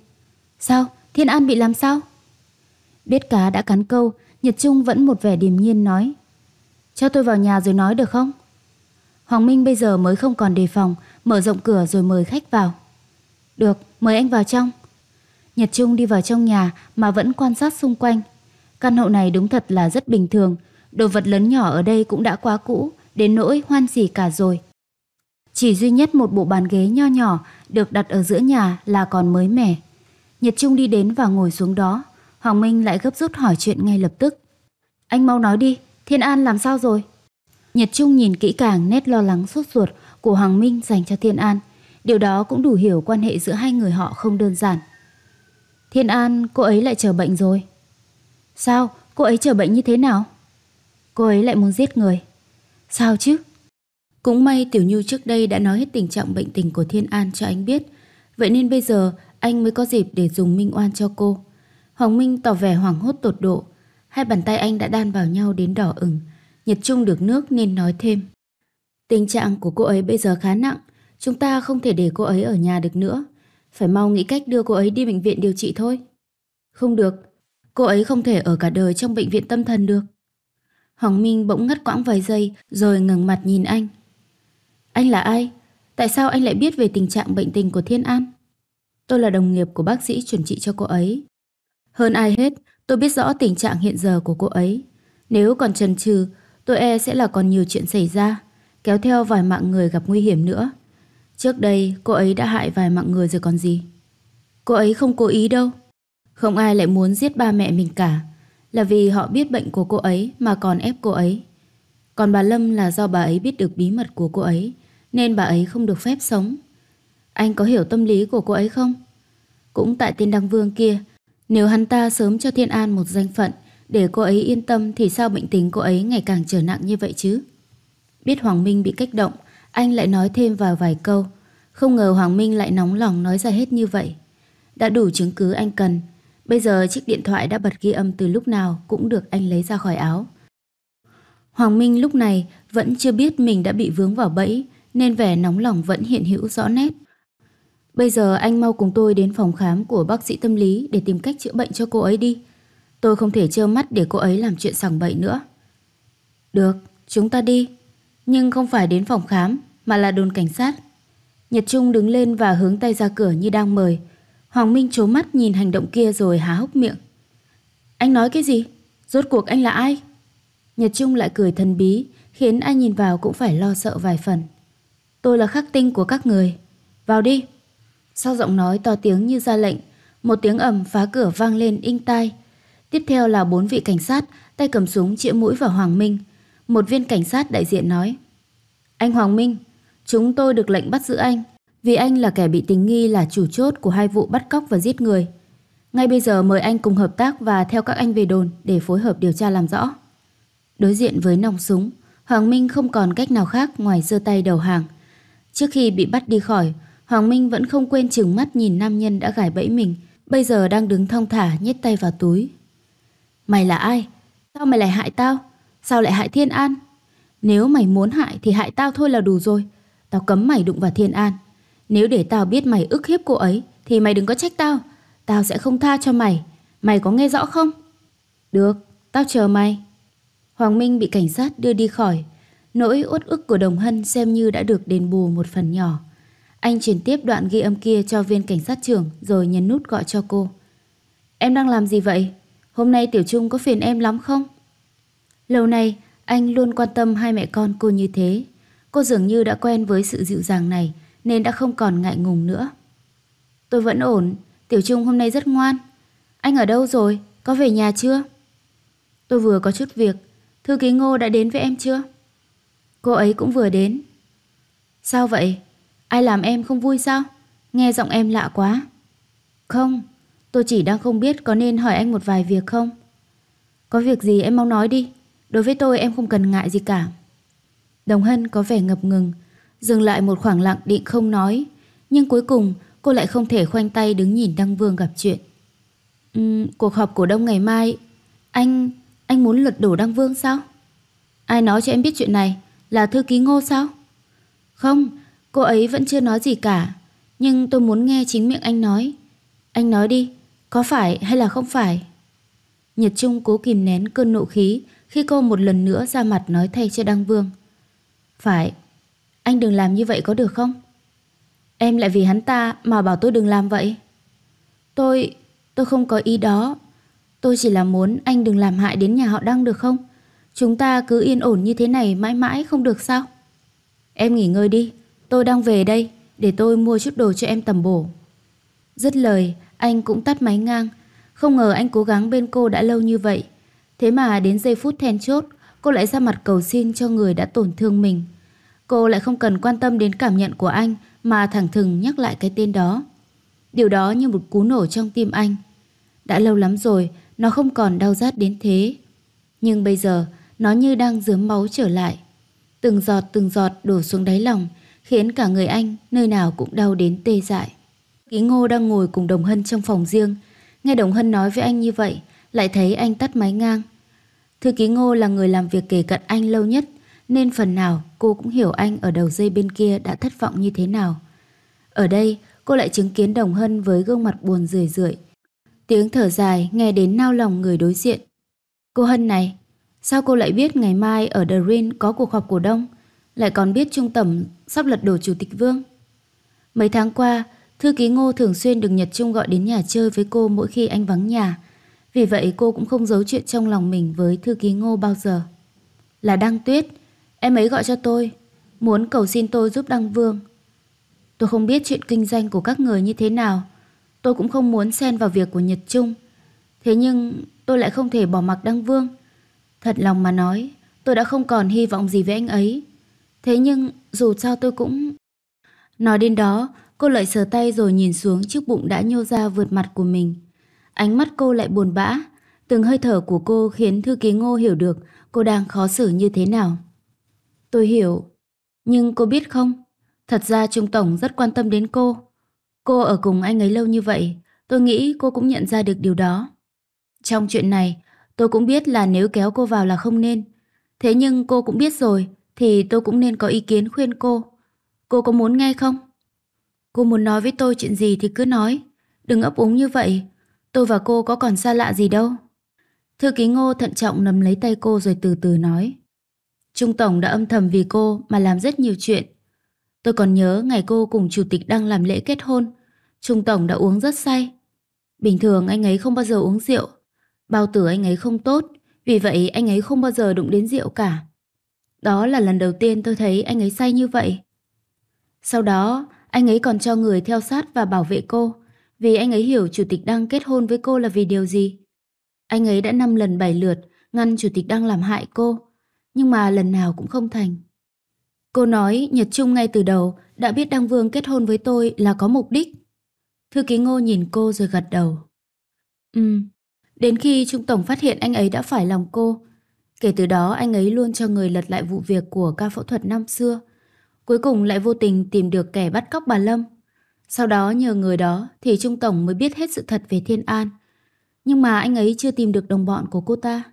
Sao? Thiên An bị làm sao? Biết cá đã cắn câu, Nhật Trung vẫn một vẻ điềm nhiên nói. Cho tôi vào nhà rồi nói được không? Hoàng Minh bây giờ mới không còn đề phòng, mở rộng cửa rồi mời khách vào. Được, mời anh vào trong. Nhật Trung đi vào trong nhà mà vẫn quan sát xung quanh. Căn hộ này đúng thật là rất bình thường, đồ vật lớn nhỏ ở đây cũng đã quá cũ, đến nỗi hoan gì cả rồi. Chỉ duy nhất một bộ bàn ghế nho nhỏ được đặt ở giữa nhà là còn mới mẻ. Nhật Trung đi đến và ngồi xuống đó, Hoàng Minh lại gấp rút hỏi chuyện ngay lập tức. Anh mau nói đi, Thiên An làm sao rồi? Nhật Trung nhìn kỹ càng nét lo lắng sốt ruột của Hoàng Minh dành cho Thiên An. Điều đó cũng đủ hiểu quan hệ giữa hai người họ không đơn giản. Thiên An, cô ấy lại trở bệnh rồi. Sao? Cô ấy trở bệnh như thế nào? Cô ấy lại muốn giết người. Sao chứ? Cũng may Tiểu Nhu trước đây đã nói hết tình trạng bệnh tình của Thiên An cho anh biết. Vậy nên bây giờ anh mới có dịp để dùng minh oan cho cô. Hoàng Minh tỏ vẻ hoảng hốt tột độ. Hai bàn tay anh đã đan vào nhau đến đỏ ửng. Nhật Trung được nước nên nói thêm. Tình trạng của cô ấy bây giờ khá nặng. Chúng ta không thể để cô ấy ở nhà được nữa. Phải mau nghĩ cách đưa cô ấy đi bệnh viện điều trị thôi. Không được. Cô ấy không thể ở cả đời trong bệnh viện tâm thần được. Hoàng Minh bỗng ngắt quãng vài giây rồi ngừng mặt nhìn anh. Anh là ai? Tại sao anh lại biết về tình trạng bệnh tình của Thiên An? Tôi là đồng nghiệp của bác sĩ chuẩn trị cho cô ấy. Hơn ai hết, Tôi biết rõ tình trạng hiện giờ của cô ấy. Nếu còn chần chừ, tôi e sẽ là còn nhiều chuyện xảy ra, kéo theo vài mạng người gặp nguy hiểm nữa. Trước đây, cô ấy đã hại vài mạng người rồi còn gì. Cô ấy không cố ý đâu. Không ai lại muốn giết ba mẹ mình cả, là vì họ biết bệnh của cô ấy mà còn ép cô ấy. Còn bà Lâm là do bà ấy biết được bí mật của cô ấy, nên bà ấy không được phép sống. Anh có hiểu tâm lý của cô ấy không? Cũng tại tên Đăng Vương kia, nếu hắn ta sớm cho Thiên An một danh phận để cô ấy yên tâm thì sao bệnh tình cô ấy ngày càng trở nặng như vậy chứ? Biết Hoàng Minh bị kích động, anh lại nói thêm vào vài câu. Không ngờ Hoàng Minh lại nóng lòng nói ra hết như vậy. Đã đủ chứng cứ anh cần. Bây giờ chiếc điện thoại đã bật ghi âm từ lúc nào cũng được anh lấy ra khỏi áo. Hoàng Minh lúc này vẫn chưa biết mình đã bị vướng vào bẫy nên vẻ nóng lòng vẫn hiện hữu rõ nét. Bây giờ anh mau cùng tôi đến phòng khám của bác sĩ tâm lý để tìm cách chữa bệnh cho cô ấy đi. Tôi không thể trơ mắt để cô ấy làm chuyện sằng bậy nữa. Được, chúng ta đi. Nhưng không phải đến phòng khám mà là đồn cảnh sát. Nhật Trung đứng lên và hướng tay ra cửa như đang mời. Hoàng Minh trố mắt nhìn hành động kia rồi há hốc miệng. Anh nói cái gì? Rốt cuộc anh là ai? Nhật Trung lại cười thần bí, khiến ai nhìn vào cũng phải lo sợ vài phần. Tôi là khắc tinh của các người. Vào đi. Sau giọng nói to tiếng như ra lệnh, một tiếng ầm phá cửa vang lên inh tai. Tiếp theo là bốn vị cảnh sát, tay cầm súng chĩa mũi vào Hoàng Minh. Một viên cảnh sát đại diện nói. Anh Hoàng Minh, chúng tôi được lệnh bắt giữ anh, vì anh là kẻ bị tình nghi là chủ chốt của hai vụ bắt cóc và giết người. Ngay bây giờ mời anh cùng hợp tác và theo các anh về đồn để phối hợp điều tra làm rõ. Đối diện với nòng súng, Hoàng Minh không còn cách nào khác ngoài giơ tay đầu hàng. Trước khi bị bắt đi khỏi, Hoàng Minh vẫn không quên chừng mắt nhìn nam nhân đã gài bẫy mình, bây giờ đang đứng thong thả nhét tay vào túi. Mày là ai? Sao mày lại hại tao? Sao lại hại Thiên An? Nếu mày muốn hại thì hại tao thôi là đủ rồi. Tao cấm mày đụng vào Thiên An. Nếu để tao biết mày ức hiếp cô ấy thì mày đừng có trách tao. Tao sẽ không tha cho mày. Mày có nghe rõ không? Được, tao chờ mày. Hoàng Minh bị cảnh sát đưa đi khỏi. Nỗi uất ức của Đồng Hân xem như đã được đền bù một phần nhỏ. Anh chuyển tiếp đoạn ghi âm kia cho viên cảnh sát trưởng rồi nhấn nút gọi cho cô. Em đang làm gì vậy? Hôm nay Tiểu Trung có phiền em lắm không? Lâu nay, anh luôn quan tâm hai mẹ con cô như thế. Cô dường như đã quen với sự dịu dàng này nên đã không còn ngại ngùng nữa. Tôi vẫn ổn, Tiểu Trung hôm nay rất ngoan. Anh ở đâu rồi? Có về nhà chưa? Tôi vừa có chút việc. Thư ký Ngô đã đến với em chưa? Cô ấy cũng vừa đến. Sao vậy? Ai làm em không vui sao? Nghe giọng em lạ quá. Không, tôi chỉ đang không biết có nên hỏi anh một vài việc không? Có việc gì em mau nói đi. Đối với tôi em không cần ngại gì cả. Đồng Hân có vẻ ngập ngừng, dừng lại một khoảng lặng định không nói. Nhưng cuối cùng cô lại không thể khoanh tay đứng nhìn Đăng Vương gặp chuyện. Uhm, cuộc họp cổ đông ngày mai, anh, anh muốn lật đổ Đăng Vương sao? Ai nói cho em biết chuyện này? Là thư ký ngô sao? Không, Cô ấy vẫn chưa nói gì cả Nhưng tôi muốn nghe chính miệng anh nói Anh nói đi Có phải hay là không phải Nhật Trung cố kìm nén cơn nộ khí Khi cô một lần nữa ra mặt nói thay cho Đăng Vương Phải Anh đừng làm như vậy có được không Em lại vì hắn ta mà bảo tôi đừng làm vậy Tôi Tôi không có ý đó Tôi chỉ là muốn anh đừng làm hại đến nhà họ Đăng được không Chúng ta cứ yên ổn như thế này mãi mãi không được sao Em nghỉ ngơi đi Tôi đang về đây Để tôi mua chút đồ cho em tầm bổ Dứt lời Anh cũng tắt máy ngang Không ngờ anh cố gắng bên cô đã lâu như vậy Thế mà đến giây phút then chốt Cô lại ra mặt cầu xin cho người đã tổn thương mình Cô lại không cần quan tâm đến cảm nhận của anh Mà thẳng thừng nhắc lại cái tên đó Điều đó như một cú nổ trong tim anh Đã lâu lắm rồi Nó không còn đau rát đến thế Nhưng bây giờ Nó như đang dướm máu trở lại Từng giọt từng giọt đổ xuống đáy lòng khiến cả người anh nơi nào cũng đau đến tê dại. Ký Ngô đang ngồi cùng Đồng Hân trong phòng riêng, nghe Đồng Hân nói với anh như vậy, lại thấy anh tắt máy ngang. Thư ký Ngô là người làm việc kể cận anh lâu nhất, nên phần nào cô cũng hiểu anh ở đầu dây bên kia đã thất vọng như thế nào. Ở đây, cô lại chứng kiến Đồng Hân với gương mặt buồn rười rượi. Tiếng thở dài nghe đến nao lòng người đối diện. Cô Hân này, sao cô lại biết ngày mai ở The Rin có cuộc họp cổ đông? lại còn biết Trung Tẩm sắp lật đổ Chủ tịch Vương. Mấy tháng qua, thư ký Ngô thường xuyên được Nhật Trung gọi đến nhà chơi với cô mỗi khi anh vắng nhà. Vì vậy cô cũng không giấu chuyện trong lòng mình với thư ký Ngô bao giờ. Là Đăng Tuyết, em ấy gọi cho tôi, muốn cầu xin tôi giúp Đăng Vương. Tôi không biết chuyện kinh doanh của các người như thế nào, tôi cũng không muốn xen vào việc của Nhật Trung. Thế nhưng tôi lại không thể bỏ mặc Đăng Vương. Thật lòng mà nói, tôi đã không còn hy vọng gì với anh ấy. Thế nhưng dù sao tôi cũng... Nói đến đó, cô lại sờ tay rồi nhìn xuống chiếc bụng đã nhô ra vượt mặt của mình. Ánh mắt cô lại buồn bã. Từng hơi thở của cô khiến thư ký ngô hiểu được cô đang khó xử như thế nào. Tôi hiểu. Nhưng cô biết không? Thật ra Trung Tổng rất quan tâm đến cô. Cô ở cùng anh ấy lâu như vậy, tôi nghĩ cô cũng nhận ra được điều đó. Trong chuyện này, tôi cũng biết là nếu kéo cô vào là không nên. Thế nhưng cô cũng biết rồi, thì tôi cũng nên có ý kiến khuyên cô. Cô có muốn nghe không? Cô muốn nói với tôi chuyện gì thì cứ nói. Đừng ấp úng như vậy. Tôi và cô có còn xa lạ gì đâu. Thư ký Ngô thận trọng nắm lấy tay cô rồi từ từ nói. Trung Tổng đã âm thầm vì cô mà làm rất nhiều chuyện. Tôi còn nhớ ngày cô cùng Chủ tịch đang làm lễ kết hôn. Trung Tổng đã uống rất say. Bình thường anh ấy không bao giờ uống rượu. Bao tử anh ấy không tốt, vì vậy anh ấy không bao giờ đụng đến rượu cả. Đó là lần đầu tiên tôi thấy anh ấy say như vậy. Sau đó, anh ấy còn cho người theo sát và bảo vệ cô, vì anh ấy hiểu Chủ tịch đang kết hôn với cô là vì điều gì. Anh ấy đã năm lần bảy lượt ngăn Chủ tịch đang làm hại cô, nhưng mà lần nào cũng không thành. Cô nói Nhật Trung ngay từ đầu đã biết Đăng Vương kết hôn với tôi là có mục đích. Thư ký Ngô nhìn cô rồi gật đầu. Ừ, đến khi Trung Tổng phát hiện anh ấy đã phải lòng cô Kể từ đó anh ấy luôn cho người lật lại vụ việc của ca phẫu thuật năm xưa. Cuối cùng lại vô tình tìm được kẻ bắt cóc bà Lâm. Sau đó nhờ người đó thì Trung Tổng mới biết hết sự thật về Thiên An. Nhưng mà anh ấy chưa tìm được đồng bọn của cô ta.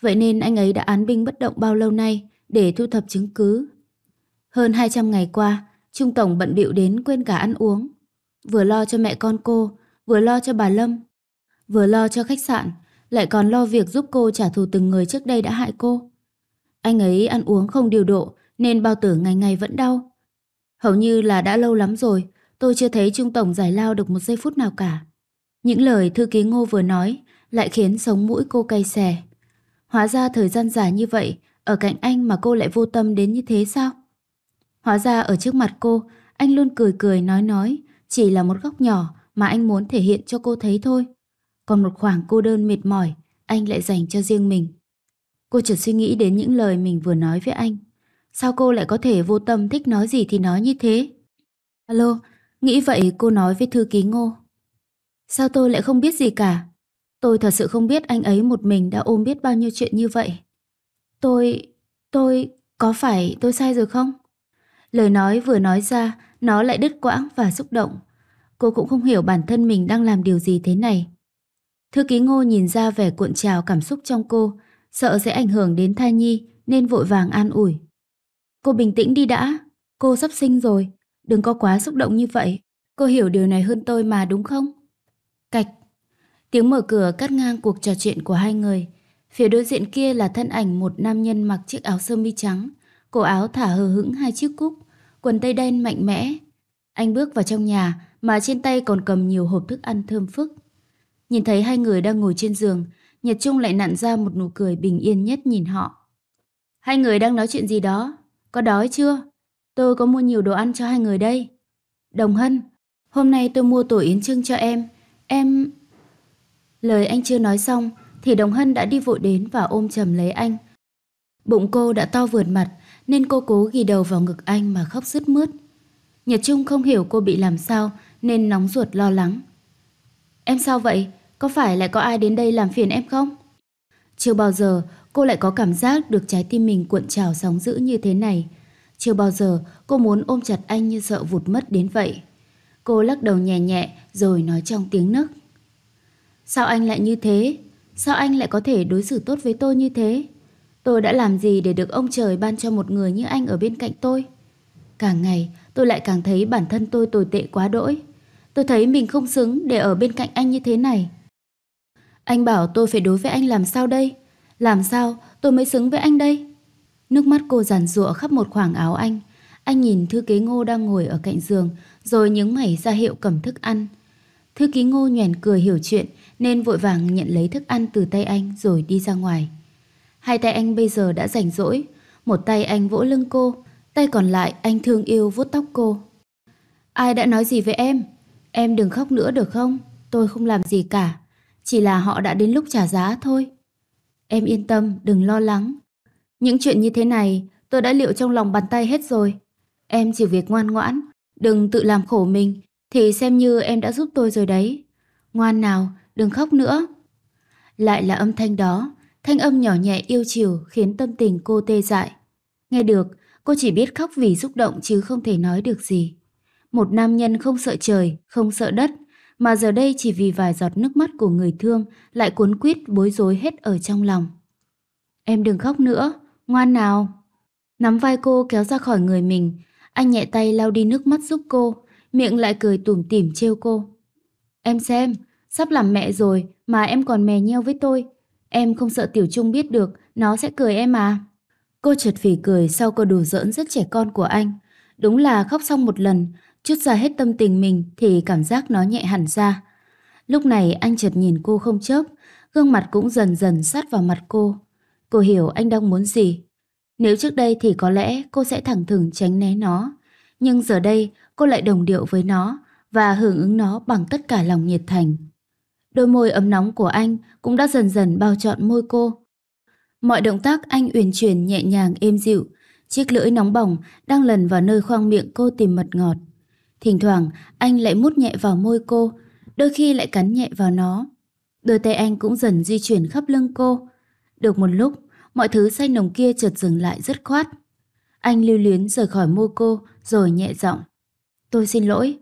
Vậy nên anh ấy đã án binh bất động bao lâu nay để thu thập chứng cứ. Hơn 200 ngày qua, Trung Tổng bận bịu đến quên cả ăn uống. Vừa lo cho mẹ con cô, vừa lo cho bà Lâm, vừa lo cho khách sạn, lại còn lo việc giúp cô trả thù từng người trước đây đã hại cô. Anh ấy ăn uống không điều độ nên bao tử ngày ngày vẫn đau. Hầu như là đã lâu lắm rồi, tôi chưa thấy Trung Tổng giải lao được một giây phút nào cả. Những lời thư ký Ngô vừa nói lại khiến sống mũi cô cay xè. Hóa ra thời gian dài như vậy, ở cạnh anh mà cô lại vô tâm đến như thế sao? Hóa ra ở trước mặt cô, anh luôn cười cười nói nói, chỉ là một góc nhỏ mà anh muốn thể hiện cho cô thấy thôi. Còn một khoảng cô đơn mệt mỏi, anh lại dành cho riêng mình. Cô chợt suy nghĩ đến những lời mình vừa nói với anh. Sao cô lại có thể vô tâm thích nói gì thì nói như thế? Alo, nghĩ vậy cô nói với thư ký ngô. Sao tôi lại không biết gì cả? Tôi thật sự không biết anh ấy một mình đã ôm biết bao nhiêu chuyện như vậy. Tôi... tôi... có phải tôi sai rồi không? Lời nói vừa nói ra, nó lại đứt quãng và xúc động. Cô cũng không hiểu bản thân mình đang làm điều gì thế này. Thư ký ngô nhìn ra vẻ cuộn trào cảm xúc trong cô, sợ sẽ ảnh hưởng đến thai nhi nên vội vàng an ủi. Cô bình tĩnh đi đã, cô sắp sinh rồi, đừng có quá xúc động như vậy. Cô hiểu điều này hơn tôi mà đúng không? Cạch. Tiếng mở cửa cắt ngang cuộc trò chuyện của hai người. Phía đối diện kia là thân ảnh một nam nhân mặc chiếc áo sơ mi trắng, cổ áo thả hờ hững hai chiếc cúc, quần tây đen mạnh mẽ. Anh bước vào trong nhà mà trên tay còn cầm nhiều hộp thức ăn thơm phức. Nhìn thấy hai người đang ngồi trên giường, Nhật Trung lại nặn ra một nụ cười bình yên nhất nhìn họ. Hai người đang nói chuyện gì đó? Có đói chưa? Tôi có mua nhiều đồ ăn cho hai người đây. Đồng Hân, hôm nay tôi mua tổ yến trưng cho em. Em... Lời anh chưa nói xong thì Đồng Hân đã đi vội đến và ôm chầm lấy anh. Bụng cô đã to vượt mặt nên cô cố ghi đầu vào ngực anh mà khóc sứt mướt. Nhật Trung không hiểu cô bị làm sao nên nóng ruột lo lắng. Em sao vậy? Có phải lại có ai đến đây làm phiền em không? Chưa bao giờ cô lại có cảm giác được trái tim mình cuộn trào sóng dữ như thế này. Chưa bao giờ cô muốn ôm chặt anh như sợ vụt mất đến vậy. Cô lắc đầu nhẹ nhẹ rồi nói trong tiếng nấc. Sao anh lại như thế? Sao anh lại có thể đối xử tốt với tôi như thế? Tôi đã làm gì để được ông trời ban cho một người như anh ở bên cạnh tôi? Càng ngày tôi lại càng thấy bản thân tôi tồi tệ quá đỗi. Tôi thấy mình không xứng để ở bên cạnh anh như thế này. Anh bảo tôi phải đối với anh làm sao đây? Làm sao tôi mới xứng với anh đây? Nước mắt cô giàn rụa khắp một khoảng áo anh. Anh nhìn thư ký ngô đang ngồi ở cạnh giường, rồi nhướng mẩy ra hiệu cầm thức ăn. Thư ký ngô nhoèn cười hiểu chuyện, nên vội vàng nhận lấy thức ăn từ tay anh rồi đi ra ngoài. Hai tay anh bây giờ đã rảnh rỗi, một tay anh vỗ lưng cô, tay còn lại anh thương yêu vuốt tóc cô. Ai đã nói gì với em? Em đừng khóc nữa được không? Tôi không làm gì cả chỉ là họ đã đến lúc trả giá thôi. Em yên tâm, đừng lo lắng. Những chuyện như thế này tôi đã liệu trong lòng bàn tay hết rồi. Em chỉ việc ngoan ngoãn, đừng tự làm khổ mình, thì xem như em đã giúp tôi rồi đấy. Ngoan nào, đừng khóc nữa. Lại là âm thanh đó, thanh âm nhỏ nhẹ yêu chiều khiến tâm tình cô tê dại. Nghe được, cô chỉ biết khóc vì xúc động chứ không thể nói được gì. Một nam nhân không sợ trời, không sợ đất, mà giờ đây chỉ vì vài giọt nước mắt của người thương lại cuốn quýt bối rối hết ở trong lòng. Em đừng khóc nữa, ngoan nào. Nắm vai cô kéo ra khỏi người mình, anh nhẹ tay lau đi nước mắt giúp cô, miệng lại cười tủm tỉm trêu cô. Em xem, sắp làm mẹ rồi mà em còn mè nheo với tôi. Em không sợ Tiểu Trung biết được, nó sẽ cười em à. Cô trượt phì cười sau cô đùa giỡn rất trẻ con của anh. Đúng là khóc xong một lần, Chút ra hết tâm tình mình thì cảm giác nó nhẹ hẳn ra. Lúc này anh chợt nhìn cô không chớp, gương mặt cũng dần dần sát vào mặt cô. Cô hiểu anh đang muốn gì. Nếu trước đây thì có lẽ cô sẽ thẳng thừng tránh né nó. Nhưng giờ đây cô lại đồng điệu với nó và hưởng ứng nó bằng tất cả lòng nhiệt thành. Đôi môi ấm nóng của anh cũng đã dần dần bao trọn môi cô. Mọi động tác anh uyển chuyển nhẹ nhàng êm dịu, chiếc lưỡi nóng bỏng đang lần vào nơi khoang miệng cô tìm mật ngọt. Thỉnh thoảng anh lại mút nhẹ vào môi cô, đôi khi lại cắn nhẹ vào nó. Đôi tay anh cũng dần di chuyển khắp lưng cô. Được một lúc, mọi thứ xanh nồng kia chợt dừng lại rất khoát. Anh lưu luyến rời khỏi môi cô rồi nhẹ giọng. Tôi xin lỗi,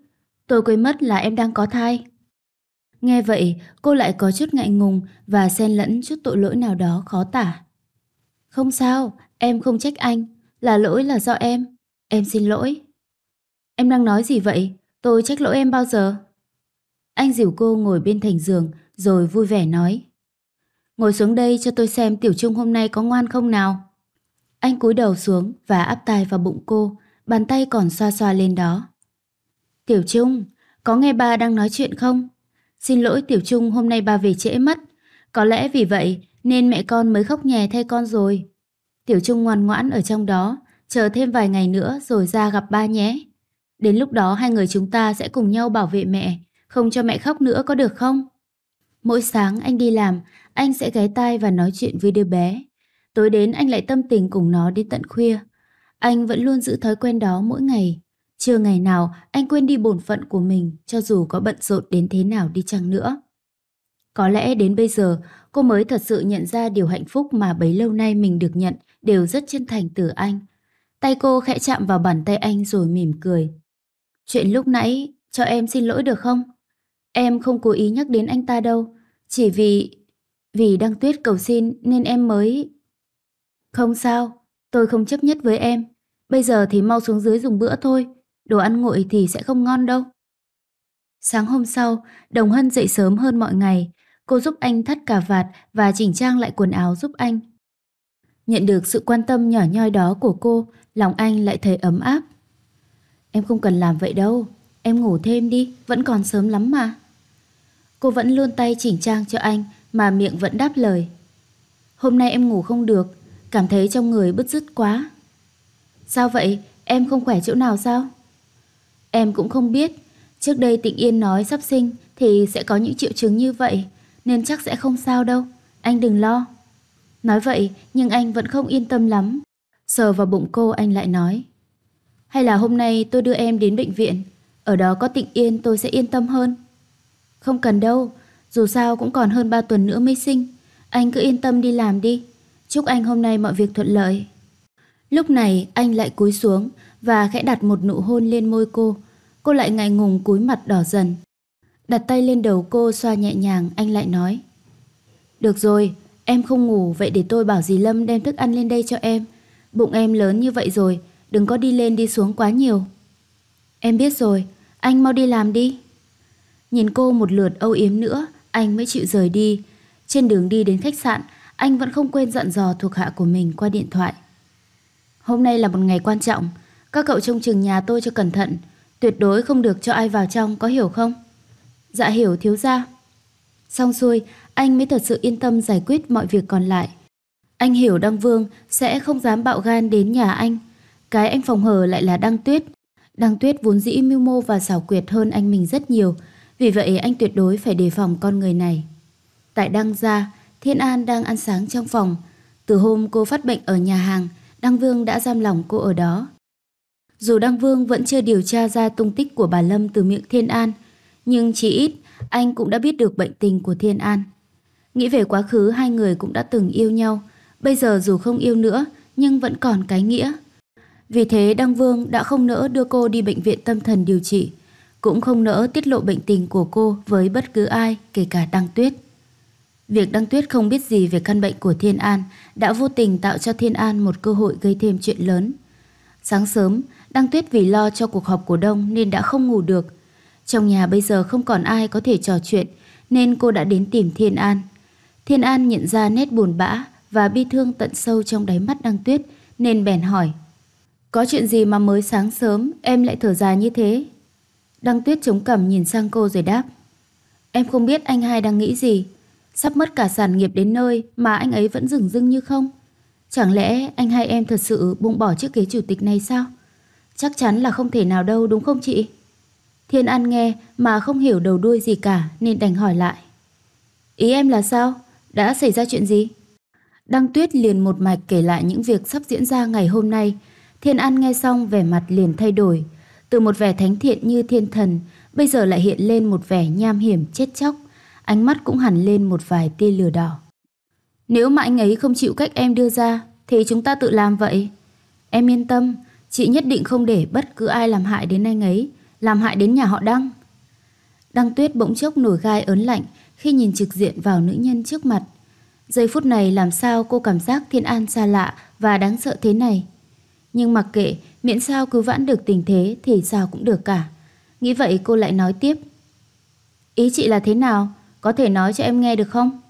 tôi quên mất là em đang có thai. Nghe vậy, cô lại có chút ngại ngùng và xen lẫn chút tội lỗi nào đó khó tả. Không sao, em không trách anh, là lỗi là do em. Em xin lỗi. Em đang nói gì vậy? Tôi trách lỗi em bao giờ? Anh dìu cô ngồi bên thành giường rồi vui vẻ nói. Ngồi xuống đây cho tôi xem Tiểu Trung hôm nay có ngoan không nào. Anh cúi đầu xuống và áp tay vào bụng cô, bàn tay còn xoa xoa lên đó. Tiểu Trung, có nghe ba đang nói chuyện không? Xin lỗi Tiểu Trung hôm nay ba về trễ mất. Có lẽ vì vậy nên mẹ con mới khóc nhè thay con rồi. Tiểu Trung ngoan ngoãn ở trong đó, chờ thêm vài ngày nữa rồi ra gặp ba nhé. Đến lúc đó hai người chúng ta sẽ cùng nhau bảo vệ mẹ, không cho mẹ khóc nữa có được không? Mỗi sáng anh đi làm, anh sẽ ghé tai và nói chuyện với đứa bé. Tối đến anh lại tâm tình cùng nó đến tận khuya. Anh vẫn luôn giữ thói quen đó mỗi ngày. Chưa ngày nào anh quên đi bổn phận của mình cho dù có bận rộn đến thế nào đi chăng nữa. Có lẽ đến bây giờ cô mới thật sự nhận ra điều hạnh phúc mà bấy lâu nay mình được nhận đều rất chân thành từ anh. Tay cô khẽ chạm vào bàn tay anh rồi mỉm cười. Chuyện lúc nãy, cho em xin lỗi được không? Em không cố ý nhắc đến anh ta đâu, chỉ vì... Vì Đăng Tuyết cầu xin nên em mới... Không sao, tôi không chấp nhất với em. Bây giờ thì mau xuống dưới dùng bữa thôi, đồ ăn nguội thì sẽ không ngon đâu. Sáng hôm sau, Đồng Hân dậy sớm hơn mọi ngày. Cô giúp anh thắt cà vạt và chỉnh trang lại quần áo giúp anh. Nhận được sự quan tâm nhỏ nhoi đó của cô, lòng anh lại thấy ấm áp. Em không cần làm vậy đâu Em ngủ thêm đi Vẫn còn sớm lắm mà Cô vẫn luôn tay chỉnh trang cho anh Mà miệng vẫn đáp lời Hôm nay em ngủ không được Cảm thấy trong người bứt rứt quá Sao vậy em không khỏe chỗ nào sao Em cũng không biết Trước đây Tịnh Yên nói sắp sinh Thì sẽ có những triệu chứng như vậy Nên chắc sẽ không sao đâu Anh đừng lo Nói vậy nhưng anh vẫn không yên tâm lắm Sờ vào bụng cô anh lại nói hay là hôm nay tôi đưa em đến bệnh viện, ở đó có tịnh yên tôi sẽ yên tâm hơn. Không cần đâu, dù sao cũng còn hơn 3 tuần nữa mới sinh. Anh cứ yên tâm đi làm đi. Chúc anh hôm nay mọi việc thuận lợi. Lúc này anh lại cúi xuống và khẽ đặt một nụ hôn lên môi cô. Cô lại ngại ngùng cúi mặt đỏ dần. Đặt tay lên đầu cô xoa nhẹ nhàng anh lại nói. Được rồi, em không ngủ vậy để tôi bảo dì Lâm đem thức ăn lên đây cho em. Bụng em lớn như vậy rồi, đừng có đi lên đi xuống quá nhiều. Em biết rồi, anh mau đi làm đi. Nhìn cô một lượt âu yếm nữa, anh mới chịu rời đi. Trên đường đi đến khách sạn, anh vẫn không quên dặn dò thuộc hạ của mình qua điện thoại. Hôm nay là một ngày quan trọng, các cậu trông chừng nhà tôi cho cẩn thận, tuyệt đối không được cho ai vào trong, có hiểu không? Dạ hiểu thiếu gia. Xong xuôi, anh mới thật sự yên tâm giải quyết mọi việc còn lại. Anh hiểu Đăng Vương sẽ không dám bạo gan đến nhà anh. Cái anh phòng hờ lại là Đăng Tuyết. Đăng Tuyết vốn dĩ mưu mô và xảo quyệt hơn anh mình rất nhiều, vì vậy anh tuyệt đối phải đề phòng con người này. Tại Đăng gia, Thiên An đang ăn sáng trong phòng. Từ hôm cô phát bệnh ở nhà hàng, Đăng Vương đã giam lòng cô ở đó. Dù Đăng Vương vẫn chưa điều tra ra tung tích của bà Lâm từ miệng Thiên An, nhưng chỉ ít anh cũng đã biết được bệnh tình của Thiên An. Nghĩ về quá khứ hai người cũng đã từng yêu nhau, bây giờ dù không yêu nữa nhưng vẫn còn cái nghĩa. Vì thế Đăng Vương đã không nỡ đưa cô đi bệnh viện tâm thần điều trị, cũng không nỡ tiết lộ bệnh tình của cô với bất cứ ai, kể cả Đăng Tuyết. Việc Đăng Tuyết không biết gì về căn bệnh của Thiên An đã vô tình tạo cho Thiên An một cơ hội gây thêm chuyện lớn. Sáng sớm, Đăng Tuyết vì lo cho cuộc họp của đông nên đã không ngủ được. Trong nhà bây giờ không còn ai có thể trò chuyện nên cô đã đến tìm Thiên An. Thiên An nhận ra nét buồn bã và bi thương tận sâu trong đáy mắt Đăng Tuyết nên bèn hỏi có chuyện gì mà mới sáng sớm em lại thở dài như thế? Đăng tuyết chống cằm nhìn sang cô rồi đáp. Em không biết anh hai đang nghĩ gì. Sắp mất cả sản nghiệp đến nơi mà anh ấy vẫn dừng dưng như không. Chẳng lẽ anh hai em thật sự buông bỏ chiếc ghế chủ tịch này sao? Chắc chắn là không thể nào đâu đúng không chị? Thiên An nghe mà không hiểu đầu đuôi gì cả nên đành hỏi lại. Ý em là sao? Đã xảy ra chuyện gì? Đăng Tuyết liền một mạch kể lại những việc sắp diễn ra ngày hôm nay Thiên An nghe xong vẻ mặt liền thay đổi. Từ một vẻ thánh thiện như thiên thần, bây giờ lại hiện lên một vẻ nham hiểm chết chóc. Ánh mắt cũng hẳn lên một vài tia lửa đỏ. Nếu mà anh ấy không chịu cách em đưa ra, thì chúng ta tự làm vậy. Em yên tâm, chị nhất định không để bất cứ ai làm hại đến anh ấy, làm hại đến nhà họ Đăng. Đăng Tuyết bỗng chốc nổi gai ớn lạnh khi nhìn trực diện vào nữ nhân trước mặt. Giây phút này làm sao cô cảm giác Thiên An xa lạ và đáng sợ thế này. Nhưng mặc kệ, miễn sao cứ vãn được tình thế thì sao cũng được cả. Nghĩ vậy cô lại nói tiếp. Ý chị là thế nào? Có thể nói cho em nghe được không?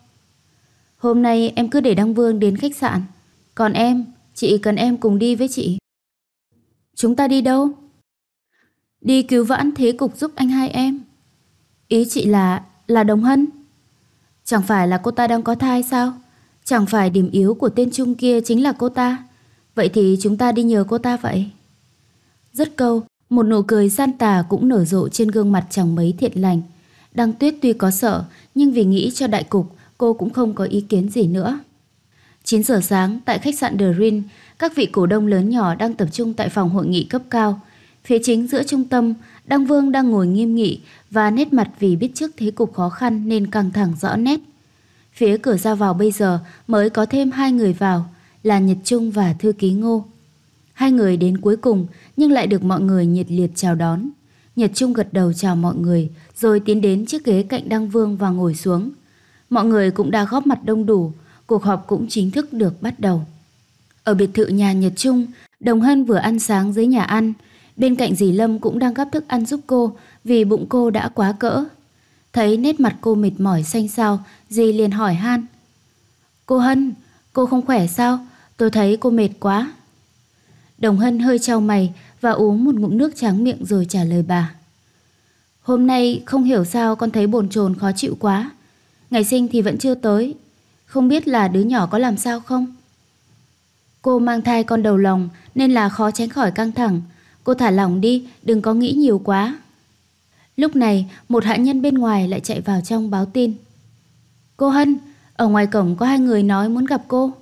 Hôm nay em cứ để Đăng Vương đến khách sạn. Còn em, chị cần em cùng đi với chị. Chúng ta đi đâu? Đi cứu vãn thế cục giúp anh hai em. Ý chị là... là Đồng Hân? Chẳng phải là cô ta đang có thai sao? Chẳng phải điểm yếu của tên Trung kia chính là cô ta? Vậy thì chúng ta đi nhờ cô ta vậy Rất câu Một nụ cười gian tà cũng nở rộ Trên gương mặt chẳng mấy thiện lành Đăng tuyết tuy có sợ Nhưng vì nghĩ cho đại cục Cô cũng không có ý kiến gì nữa 9 giờ sáng tại khách sạn The Rin Các vị cổ đông lớn nhỏ đang tập trung Tại phòng hội nghị cấp cao Phía chính giữa trung tâm Đăng Vương đang ngồi nghiêm nghị Và nét mặt vì biết trước thế cục khó khăn Nên căng thẳng rõ nét Phía cửa ra vào bây giờ mới có thêm hai người vào là Nhật Trung và thư ký Ngô. Hai người đến cuối cùng nhưng lại được mọi người nhiệt liệt chào đón. Nhật Trung gật đầu chào mọi người rồi tiến đến chiếc ghế cạnh Đăng Vương và ngồi xuống. Mọi người cũng đã góp mặt đông đủ, cuộc họp cũng chính thức được bắt đầu. Ở biệt thự nhà Nhật Trung, Đồng Hân vừa ăn sáng dưới nhà ăn, bên cạnh dì Lâm cũng đang gấp thức ăn giúp cô vì bụng cô đã quá cỡ. Thấy nét mặt cô mệt mỏi xanh xao, dì liền hỏi han. Cô Hân, cô không khỏe sao? Tôi thấy cô mệt quá. Đồng Hân hơi trao mày và uống một ngụm nước tráng miệng rồi trả lời bà. Hôm nay không hiểu sao con thấy bồn chồn khó chịu quá. Ngày sinh thì vẫn chưa tới. Không biết là đứa nhỏ có làm sao không? Cô mang thai con đầu lòng nên là khó tránh khỏi căng thẳng. Cô thả lỏng đi, đừng có nghĩ nhiều quá. Lúc này, một hạ nhân bên ngoài lại chạy vào trong báo tin. Cô Hân, ở ngoài cổng có hai người nói muốn gặp cô.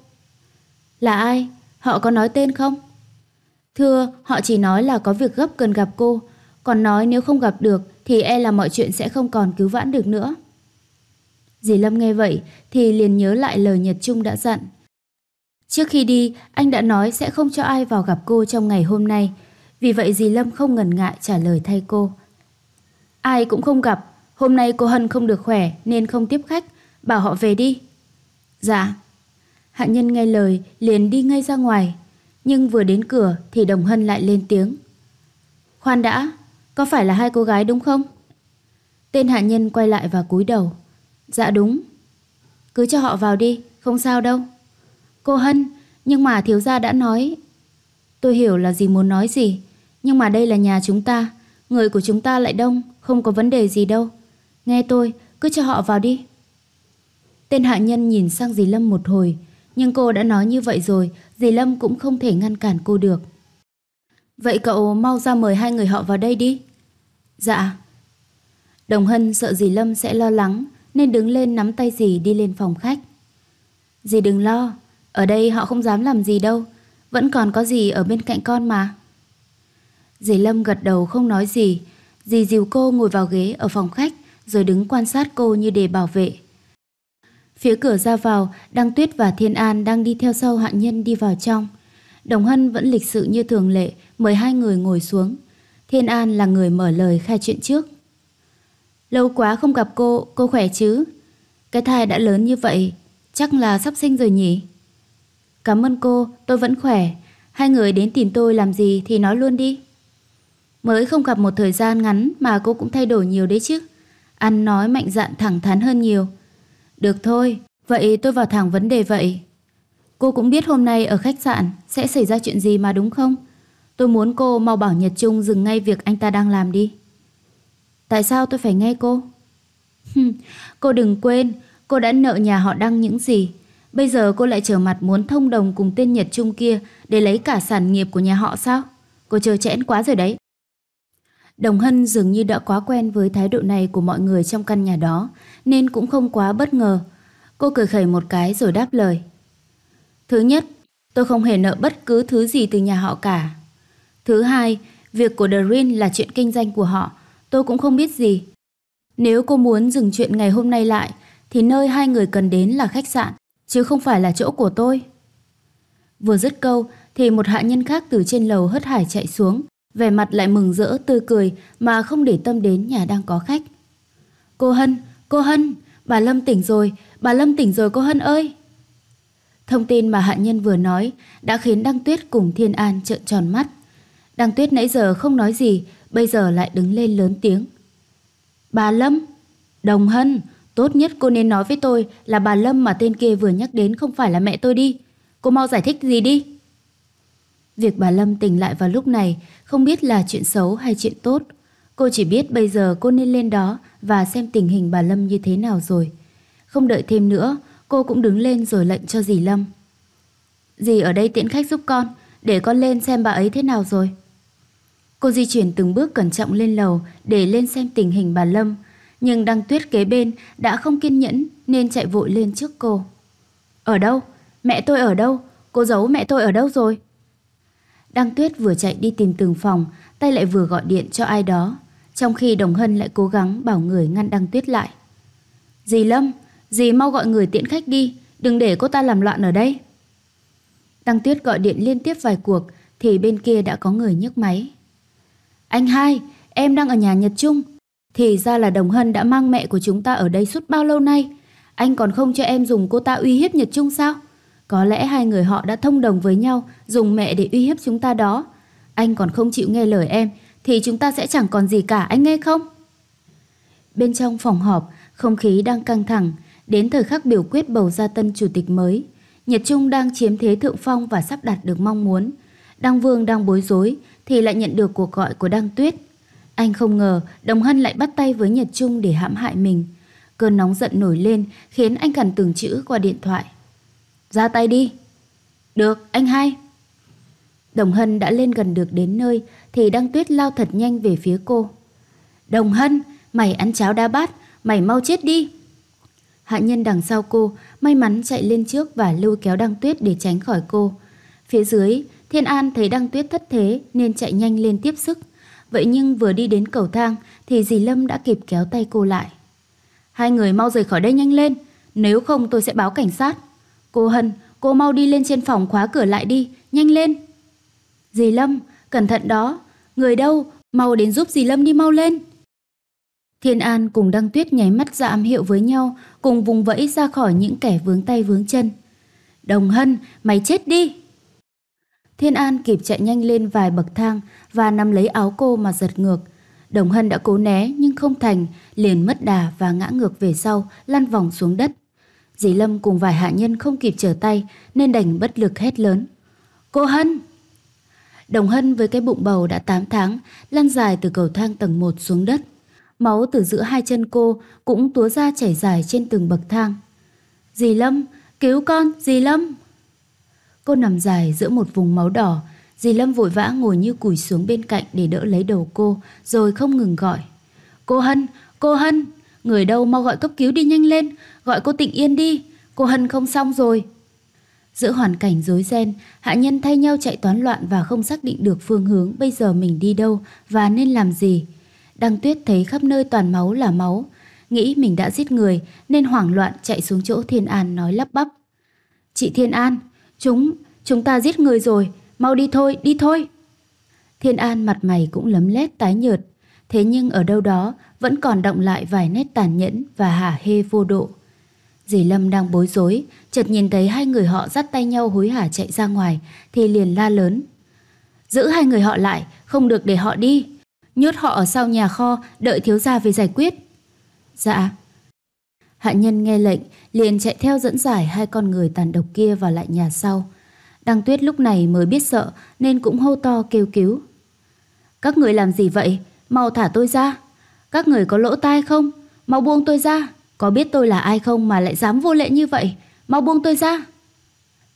Là ai? Họ có nói tên không? Thưa, họ chỉ nói là có việc gấp cần gặp cô, còn nói nếu không gặp được thì e là mọi chuyện sẽ không còn cứu vãn được nữa. Dì Lâm nghe vậy thì liền nhớ lại lời Nhật Trung đã dặn. Trước khi đi, anh đã nói sẽ không cho ai vào gặp cô trong ngày hôm nay, vì vậy dì Lâm không ngần ngại trả lời thay cô. Ai cũng không gặp, hôm nay cô Hân không được khỏe nên không tiếp khách, bảo họ về đi. Dạ. Hạ nhân nghe lời liền đi ngay ra ngoài Nhưng vừa đến cửa thì Đồng Hân lại lên tiếng Khoan đã Có phải là hai cô gái đúng không Tên hạ nhân quay lại và cúi đầu Dạ đúng Cứ cho họ vào đi Không sao đâu Cô Hân Nhưng mà thiếu gia đã nói Tôi hiểu là gì muốn nói gì Nhưng mà đây là nhà chúng ta Người của chúng ta lại đông Không có vấn đề gì đâu Nghe tôi Cứ cho họ vào đi Tên hạ nhân nhìn sang dì Lâm một hồi nhưng cô đã nói như vậy rồi, dì Lâm cũng không thể ngăn cản cô được. Vậy cậu mau ra mời hai người họ vào đây đi. Dạ. Đồng Hân sợ dì Lâm sẽ lo lắng nên đứng lên nắm tay dì đi lên phòng khách. Dì đừng lo, ở đây họ không dám làm gì đâu, vẫn còn có dì ở bên cạnh con mà. Dì Lâm gật đầu không nói gì, dì dìu cô ngồi vào ghế ở phòng khách rồi đứng quan sát cô như để bảo vệ. Phía cửa ra vào, Đăng Tuyết và Thiên An đang đi theo sau hạ nhân đi vào trong. Đồng Hân vẫn lịch sự như thường lệ, mời hai người ngồi xuống. Thiên An là người mở lời khai chuyện trước. Lâu quá không gặp cô, cô khỏe chứ? Cái thai đã lớn như vậy, chắc là sắp sinh rồi nhỉ? Cảm ơn cô, tôi vẫn khỏe. Hai người đến tìm tôi làm gì thì nói luôn đi. Mới không gặp một thời gian ngắn mà cô cũng thay đổi nhiều đấy chứ. Ăn nói mạnh dạn thẳng thắn hơn nhiều. Được thôi, vậy tôi vào thẳng vấn đề vậy. Cô cũng biết hôm nay ở khách sạn sẽ xảy ra chuyện gì mà đúng không? Tôi muốn cô mau bảo Nhật Trung dừng ngay việc anh ta đang làm đi. Tại sao tôi phải nghe cô? cô đừng quên, cô đã nợ nhà họ đăng những gì. Bây giờ cô lại trở mặt muốn thông đồng cùng tên Nhật Trung kia để lấy cả sản nghiệp của nhà họ sao? Cô chờ chẽn quá rồi đấy. Đồng Hân dường như đã quá quen với thái độ này của mọi người trong căn nhà đó, nên cũng không quá bất ngờ. Cô cười khẩy một cái rồi đáp lời. Thứ nhất, tôi không hề nợ bất cứ thứ gì từ nhà họ cả. Thứ hai, việc của Doreen là chuyện kinh doanh của họ, tôi cũng không biết gì. Nếu cô muốn dừng chuyện ngày hôm nay lại, thì nơi hai người cần đến là khách sạn, chứ không phải là chỗ của tôi. Vừa dứt câu, thì một hạ nhân khác từ trên lầu hất hải chạy xuống, về mặt lại mừng rỡ tươi cười Mà không để tâm đến nhà đang có khách Cô Hân, cô Hân Bà Lâm tỉnh rồi, bà Lâm tỉnh rồi cô Hân ơi Thông tin mà hạ nhân vừa nói Đã khiến Đăng Tuyết cùng Thiên An trợn tròn mắt Đăng Tuyết nãy giờ không nói gì Bây giờ lại đứng lên lớn tiếng Bà Lâm Đồng Hân Tốt nhất cô nên nói với tôi là bà Lâm mà tên kia vừa nhắc đến không phải là mẹ tôi đi Cô mau giải thích gì đi Việc bà Lâm tỉnh lại vào lúc này không biết là chuyện xấu hay chuyện tốt. Cô chỉ biết bây giờ cô nên lên đó và xem tình hình bà Lâm như thế nào rồi. Không đợi thêm nữa, cô cũng đứng lên rồi lệnh cho dì Lâm. Dì ở đây tiễn khách giúp con, để con lên xem bà ấy thế nào rồi. Cô di chuyển từng bước cẩn trọng lên lầu để lên xem tình hình bà Lâm, nhưng Đăng Tuyết kế bên đã không kiên nhẫn nên chạy vội lên trước cô. Ở đâu? Mẹ tôi ở đâu? Cô giấu mẹ tôi ở đâu rồi? Đăng Tuyết vừa chạy đi tìm từng phòng, tay lại vừa gọi điện cho ai đó, trong khi Đồng Hân lại cố gắng bảo người ngăn Đăng Tuyết lại. Dì Lâm, dì mau gọi người tiện khách đi, đừng để cô ta làm loạn ở đây. Đăng Tuyết gọi điện liên tiếp vài cuộc thì bên kia đã có người nhấc máy. Anh hai, em đang ở nhà Nhật Trung. Thì ra là Đồng Hân đã mang mẹ của chúng ta ở đây suốt bao lâu nay. Anh còn không cho em dùng cô ta uy hiếp Nhật Trung sao? Có lẽ hai người họ đã thông đồng với nhau dùng mẹ để uy hiếp chúng ta đó. Anh còn không chịu nghe lời em thì chúng ta sẽ chẳng còn gì cả anh nghe không? Bên trong phòng họp, không khí đang căng thẳng, đến thời khắc biểu quyết bầu ra tân chủ tịch mới. Nhật Trung đang chiếm thế thượng phong và sắp đạt được mong muốn. Đăng Vương đang bối rối thì lại nhận được cuộc gọi của Đăng Tuyết. Anh không ngờ Đồng Hân lại bắt tay với Nhật Trung để hãm hại mình. Cơn nóng giận nổi lên khiến anh cần từng chữ qua điện thoại ra tay đi. Được, anh hai. Đồng Hân đã lên gần được đến nơi thì Đăng Tuyết lao thật nhanh về phía cô. Đồng Hân, mày ăn cháo đa bát, mày mau chết đi. Hạ nhân đằng sau cô may mắn chạy lên trước và lôi kéo Đăng Tuyết để tránh khỏi cô. Phía dưới, Thiên An thấy Đăng Tuyết thất thế nên chạy nhanh lên tiếp sức. Vậy nhưng vừa đi đến cầu thang thì dì Lâm đã kịp kéo tay cô lại. Hai người mau rời khỏi đây nhanh lên, nếu không tôi sẽ báo cảnh sát. Cô Hân, cô mau đi lên trên phòng khóa cửa lại đi, nhanh lên. Dì Lâm, cẩn thận đó, người đâu, mau đến giúp dì Lâm đi mau lên. Thiên An cùng Đăng Tuyết nháy mắt ra ám hiệu với nhau, cùng vùng vẫy ra khỏi những kẻ vướng tay vướng chân. Đồng Hân, mày chết đi! Thiên An kịp chạy nhanh lên vài bậc thang và nắm lấy áo cô mà giật ngược. Đồng Hân đã cố né nhưng không thành, liền mất đà và ngã ngược về sau, lăn vòng xuống đất. Dì Lâm cùng vài hạ nhân không kịp trở tay nên đành bất lực hét lớn. Cô Hân! Đồng Hân với cái bụng bầu đã 8 tháng lăn dài từ cầu thang tầng 1 xuống đất. Máu từ giữa hai chân cô cũng túa ra chảy dài trên từng bậc thang. Dì Lâm! Cứu con! Dì Lâm! Cô nằm dài giữa một vùng máu đỏ. Dì Lâm vội vã ngồi như củi xuống bên cạnh để đỡ lấy đầu cô rồi không ngừng gọi. Cô Hân! Cô Hân! Người đâu mau gọi cấp cứu đi nhanh lên! gọi cô Tịnh Yên đi, cô Hân không xong rồi. Giữa hoàn cảnh rối ren, hạ nhân thay nhau chạy toán loạn và không xác định được phương hướng bây giờ mình đi đâu và nên làm gì. Đăng tuyết thấy khắp nơi toàn máu là máu, nghĩ mình đã giết người nên hoảng loạn chạy xuống chỗ Thiên An nói lắp bắp. Chị Thiên An, chúng, chúng ta giết người rồi, mau đi thôi, đi thôi. Thiên An mặt mày cũng lấm lét tái nhợt, thế nhưng ở đâu đó vẫn còn động lại vài nét tàn nhẫn và hả hê vô độ. Dì Lâm đang bối rối, chợt nhìn thấy hai người họ dắt tay nhau hối hả chạy ra ngoài, thì liền la lớn. Giữ hai người họ lại, không được để họ đi. Nhốt họ ở sau nhà kho, đợi thiếu gia về giải quyết. Dạ. Hạ nhân nghe lệnh, liền chạy theo dẫn giải hai con người tàn độc kia vào lại nhà sau. Đăng tuyết lúc này mới biết sợ nên cũng hô to kêu cứu. Các người làm gì vậy? Mau thả tôi ra. Các người có lỗ tai không? Mau buông tôi ra. Có biết tôi là ai không mà lại dám vô lệ như vậy Mau buông tôi ra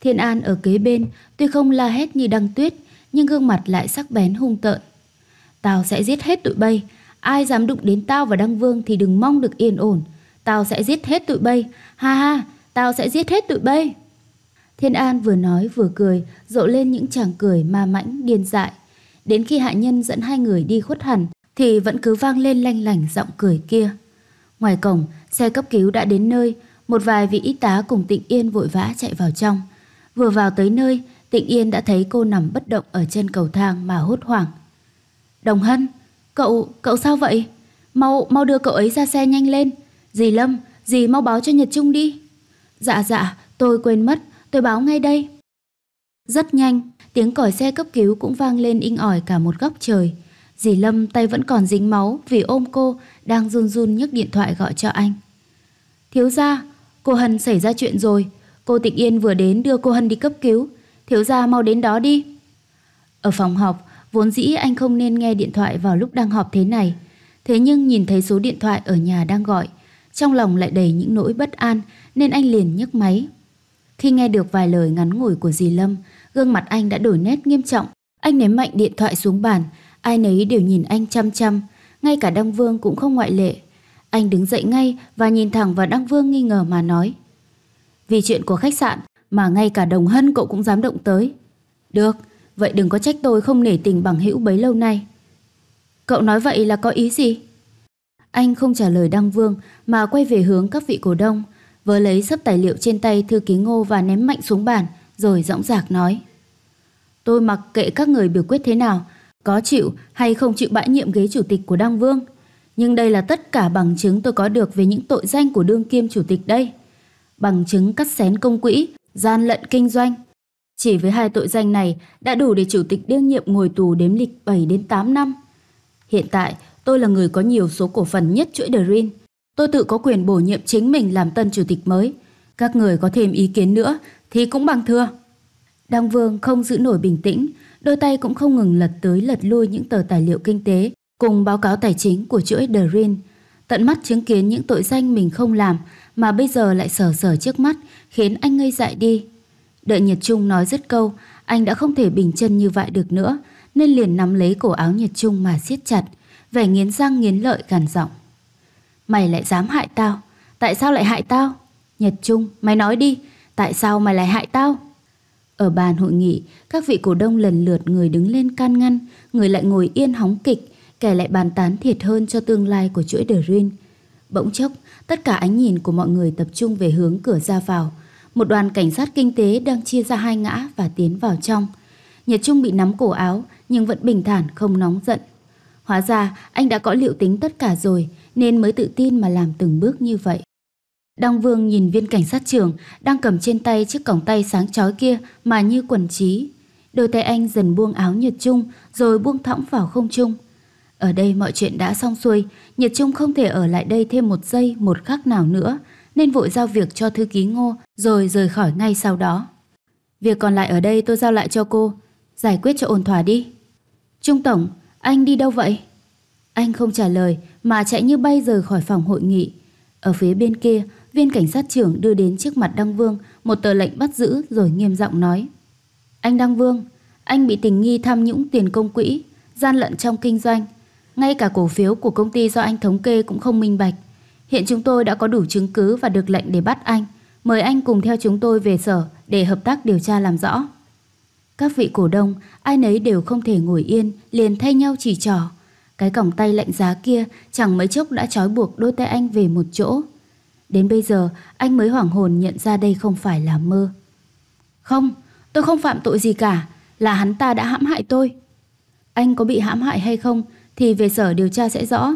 Thiên An ở kế bên Tuy không la hét như đăng tuyết Nhưng gương mặt lại sắc bén hung tợn Tao sẽ giết hết tụi bay Ai dám đụng đến tao và Đăng Vương Thì đừng mong được yên ổn Tao sẽ giết hết tụi bay Ha ha, tao sẽ giết hết tụi bay Thiên An vừa nói vừa cười Rộ lên những chàng cười ma mãnh điên dại Đến khi hạ nhân dẫn hai người đi khuất hẳn Thì vẫn cứ vang lên lanh lành giọng cười kia Ngoài cổng, xe cấp cứu đã đến nơi, một vài vị y tá cùng Tịnh Yên vội vã chạy vào trong. Vừa vào tới nơi, Tịnh Yên đã thấy cô nằm bất động ở trên cầu thang mà hốt hoảng. Đồng Hân, cậu, cậu sao vậy? Mau, mau đưa cậu ấy ra xe nhanh lên. Dì Lâm, dì mau báo cho Nhật Trung đi. Dạ dạ, tôi quên mất, tôi báo ngay đây. Rất nhanh, tiếng còi xe cấp cứu cũng vang lên inh ỏi cả một góc trời. Dì Lâm tay vẫn còn dính máu vì ôm cô đang run run nhấc điện thoại gọi cho anh. Thiếu gia, cô Hân xảy ra chuyện rồi. Cô Tịnh Yên vừa đến đưa cô Hân đi cấp cứu. Thiếu gia mau đến đó đi. Ở phòng học, vốn dĩ anh không nên nghe điện thoại vào lúc đang họp thế này. Thế nhưng nhìn thấy số điện thoại ở nhà đang gọi, trong lòng lại đầy những nỗi bất an nên anh liền nhấc máy. Khi nghe được vài lời ngắn ngủi của dì Lâm, gương mặt anh đã đổi nét nghiêm trọng. Anh ném mạnh điện thoại xuống bàn, Ai nấy đều nhìn anh chăm chăm, ngay cả Đăng Vương cũng không ngoại lệ. Anh đứng dậy ngay và nhìn thẳng vào Đăng Vương nghi ngờ mà nói. Vì chuyện của khách sạn mà ngay cả đồng hân cậu cũng dám động tới. Được, vậy đừng có trách tôi không nể tình bằng hữu bấy lâu nay. Cậu nói vậy là có ý gì? Anh không trả lời Đăng Vương mà quay về hướng các vị cổ đông, vớ lấy sắp tài liệu trên tay thư ký ngô và ném mạnh xuống bàn, rồi dõng dạc nói. Tôi mặc kệ các người biểu quyết thế nào, có chịu hay không chịu bãi nhiệm ghế chủ tịch của Đăng Vương. Nhưng đây là tất cả bằng chứng tôi có được về những tội danh của đương kiêm chủ tịch đây. Bằng chứng cắt xén công quỹ, gian lận kinh doanh. Chỉ với hai tội danh này đã đủ để chủ tịch đương nhiệm ngồi tù đếm lịch 7 đến 8 năm. Hiện tại, tôi là người có nhiều số cổ phần nhất chuỗi Dream. Tôi tự có quyền bổ nhiệm chính mình làm tân chủ tịch mới. Các người có thêm ý kiến nữa thì cũng bằng thưa. Đăng Vương không giữ nổi bình tĩnh, đôi tay cũng không ngừng lật tới lật lui những tờ tài liệu kinh tế cùng báo cáo tài chính của chuỗi The Rin, tận mắt chứng kiến những tội danh mình không làm mà bây giờ lại sờ sờ trước mắt khiến anh ngây dại đi. Đợi Nhật Trung nói dứt câu, anh đã không thể bình chân như vậy được nữa nên liền nắm lấy cổ áo Nhật Trung mà siết chặt, vẻ nghiến răng nghiến lợi gằn giọng. Mày lại dám hại tao, tại sao lại hại tao? Nhật Trung, mày nói đi, tại sao mày lại hại tao? Ở bàn hội nghị, các vị cổ đông lần lượt người đứng lên can ngăn, người lại ngồi yên hóng kịch, kẻ lại bàn tán thiệt hơn cho tương lai của chuỗi The Rin. Bỗng chốc, tất cả ánh nhìn của mọi người tập trung về hướng cửa ra vào. Một đoàn cảnh sát kinh tế đang chia ra hai ngã và tiến vào trong. Nhật Trung bị nắm cổ áo nhưng vẫn bình thản không nóng giận. Hóa ra anh đã có liệu tính tất cả rồi nên mới tự tin mà làm từng bước như vậy. Đăng Vương nhìn viên cảnh sát trưởng đang cầm trên tay chiếc cổng tay sáng chói kia mà như quần trí. Đôi tay anh dần buông áo Nhật Trung rồi buông thõng vào không trung. Ở đây mọi chuyện đã xong xuôi, Nhật Trung không thể ở lại đây thêm một giây một khắc nào nữa nên vội giao việc cho thư ký Ngô rồi rời khỏi ngay sau đó. Việc còn lại ở đây tôi giao lại cho cô, giải quyết cho ổn thỏa đi. Trung Tổng, anh đi đâu vậy? Anh không trả lời mà chạy như bay rời khỏi phòng hội nghị. Ở phía bên kia, Viên cảnh sát trưởng đưa đến trước mặt Đăng Vương một tờ lệnh bắt giữ rồi nghiêm giọng nói. Anh Đăng Vương, anh bị tình nghi tham nhũng tiền công quỹ, gian lận trong kinh doanh. Ngay cả cổ phiếu của công ty do anh thống kê cũng không minh bạch. Hiện chúng tôi đã có đủ chứng cứ và được lệnh để bắt anh. Mời anh cùng theo chúng tôi về sở để hợp tác điều tra làm rõ. Các vị cổ đông, ai nấy đều không thể ngồi yên, liền thay nhau chỉ trỏ. Cái còng tay lạnh giá kia chẳng mấy chốc đã trói buộc đôi tay anh về một chỗ. Đến bây giờ anh mới hoảng hồn nhận ra đây không phải là mơ. Không, tôi không phạm tội gì cả, là hắn ta đã hãm hại tôi. Anh có bị hãm hại hay không thì về sở điều tra sẽ rõ.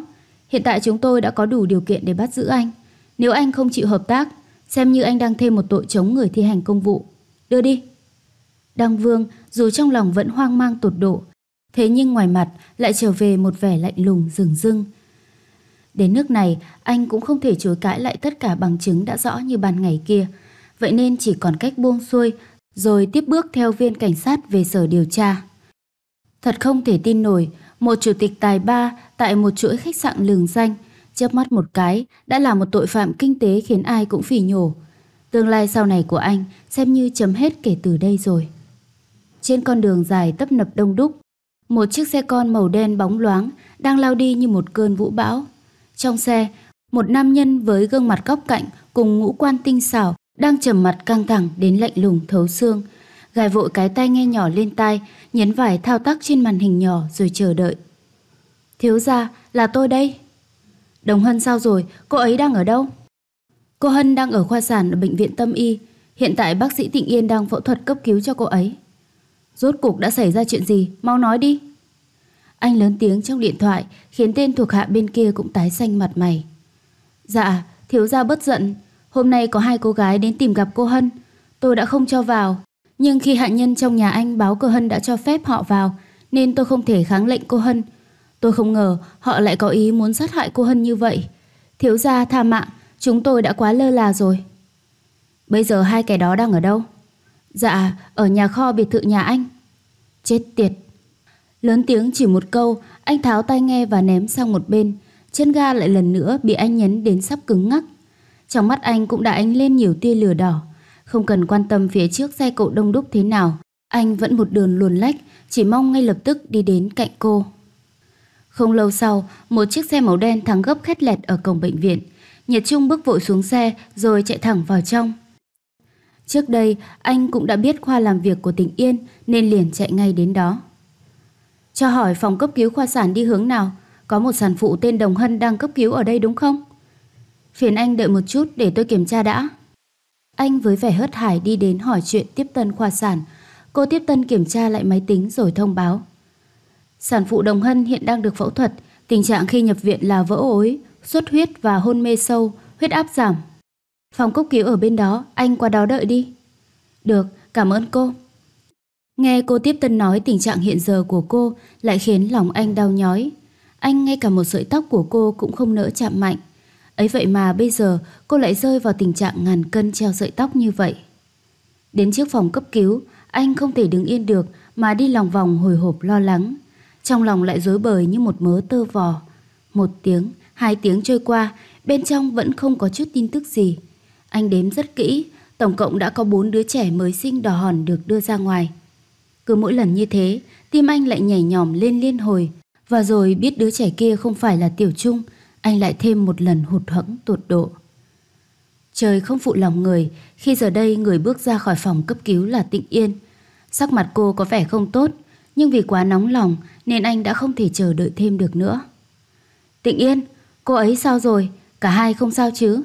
Hiện tại chúng tôi đã có đủ điều kiện để bắt giữ anh. Nếu anh không chịu hợp tác, xem như anh đang thêm một tội chống người thi hành công vụ. Đưa đi. Đăng Vương dù trong lòng vẫn hoang mang tột độ, thế nhưng ngoài mặt lại trở về một vẻ lạnh lùng rừng rưng. Đến nước này, anh cũng không thể chối cãi lại tất cả bằng chứng đã rõ như ban ngày kia. Vậy nên chỉ còn cách buông xuôi, rồi tiếp bước theo viên cảnh sát về sở điều tra. Thật không thể tin nổi, một chủ tịch tài ba tại một chuỗi khách sạn lừng danh, chớp mắt một cái đã là một tội phạm kinh tế khiến ai cũng phỉ nhổ. Tương lai sau này của anh xem như chấm hết kể từ đây rồi. Trên con đường dài tấp nập đông đúc, một chiếc xe con màu đen bóng loáng đang lao đi như một cơn vũ bão. Trong xe, một nam nhân với gương mặt góc cạnh cùng ngũ quan tinh xảo đang trầm mặt căng thẳng đến lạnh lùng thấu xương. Gài vội cái tay nghe nhỏ lên tai, nhấn vài thao tác trên màn hình nhỏ rồi chờ đợi. Thiếu gia, là tôi đây. Đồng Hân sao rồi, cô ấy đang ở đâu? Cô Hân đang ở khoa sản ở bệnh viện tâm y. Hiện tại bác sĩ Tịnh Yên đang phẫu thuật cấp cứu cho cô ấy. Rốt cuộc đã xảy ra chuyện gì, mau nói đi. Anh lớn tiếng trong điện thoại khiến tên thuộc hạ bên kia cũng tái xanh mặt mày. Dạ, thiếu gia bất giận. Hôm nay có hai cô gái đến tìm gặp cô Hân. Tôi đã không cho vào. Nhưng khi hạ nhân trong nhà anh báo cô Hân đã cho phép họ vào nên tôi không thể kháng lệnh cô Hân. Tôi không ngờ họ lại có ý muốn sát hại cô Hân như vậy. Thiếu gia tha mạng, chúng tôi đã quá lơ là rồi. Bây giờ hai kẻ đó đang ở đâu? Dạ, ở nhà kho biệt thự nhà anh. Chết tiệt, Lớn tiếng chỉ một câu, anh tháo tai nghe và ném sang một bên. Chân ga lại lần nữa bị anh nhấn đến sắp cứng ngắc. Trong mắt anh cũng đã ánh lên nhiều tia lửa đỏ. Không cần quan tâm phía trước xe cộ đông đúc thế nào, anh vẫn một đường luồn lách, chỉ mong ngay lập tức đi đến cạnh cô. Không lâu sau, một chiếc xe màu đen thắng gấp khét lẹt ở cổng bệnh viện. Nhật Trung bước vội xuống xe rồi chạy thẳng vào trong. Trước đây, anh cũng đã biết khoa làm việc của tỉnh Yên nên liền chạy ngay đến đó. Cho hỏi phòng cấp cứu khoa sản đi hướng nào Có một sản phụ tên Đồng Hân đang cấp cứu ở đây đúng không Phiền anh đợi một chút để tôi kiểm tra đã Anh với vẻ hớt hải đi đến hỏi chuyện tiếp tân khoa sản Cô tiếp tân kiểm tra lại máy tính rồi thông báo Sản phụ Đồng Hân hiện đang được phẫu thuật Tình trạng khi nhập viện là vỡ ối Xuất huyết và hôn mê sâu Huyết áp giảm Phòng cấp cứu ở bên đó Anh qua đó đợi đi Được, cảm ơn cô Nghe cô tiếp tân nói tình trạng hiện giờ của cô lại khiến lòng anh đau nhói. Anh ngay cả một sợi tóc của cô cũng không nỡ chạm mạnh. Ấy vậy mà bây giờ cô lại rơi vào tình trạng ngàn cân treo sợi tóc như vậy. Đến trước phòng cấp cứu, anh không thể đứng yên được mà đi lòng vòng hồi hộp lo lắng. Trong lòng lại rối bời như một mớ tơ vò. Một tiếng, hai tiếng trôi qua, bên trong vẫn không có chút tin tức gì. Anh đếm rất kỹ, tổng cộng đã có bốn đứa trẻ mới sinh đỏ hòn được đưa ra ngoài. Cứ mỗi lần như thế, tim anh lại nhảy nhòm lên liên hồi. Và rồi biết đứa trẻ kia không phải là Tiểu Trung, anh lại thêm một lần hụt hẫng tột độ. Trời không phụ lòng người, khi giờ đây người bước ra khỏi phòng cấp cứu là Tịnh Yên. Sắc mặt cô có vẻ không tốt, nhưng vì quá nóng lòng nên anh đã không thể chờ đợi thêm được nữa. Tịnh Yên, cô ấy sao rồi? Cả hai không sao chứ?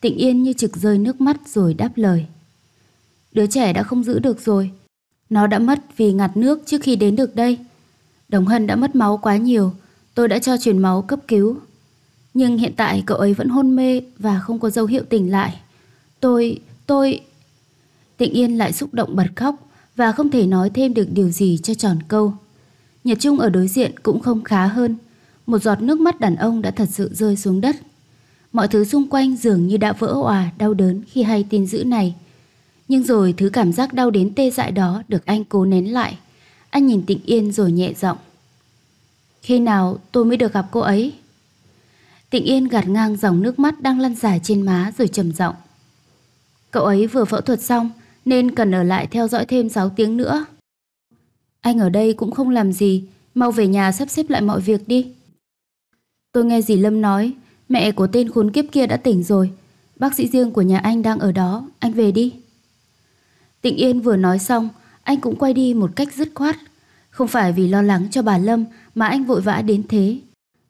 Tịnh Yên như trực rơi nước mắt rồi đáp lời. Đứa trẻ đã không giữ được rồi, nó đã mất vì ngạt nước trước khi đến được đây. Đồng Hân đã mất máu quá nhiều, tôi đã cho truyền máu cấp cứu. Nhưng hiện tại cậu ấy vẫn hôn mê và không có dấu hiệu tỉnh lại. Tôi, tôi... Tịnh Yên lại xúc động bật khóc và không thể nói thêm được điều gì cho tròn câu. Nhật Trung ở đối diện cũng không khá hơn. Một giọt nước mắt đàn ông đã thật sự rơi xuống đất. Mọi thứ xung quanh dường như đã vỡ òa đau đớn khi hay tin dữ này. Nhưng rồi thứ cảm giác đau đến tê dại đó được anh cố nén lại. Anh nhìn Tịnh Yên rồi nhẹ giọng. Khi nào tôi mới được gặp cô ấy? Tịnh Yên gạt ngang dòng nước mắt đang lăn dài trên má rồi trầm giọng. Cậu ấy vừa phẫu thuật xong nên cần ở lại theo dõi thêm 6 tiếng nữa. Anh ở đây cũng không làm gì, mau về nhà sắp xếp lại mọi việc đi. Tôi nghe dì Lâm nói, mẹ của tên khốn kiếp kia đã tỉnh rồi. Bác sĩ riêng của nhà anh đang ở đó, anh về đi. Tịnh Yên vừa nói xong, anh cũng quay đi một cách dứt khoát. Không phải vì lo lắng cho bà Lâm mà anh vội vã đến thế,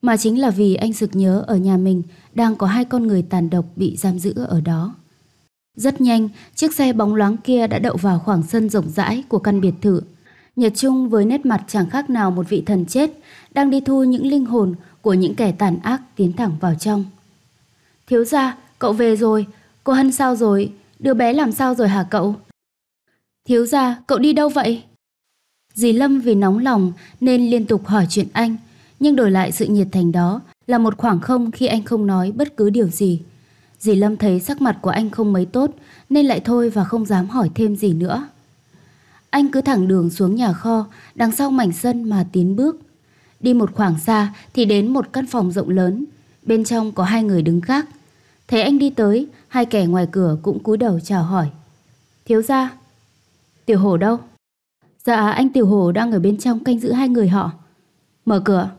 mà chính là vì anh sực nhớ ở nhà mình đang có hai con người tàn độc bị giam giữ ở đó. Rất nhanh, chiếc xe bóng loáng kia đã đậu vào khoảng sân rộng rãi của căn biệt thự. Nhật Trung với nét mặt chẳng khác nào một vị thần chết đang đi thu những linh hồn của những kẻ tàn ác tiến thẳng vào trong. Thiếu gia, cậu về rồi, cô Hân sao rồi, đứa bé làm sao rồi hả cậu? Thiếu gia, cậu đi đâu vậy? Dì Lâm vì nóng lòng nên liên tục hỏi chuyện anh, nhưng đổi lại sự nhiệt thành đó là một khoảng không khi anh không nói bất cứ điều gì. Dì Lâm thấy sắc mặt của anh không mấy tốt nên lại thôi và không dám hỏi thêm gì nữa. Anh cứ thẳng đường xuống nhà kho, đằng sau mảnh sân mà tiến bước. Đi một khoảng xa thì đến một căn phòng rộng lớn, bên trong có hai người đứng khác. Thấy anh đi tới, hai kẻ ngoài cửa cũng cúi đầu chào hỏi. Thiếu gia, Tiểu Hổ đâu? Dạ anh Tiểu Hổ đang ở bên trong canh giữ hai người họ. Mở cửa.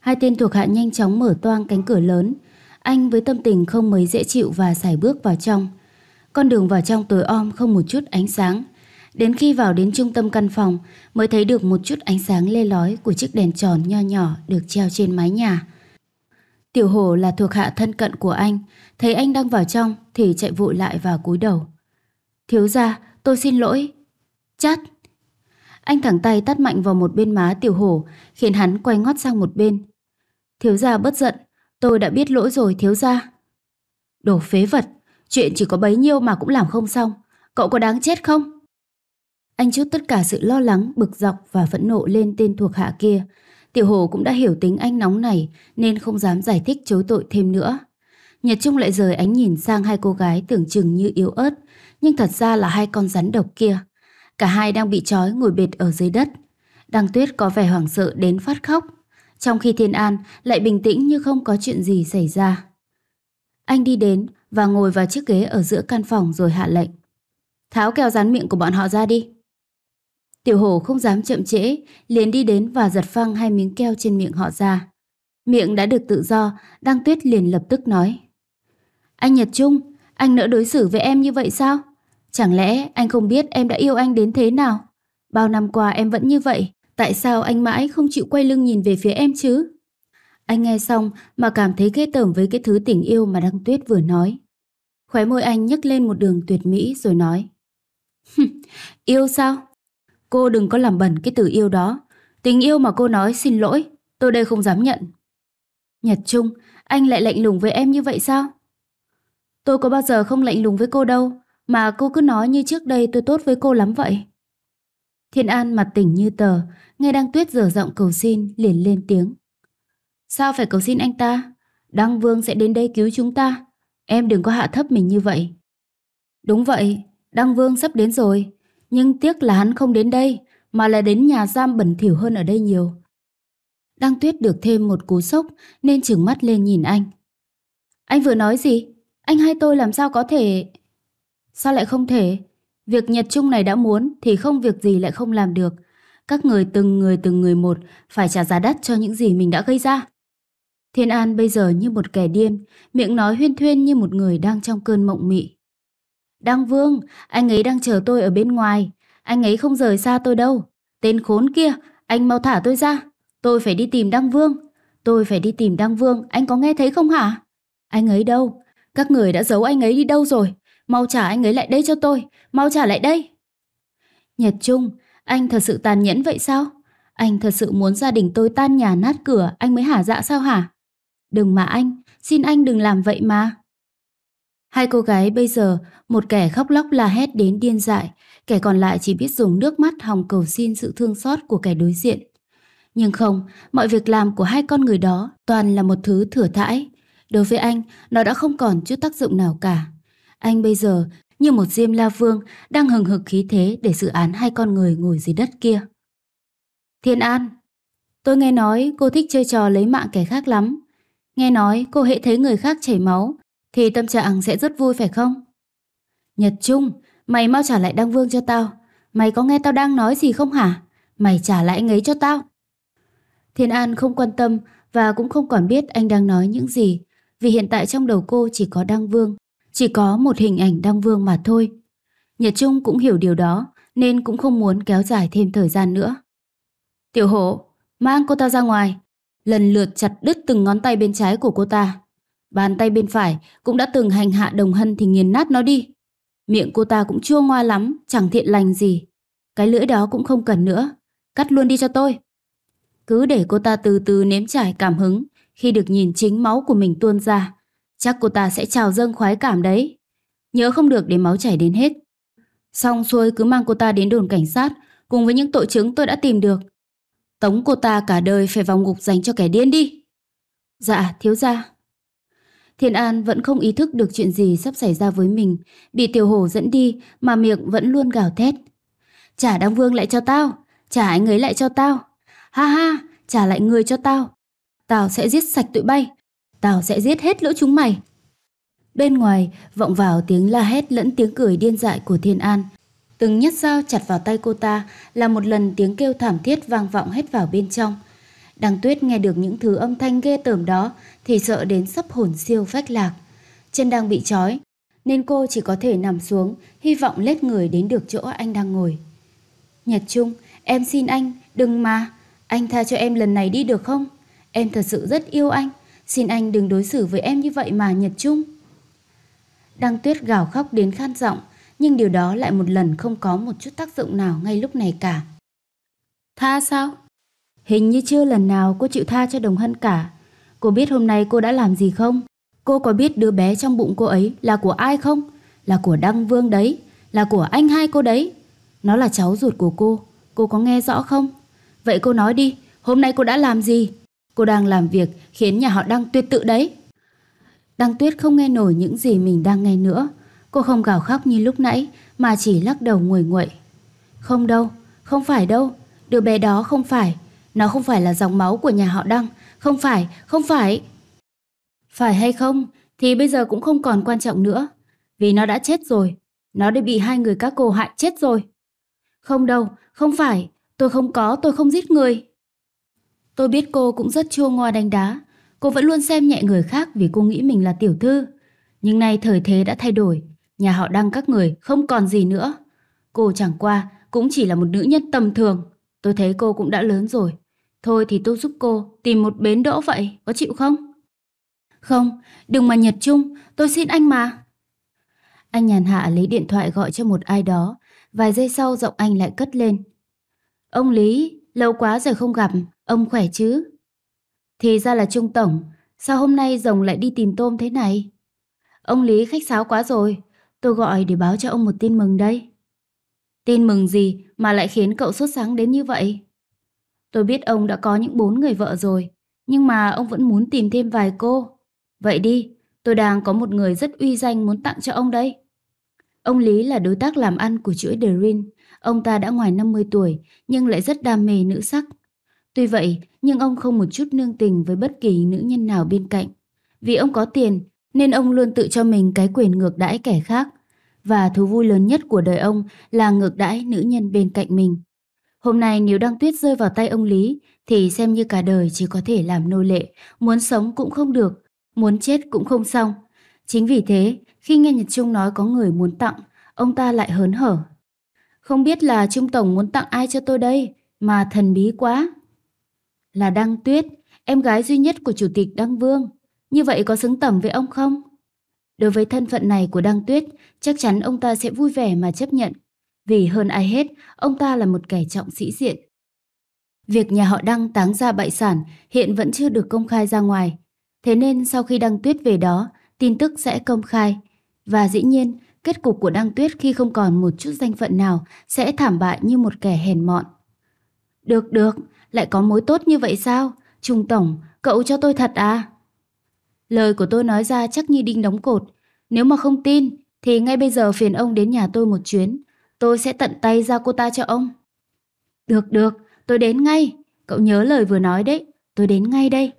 Hai tên thuộc hạ nhanh chóng mở toang cánh cửa lớn. Anh với tâm tình không mấy dễ chịu và xài bước vào trong. Con đường vào trong tối om không một chút ánh sáng. Đến khi vào đến trung tâm căn phòng mới thấy được một chút ánh sáng lê lói của chiếc đèn tròn nho nhỏ được treo trên mái nhà. Tiểu Hổ là thuộc hạ thân cận của anh, thấy anh đang vào trong thì chạy vội lại và cúi đầu. Thiếu gia, Tôi xin lỗi. Chát. Anh thẳng tay tát mạnh vào một bên má tiểu hổ, khiến hắn quay ngót sang một bên. Thiếu gia bất giận, tôi đã biết lỗi rồi thiếu gia. Đồ phế vật, chuyện chỉ có bấy nhiêu mà cũng làm không xong. Cậu có đáng chết không? Anh chút tất cả sự lo lắng, bực dọc và phẫn nộ lên tên thuộc hạ kia. Tiểu hổ cũng đã hiểu tính anh nóng này nên không dám giải thích chối tội thêm nữa. Nhật Trung lại rời ánh nhìn sang hai cô gái tưởng chừng như yếu ớt, nhưng thật ra là hai con rắn độc kia. Cả hai đang bị trói ngồi bệt ở dưới đất. Đăng Tuyết có vẻ hoảng sợ đến phát khóc, trong khi Thiên An lại bình tĩnh như không có chuyện gì xảy ra. Anh đi đến và ngồi vào chiếc ghế ở giữa căn phòng rồi hạ lệnh. Tháo keo rán miệng của bọn họ ra đi. Tiểu hổ không dám chậm trễ, liền đi đến và giật phăng hai miếng keo trên miệng họ ra. Miệng đã được tự do, Đăng Tuyết liền lập tức nói. Anh Nhật Trung, anh nỡ đối xử với em như vậy sao? Chẳng lẽ anh không biết em đã yêu anh đến thế nào? Bao năm qua em vẫn như vậy, tại sao anh mãi không chịu quay lưng nhìn về phía em chứ? Anh nghe xong mà cảm thấy ghê tởm với cái thứ tình yêu mà Đăng Tuyết vừa nói. Khóe môi anh nhấc lên một đường tuyệt mỹ rồi nói. yêu sao? Cô đừng có làm bẩn cái từ yêu đó. Tình yêu mà cô nói xin lỗi, tôi đây không dám nhận. Nhật Trung, anh lại lạnh lùng với em như vậy sao? Tôi có bao giờ không lạnh lùng với cô đâu mà cô cứ nói như trước đây tôi tốt với cô lắm vậy. Thiên An mặt tỉnh như tờ, nghe Đăng Tuyết dở giọng cầu xin liền lên tiếng. Sao phải cầu xin anh ta? Đăng Vương sẽ đến đây cứu chúng ta. Em đừng có hạ thấp mình như vậy. Đúng vậy, Đăng Vương sắp đến rồi. Nhưng tiếc là hắn không đến đây, mà là đến nhà giam bẩn thỉu hơn ở đây nhiều. Đăng Tuyết được thêm một cú sốc nên trừng mắt lên nhìn anh. Anh vừa nói gì? Anh hai tôi làm sao có thể... Sao lại không thể? Việc Nhật Trung này đã muốn thì không việc gì lại không làm được. Các người từng người từng người một phải trả giá đắt cho những gì mình đã gây ra. Thiên An bây giờ như một kẻ điên, miệng nói huyên thuyên như một người đang trong cơn mộng mị. Đăng Vương, anh ấy đang chờ tôi ở bên ngoài. Anh ấy không rời xa tôi đâu. Tên khốn kia, anh mau thả tôi ra. Tôi phải đi tìm Đăng Vương. Tôi phải đi tìm Đăng Vương, anh có nghe thấy không hả? Anh ấy đâu? Các người đã giấu anh ấy đi đâu rồi? mau trả anh ấy lại đây cho tôi, mau trả lại đây. Nhật Trung, anh thật sự tàn nhẫn vậy sao? Anh thật sự muốn gia đình tôi tan nhà nát cửa anh mới hả dạ sao hả? Đừng mà anh, xin anh đừng làm vậy mà. Hai cô gái bây giờ, một kẻ khóc lóc la hét đến điên dại, kẻ còn lại chỉ biết dùng nước mắt hòng cầu xin sự thương xót của kẻ đối diện. Nhưng không, mọi việc làm của hai con người đó toàn là một thứ thừa thãi. Đối với anh, nó đã không còn chút tác dụng nào cả. Anh bây giờ như một diêm la vương đang hừng hực khí thế để dự án hai con người ngồi dưới đất kia. Thiên An, tôi nghe nói cô thích chơi trò lấy mạng kẻ khác lắm. Nghe nói cô hệ thấy người khác chảy máu thì tâm trạng sẽ rất vui phải không? Nhật Trung, mày mau trả lại Đăng Vương cho tao. Mày có nghe tao đang nói gì không hả? Mày trả lại anh ấy cho tao. Thiên An không quan tâm và cũng không còn biết anh đang nói những gì vì hiện tại trong đầu cô chỉ có Đăng Vương chỉ có một hình ảnh Đăng Vương mà thôi. Nhật Trung cũng hiểu điều đó, nên cũng không muốn kéo dài thêm thời gian nữa. Tiểu hổ, mang cô ta ra ngoài, lần lượt chặt đứt từng ngón tay bên trái của cô ta. Bàn tay bên phải cũng đã từng hành hạ đồng hân thì nghiền nát nó đi. Miệng cô ta cũng chua ngoa lắm, chẳng thiện lành gì. Cái lưỡi đó cũng không cần nữa, cắt luôn đi cho tôi. Cứ để cô ta từ từ nếm trải cảm hứng khi được nhìn chính máu của mình tuôn ra, Chắc cô ta sẽ trào dâng khoái cảm đấy. Nhớ không được để máu chảy đến hết. Xong xuôi cứ mang cô ta đến đồn cảnh sát cùng với những tội chứng tôi đã tìm được. Tống cô ta cả đời phải vào ngục dành cho kẻ điên đi. Dạ, thiếu gia. Thiên An vẫn không ý thức được chuyện gì sắp xảy ra với mình, bị tiểu hổ dẫn đi mà miệng vẫn luôn gào thét. Trả đăng vương lại cho tao, trả anh ấy lại cho tao. Ha ha, trả lại người cho tao. Tao sẽ giết sạch tụi bay, tao sẽ giết hết lũ chúng mày. Bên ngoài, vọng vào tiếng la hét lẫn tiếng cười điên dại của Thiên An. Từng nhát dao chặt vào tay cô ta là một lần tiếng kêu thảm thiết vang vọng hết vào bên trong. Đằng tuyết nghe được những thứ âm thanh ghê tởm đó thì sợ đến sắp hồn siêu phách lạc. Chân đang bị trói, nên cô chỉ có thể nằm xuống, hy vọng lết người đến được chỗ anh đang ngồi. Nhật Trung, em xin anh, đừng mà, anh tha cho em lần này đi được không? Em thật sự rất yêu anh. Xin anh đừng đối xử với em như vậy mà Nhật Trung. Đăng Tuyết gào khóc đến khan giọng, nhưng điều đó lại một lần không có một chút tác dụng nào ngay lúc này cả. Tha sao? Hình như chưa lần nào cô chịu tha cho Đồng Hân cả. Cô biết hôm nay cô đã làm gì không? Cô có biết đứa bé trong bụng cô ấy là của ai không? Là của Đăng Vương đấy, là của anh hai cô đấy. Nó là cháu ruột của cô, cô có nghe rõ không? Vậy cô nói đi, hôm nay cô đã làm gì? Cô đang làm việc khiến nhà họ Đăng tuyệt tự đấy. Đăng Tuyết không nghe nổi những gì mình đang nghe nữa. Cô không gào khóc như lúc nãy mà chỉ lắc đầu nguội nguội. Không đâu, không phải đâu. Đứa bé đó không phải. Nó không phải là dòng máu của nhà họ Đăng. Không phải, không phải. Phải hay không thì bây giờ cũng không còn quan trọng nữa. Vì nó đã chết rồi. Nó đã bị hai người các cô hại chết rồi. Không đâu, không phải. Tôi không có, tôi không giết người. Tôi biết cô cũng rất chua ngoa đánh đá, cô vẫn luôn xem nhẹ người khác vì cô nghĩ mình là tiểu thư. Nhưng nay thời thế đã thay đổi, nhà họ đăng các người không còn gì nữa. Cô chẳng qua cũng chỉ là một nữ nhân tầm thường. Tôi thấy cô cũng đã lớn rồi. Thôi thì tôi giúp cô tìm một bến đỗ vậy, có chịu không? Không, đừng mà Nhật Trung, tôi xin anh mà. Anh nhàn hạ lấy điện thoại gọi cho một ai đó. Vài giây sau giọng anh lại cất lên. Ông Lý, lâu quá rồi không gặp, Ông khỏe chứ? Thì ra là Trung Tổng, sao hôm nay rồng lại đi tìm tôm thế này? Ông Lý khách sáo quá rồi, tôi gọi để báo cho ông một tin mừng đây. Tin mừng gì mà lại khiến cậu sốt sáng đến như vậy? Tôi biết ông đã có những bốn người vợ rồi, nhưng mà ông vẫn muốn tìm thêm vài cô. Vậy đi, tôi đang có một người rất uy danh muốn tặng cho ông đây. Ông Lý là đối tác làm ăn của chuỗi Derin. Ông ta đã ngoài 50 tuổi nhưng lại rất đam mê nữ sắc. Tuy vậy, nhưng ông không một chút nương tình với bất kỳ nữ nhân nào bên cạnh. Vì ông có tiền, nên ông luôn tự cho mình cái quyền ngược đãi kẻ khác. Và thú vui lớn nhất của đời ông là ngược đãi nữ nhân bên cạnh mình. Hôm nay nếu đang tuyết rơi vào tay ông Lý, thì xem như cả đời chỉ có thể làm nô lệ, muốn sống cũng không được, muốn chết cũng không xong. Chính vì thế, khi nghe Nhật Trung nói có người muốn tặng, ông ta lại hớn hở. Không biết là Trung Tổng muốn tặng ai cho tôi đây, mà thần bí quá là Đăng Tuyết, em gái duy nhất của Chủ tịch Đăng Vương. Như vậy có xứng tầm với ông không? Đối với thân phận này của Đăng Tuyết, chắc chắn ông ta sẽ vui vẻ mà chấp nhận. Vì hơn ai hết, ông ta là một kẻ trọng sĩ diện. Việc nhà họ Đăng táng ra bại sản hiện vẫn chưa được công khai ra ngoài. Thế nên sau khi Đăng Tuyết về đó, tin tức sẽ công khai. Và dĩ nhiên, kết cục của Đăng Tuyết khi không còn một chút danh phận nào sẽ thảm bại như một kẻ hèn mọn. Được được, lại có mối tốt như vậy sao? Trung Tổng, cậu cho tôi thật à? Lời của tôi nói ra chắc như đinh đóng cột. Nếu mà không tin, thì ngay bây giờ phiền ông đến nhà tôi một chuyến. Tôi sẽ tận tay ra cô ta cho ông. Được, được, tôi đến ngay. Cậu nhớ lời vừa nói đấy, tôi đến ngay đây.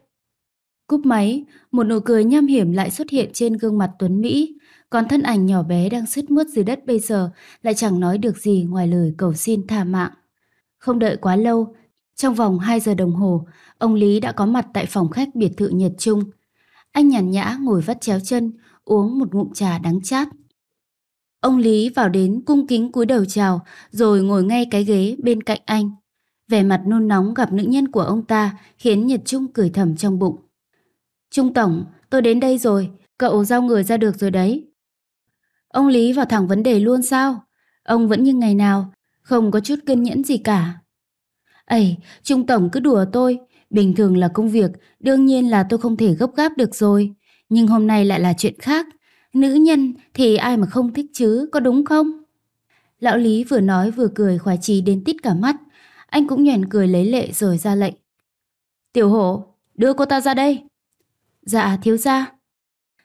Cúp máy, một nụ cười nham hiểm lại xuất hiện trên gương mặt Tuấn Mỹ. Còn thân ảnh nhỏ bé đang sứt mướt dưới đất bây giờ lại chẳng nói được gì ngoài lời cầu xin tha mạng. Không đợi quá lâu, trong vòng 2 giờ đồng hồ, ông Lý đã có mặt tại phòng khách biệt thự Nhật Trung. Anh nhàn nhã ngồi vắt chéo chân, uống một ngụm trà đắng chát. Ông Lý vào đến cung kính cúi đầu chào rồi ngồi ngay cái ghế bên cạnh anh. Vẻ mặt nôn nóng gặp nữ nhân của ông ta khiến Nhật Trung cười thầm trong bụng. Trung Tổng, tôi đến đây rồi, cậu giao người ra được rồi đấy. Ông Lý vào thẳng vấn đề luôn sao? Ông vẫn như ngày nào, không có chút kiên nhẫn gì cả. Ấy, Trung Tổng cứ đùa tôi. Bình thường là công việc, đương nhiên là tôi không thể gấp gáp được rồi. Nhưng hôm nay lại là chuyện khác. Nữ nhân thì ai mà không thích chứ, có đúng không? Lão Lý vừa nói vừa cười khoái chí đến tít cả mắt. Anh cũng nhoẻn cười lấy lệ rồi ra lệnh. Tiểu hổ, đưa cô ta ra đây. Dạ, thiếu gia.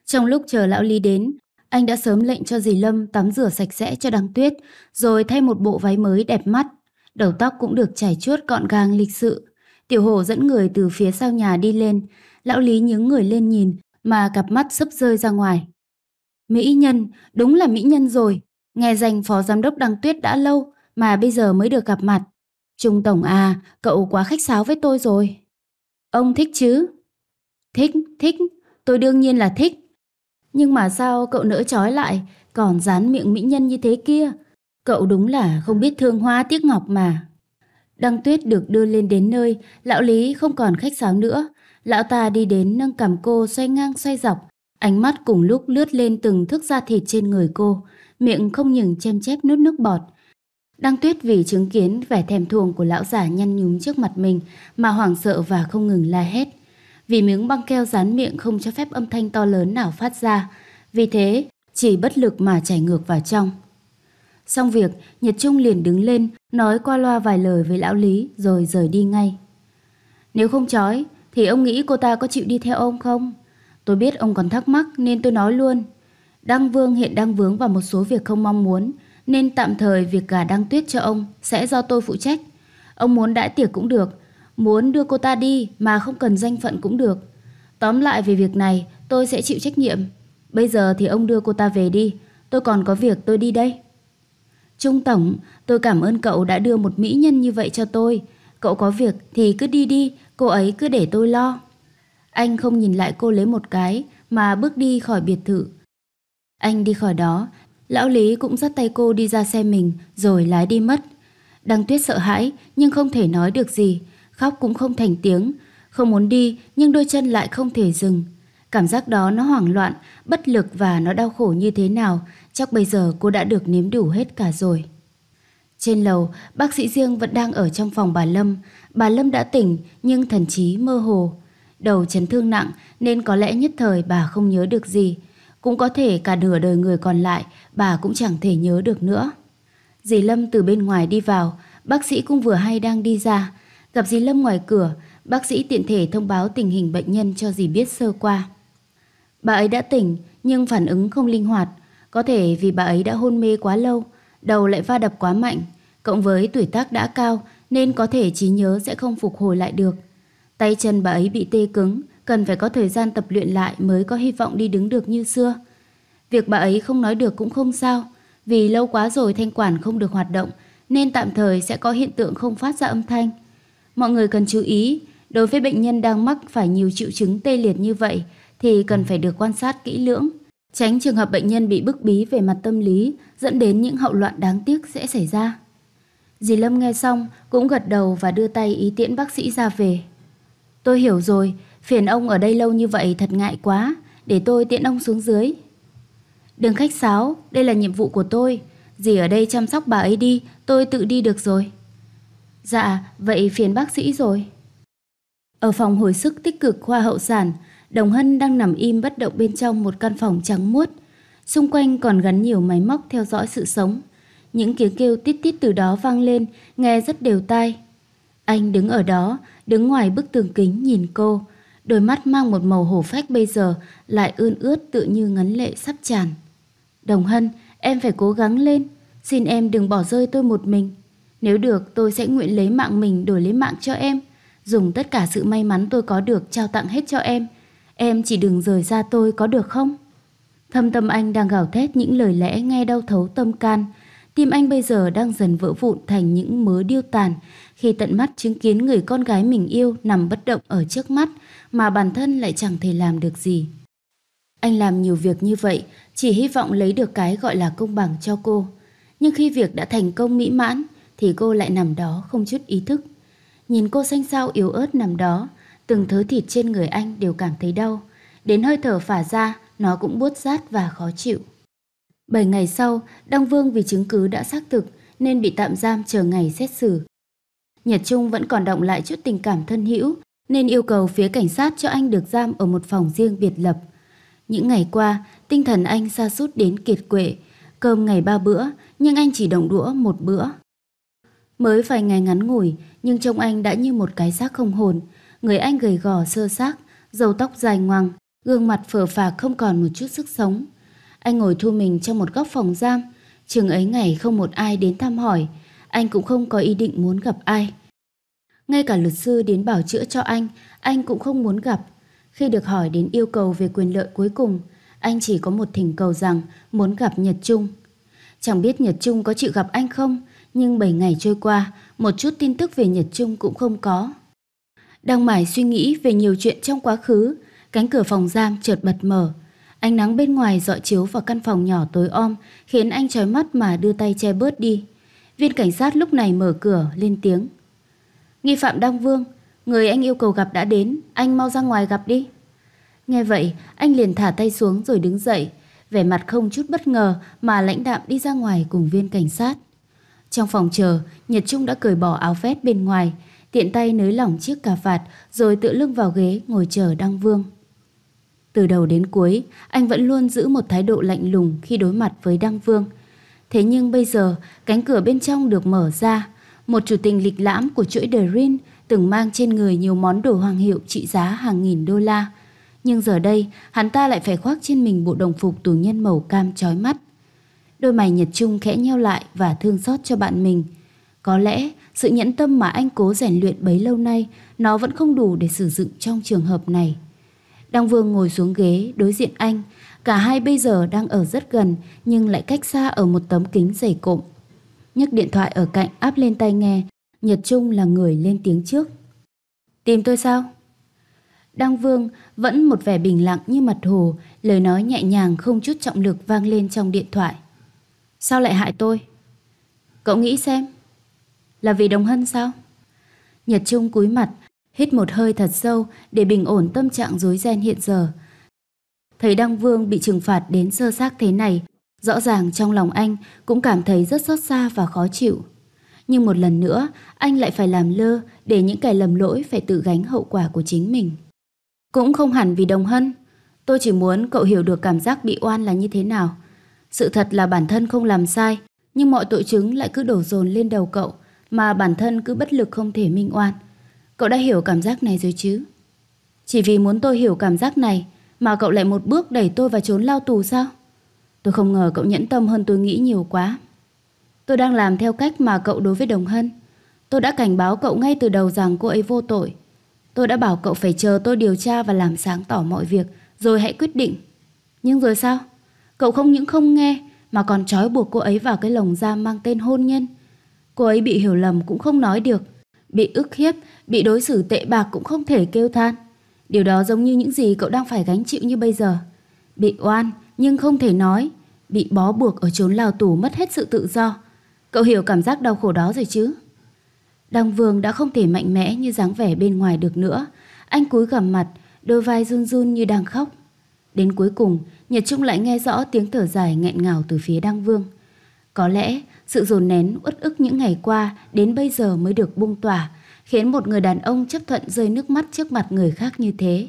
Trong lúc chờ lão Lý đến, anh đã sớm lệnh cho dì Lâm tắm rửa sạch sẽ cho đăng tuyết, rồi thay một bộ váy mới đẹp mắt đầu tóc cũng được chải chuốt gọn gàng lịch sự. Tiểu hổ dẫn người từ phía sau nhà đi lên, lão lý những người lên nhìn mà cặp mắt sấp rơi ra ngoài. Mỹ nhân, đúng là mỹ nhân rồi, nghe danh phó giám đốc Đăng Tuyết đã lâu mà bây giờ mới được gặp mặt. Trung Tổng à, cậu quá khách sáo với tôi rồi. Ông thích chứ? Thích, thích, tôi đương nhiên là thích. Nhưng mà sao cậu nỡ trói lại, còn dán miệng mỹ nhân như thế kia? Cậu đúng là không biết thương hoa tiếc ngọc mà. Đăng tuyết được đưa lên đến nơi, lão Lý không còn khách sáo nữa. Lão ta đi đến nâng cầm cô xoay ngang xoay dọc, ánh mắt cùng lúc lướt lên từng thức da thịt trên người cô, miệng không nhừng chêm chép nút nước bọt. Đăng tuyết vì chứng kiến vẻ thèm thuồng của lão giả nhăn nhúm trước mặt mình mà hoảng sợ và không ngừng la hét. Vì miếng băng keo dán miệng không cho phép âm thanh to lớn nào phát ra, vì thế chỉ bất lực mà chảy ngược vào trong. Xong việc, Nhật Trung liền đứng lên, nói qua loa vài lời với lão Lý rồi rời đi ngay. Nếu không chói, thì ông nghĩ cô ta có chịu đi theo ông không? Tôi biết ông còn thắc mắc nên tôi nói luôn. Đăng Vương hiện đang vướng vào một số việc không mong muốn, nên tạm thời việc gà đăng tuyết cho ông sẽ do tôi phụ trách. Ông muốn đãi tiệc cũng được, muốn đưa cô ta đi mà không cần danh phận cũng được. Tóm lại về việc này, tôi sẽ chịu trách nhiệm. Bây giờ thì ông đưa cô ta về đi, tôi còn có việc tôi đi đây. Trung Tổng, tôi cảm ơn cậu đã đưa một mỹ nhân như vậy cho tôi. Cậu có việc thì cứ đi đi, cô ấy cứ để tôi lo. Anh không nhìn lại cô lấy một cái mà bước đi khỏi biệt thự. Anh đi khỏi đó, lão Lý cũng dắt tay cô đi ra xe mình rồi lái đi mất. Đăng tuyết sợ hãi nhưng không thể nói được gì, khóc cũng không thành tiếng. Không muốn đi nhưng đôi chân lại không thể dừng. Cảm giác đó nó hoảng loạn, bất lực và nó đau khổ như thế nào Chắc bây giờ cô đã được nếm đủ hết cả rồi. Trên lầu, bác sĩ riêng vẫn đang ở trong phòng bà Lâm. Bà Lâm đã tỉnh nhưng thần trí mơ hồ. Đầu chấn thương nặng nên có lẽ nhất thời bà không nhớ được gì. Cũng có thể cả nửa đời người còn lại bà cũng chẳng thể nhớ được nữa. Dì Lâm từ bên ngoài đi vào, bác sĩ cũng vừa hay đang đi ra. Gặp dì Lâm ngoài cửa, bác sĩ tiện thể thông báo tình hình bệnh nhân cho dì biết sơ qua. Bà ấy đã tỉnh nhưng phản ứng không linh hoạt có thể vì bà ấy đã hôn mê quá lâu, đầu lại va đập quá mạnh, cộng với tuổi tác đã cao nên có thể trí nhớ sẽ không phục hồi lại được. Tay chân bà ấy bị tê cứng, cần phải có thời gian tập luyện lại mới có hy vọng đi đứng được như xưa. Việc bà ấy không nói được cũng không sao, vì lâu quá rồi thanh quản không được hoạt động nên tạm thời sẽ có hiện tượng không phát ra âm thanh. Mọi người cần chú ý, đối với bệnh nhân đang mắc phải nhiều triệu chứng tê liệt như vậy thì cần phải được quan sát kỹ lưỡng. Tránh trường hợp bệnh nhân bị bức bí về mặt tâm lý dẫn đến những hậu loạn đáng tiếc sẽ xảy ra. Dì Lâm nghe xong cũng gật đầu và đưa tay ý tiễn bác sĩ ra về. Tôi hiểu rồi, phiền ông ở đây lâu như vậy thật ngại quá, để tôi tiễn ông xuống dưới. Đừng khách sáo, đây là nhiệm vụ của tôi. Dì ở đây chăm sóc bà ấy đi, tôi tự đi được rồi. Dạ, vậy phiền bác sĩ rồi. Ở phòng hồi sức tích cực khoa hậu sản, Đồng Hân đang nằm im bất động bên trong một căn phòng trắng muốt. Xung quanh còn gắn nhiều máy móc theo dõi sự sống. Những tiếng kêu tít tít từ đó vang lên, nghe rất đều tai. Anh đứng ở đó, đứng ngoài bức tường kính nhìn cô. Đôi mắt mang một màu hổ phách bây giờ lại ươn ướt tự như ngấn lệ sắp tràn. Đồng Hân, em phải cố gắng lên. Xin em đừng bỏ rơi tôi một mình. Nếu được tôi sẽ nguyện lấy mạng mình đổi lấy mạng cho em. Dùng tất cả sự may mắn tôi có được trao tặng hết cho em Em chỉ đừng rời ra tôi có được không? Thâm tâm anh đang gào thét những lời lẽ nghe đau thấu tâm can. Tim anh bây giờ đang dần vỡ vụn thành những mớ điêu tàn khi tận mắt chứng kiến người con gái mình yêu nằm bất động ở trước mắt mà bản thân lại chẳng thể làm được gì. Anh làm nhiều việc như vậy chỉ hy vọng lấy được cái gọi là công bằng cho cô. Nhưng khi việc đã thành công mỹ mãn thì cô lại nằm đó không chút ý thức. Nhìn cô xanh xao yếu ớt nằm đó Từng thứ thịt trên người anh đều cảm thấy đau, đến hơi thở phả ra nó cũng buốt rát và khó chịu. Bảy ngày sau, Đăng Vương vì chứng cứ đã xác thực nên bị tạm giam chờ ngày xét xử. Nhật Trung vẫn còn động lại chút tình cảm thân hữu nên yêu cầu phía cảnh sát cho anh được giam ở một phòng riêng biệt lập. Những ngày qua, tinh thần anh xa sút đến kiệt quệ, cơm ngày ba bữa nhưng anh chỉ động đũa một bữa. Mới vài ngày ngắn ngủi nhưng trông anh đã như một cái xác không hồn, người anh gầy gò sơ xác, râu tóc dài ngoằng, gương mặt phở phạc không còn một chút sức sống. Anh ngồi thu mình trong một góc phòng giam, chừng ấy ngày không một ai đến thăm hỏi, anh cũng không có ý định muốn gặp ai. Ngay cả luật sư đến bảo chữa cho anh, anh cũng không muốn gặp. Khi được hỏi đến yêu cầu về quyền lợi cuối cùng, anh chỉ có một thỉnh cầu rằng muốn gặp Nhật Trung. Chẳng biết Nhật Trung có chịu gặp anh không, nhưng 7 ngày trôi qua, một chút tin tức về Nhật Trung cũng không có. Đang mải suy nghĩ về nhiều chuyện trong quá khứ, cánh cửa phòng giam chợt bật mở. Ánh nắng bên ngoài dọi chiếu vào căn phòng nhỏ tối om, khiến anh chói mắt mà đưa tay che bớt đi. Viên cảnh sát lúc này mở cửa, lên tiếng. Nghi phạm Đăng Vương, người anh yêu cầu gặp đã đến, anh mau ra ngoài gặp đi. Nghe vậy, anh liền thả tay xuống rồi đứng dậy, vẻ mặt không chút bất ngờ mà lãnh đạm đi ra ngoài cùng viên cảnh sát. Trong phòng chờ, Nhật Trung đã cởi bỏ áo vest bên ngoài, tiện tay nới lỏng chiếc cà vạt rồi tựa lưng vào ghế ngồi chờ Đăng Vương. Từ đầu đến cuối, anh vẫn luôn giữ một thái độ lạnh lùng khi đối mặt với Đăng Vương. Thế nhưng bây giờ, cánh cửa bên trong được mở ra. Một chủ tình lịch lãm của chuỗi The Rin từng mang trên người nhiều món đồ hoàng hiệu trị giá hàng nghìn đô la. Nhưng giờ đây, hắn ta lại phải khoác trên mình bộ đồng phục tù nhân màu cam chói mắt. Đôi mày Nhật Trung khẽ nheo lại và thương xót cho bạn mình – có lẽ sự nhẫn tâm mà anh cố rèn luyện bấy lâu nay nó vẫn không đủ để sử dụng trong trường hợp này. Đăng Vương ngồi xuống ghế đối diện anh, cả hai bây giờ đang ở rất gần nhưng lại cách xa ở một tấm kính dày cộm. Nhấc điện thoại ở cạnh áp lên tai nghe, Nhật Trung là người lên tiếng trước. Tìm tôi sao? Đăng Vương vẫn một vẻ bình lặng như mặt hồ, lời nói nhẹ nhàng không chút trọng lực vang lên trong điện thoại. Sao lại hại tôi? Cậu nghĩ xem. Là vì đồng hân sao? Nhật Trung cúi mặt, hít một hơi thật sâu để bình ổn tâm trạng rối ren hiện giờ. Thấy Đăng Vương bị trừng phạt đến sơ xác thế này, rõ ràng trong lòng anh cũng cảm thấy rất xót xa và khó chịu. Nhưng một lần nữa, anh lại phải làm lơ để những kẻ lầm lỗi phải tự gánh hậu quả của chính mình. Cũng không hẳn vì đồng hân, tôi chỉ muốn cậu hiểu được cảm giác bị oan là như thế nào. Sự thật là bản thân không làm sai, nhưng mọi tội chứng lại cứ đổ dồn lên đầu cậu, mà bản thân cứ bất lực không thể minh oan. Cậu đã hiểu cảm giác này rồi chứ? Chỉ vì muốn tôi hiểu cảm giác này mà cậu lại một bước đẩy tôi vào trốn lao tù sao? Tôi không ngờ cậu nhẫn tâm hơn tôi nghĩ nhiều quá. Tôi đang làm theo cách mà cậu đối với Đồng Hân. Tôi đã cảnh báo cậu ngay từ đầu rằng cô ấy vô tội. Tôi đã bảo cậu phải chờ tôi điều tra và làm sáng tỏ mọi việc rồi hãy quyết định. Nhưng rồi sao? Cậu không những không nghe mà còn trói buộc cô ấy vào cái lồng giam mang tên hôn nhân. Cô ấy bị hiểu lầm cũng không nói được, bị ức hiếp, bị đối xử tệ bạc cũng không thể kêu than. Điều đó giống như những gì cậu đang phải gánh chịu như bây giờ. Bị oan nhưng không thể nói, bị bó buộc ở chốn lao tù mất hết sự tự do. Cậu hiểu cảm giác đau khổ đó rồi chứ? Đăng Vương đã không thể mạnh mẽ như dáng vẻ bên ngoài được nữa. Anh cúi gằm mặt, đôi vai run run như đang khóc. Đến cuối cùng, Nhật Trung lại nghe rõ tiếng thở dài nghẹn ngào từ phía Đăng Vương. Có lẽ sự dồn nén uất ức những ngày qua đến bây giờ mới được bung tỏa, khiến một người đàn ông chấp thuận rơi nước mắt trước mặt người khác như thế.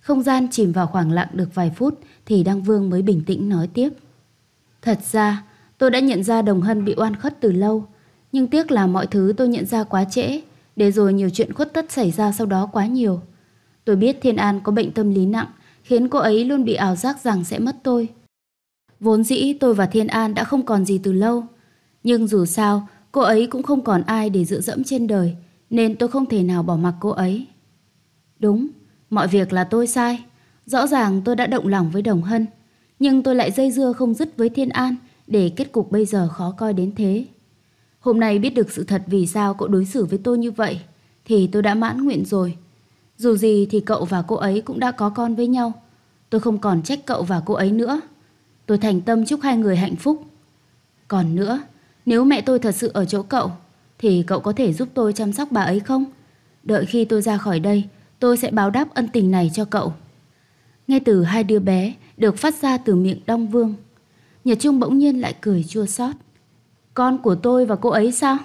Không gian chìm vào khoảng lặng được vài phút thì Đăng Vương mới bình tĩnh nói tiếp. Thật ra, tôi đã nhận ra Đồng Hân bị oan khuất từ lâu, nhưng tiếc là mọi thứ tôi nhận ra quá trễ, để rồi nhiều chuyện khuất tất xảy ra sau đó quá nhiều. Tôi biết Thiên An có bệnh tâm lý nặng, khiến cô ấy luôn bị ảo giác rằng sẽ mất tôi. Vốn dĩ tôi và Thiên An đã không còn gì từ lâu, nhưng dù sao, cô ấy cũng không còn ai để dựa dẫm trên đời, nên tôi không thể nào bỏ mặc cô ấy. Đúng, mọi việc là tôi sai. Rõ ràng tôi đã động lòng với Đồng Hân, nhưng tôi lại dây dưa không dứt với Thiên An để kết cục bây giờ khó coi đến thế. Hôm nay biết được sự thật vì sao cậu đối xử với tôi như vậy, thì tôi đã mãn nguyện rồi. Dù gì thì cậu và cô ấy cũng đã có con với nhau. Tôi không còn trách cậu và cô ấy nữa. Tôi thành tâm chúc hai người hạnh phúc. Còn nữa, nếu mẹ tôi thật sự ở chỗ cậu, thì cậu có thể giúp tôi chăm sóc bà ấy không? Đợi khi tôi ra khỏi đây, tôi sẽ báo đáp ân tình này cho cậu. Nghe từ hai đứa bé được phát ra từ miệng Đông Vương, Nhật Trung bỗng nhiên lại cười chua xót. Con của tôi và cô ấy sao?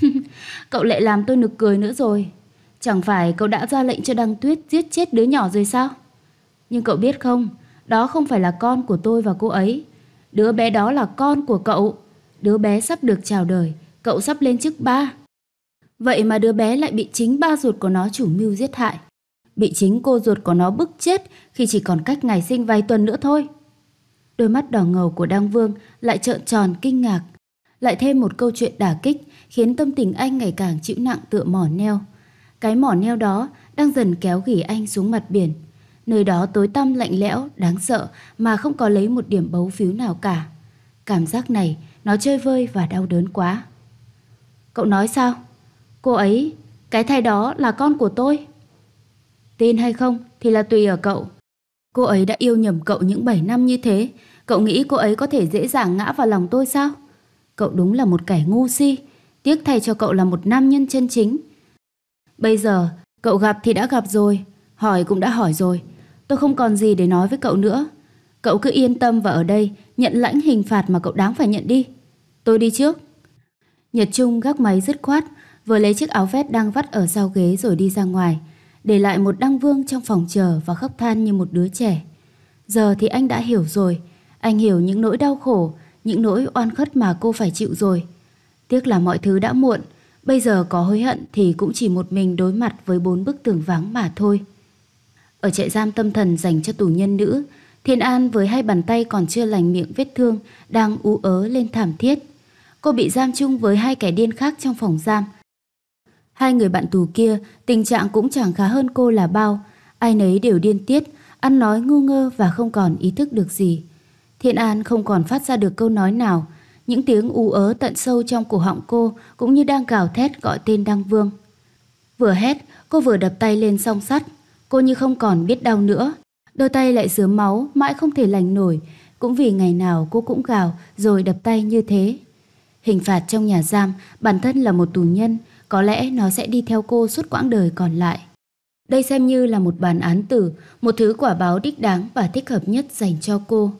(laughs) cậu lại làm tôi nực cười nữa rồi. Chẳng phải cậu đã ra lệnh cho Đăng Tuyết giết chết đứa nhỏ rồi sao? Nhưng cậu biết không, đó không phải là con của tôi và cô ấy. Đứa bé đó là con của cậu đứa bé sắp được chào đời, cậu sắp lên chức ba. Vậy mà đứa bé lại bị chính ba ruột của nó chủ mưu giết hại. Bị chính cô ruột của nó bức chết khi chỉ còn cách ngày sinh vài tuần nữa thôi. Đôi mắt đỏ ngầu của Đăng Vương lại trợn tròn kinh ngạc. Lại thêm một câu chuyện đả kích khiến tâm tình anh ngày càng chịu nặng tựa mỏ neo. Cái mỏ neo đó đang dần kéo gỉ anh xuống mặt biển. Nơi đó tối tăm lạnh lẽo, đáng sợ mà không có lấy một điểm bấu phiếu nào cả. Cảm giác này nó chơi vơi và đau đớn quá Cậu nói sao Cô ấy Cái thai đó là con của tôi Tin hay không thì là tùy ở cậu Cô ấy đã yêu nhầm cậu những 7 năm như thế Cậu nghĩ cô ấy có thể dễ dàng ngã vào lòng tôi sao Cậu đúng là một kẻ ngu si Tiếc thay cho cậu là một nam nhân chân chính Bây giờ Cậu gặp thì đã gặp rồi Hỏi cũng đã hỏi rồi Tôi không còn gì để nói với cậu nữa Cậu cứ yên tâm và ở đây Nhận lãnh hình phạt mà cậu đáng phải nhận đi Tôi đi trước Nhật Trung gác máy dứt khoát Vừa lấy chiếc áo vest đang vắt ở sau ghế rồi đi ra ngoài Để lại một đăng vương trong phòng chờ Và khóc than như một đứa trẻ Giờ thì anh đã hiểu rồi Anh hiểu những nỗi đau khổ Những nỗi oan khất mà cô phải chịu rồi Tiếc là mọi thứ đã muộn Bây giờ có hối hận thì cũng chỉ một mình đối mặt với bốn bức tường vắng mà thôi. Ở trại giam tâm thần dành cho tù nhân nữ, Thiên An với hai bàn tay còn chưa lành miệng vết thương đang ú ớ lên thảm thiết. Cô bị giam chung với hai kẻ điên khác trong phòng giam. Hai người bạn tù kia tình trạng cũng chẳng khá hơn cô là bao. Ai nấy đều điên tiết, ăn nói ngu ngơ và không còn ý thức được gì. Thiên An không còn phát ra được câu nói nào. Những tiếng ú ớ tận sâu trong cổ họng cô cũng như đang gào thét gọi tên Đăng Vương. Vừa hét, cô vừa đập tay lên song sắt. Cô như không còn biết đau nữa Đôi tay lại dứa máu, mãi không thể lành nổi, cũng vì ngày nào cô cũng gào rồi đập tay như thế. Hình phạt trong nhà giam, bản thân là một tù nhân, có lẽ nó sẽ đi theo cô suốt quãng đời còn lại. Đây xem như là một bản án tử, một thứ quả báo đích đáng và thích hợp nhất dành cho cô.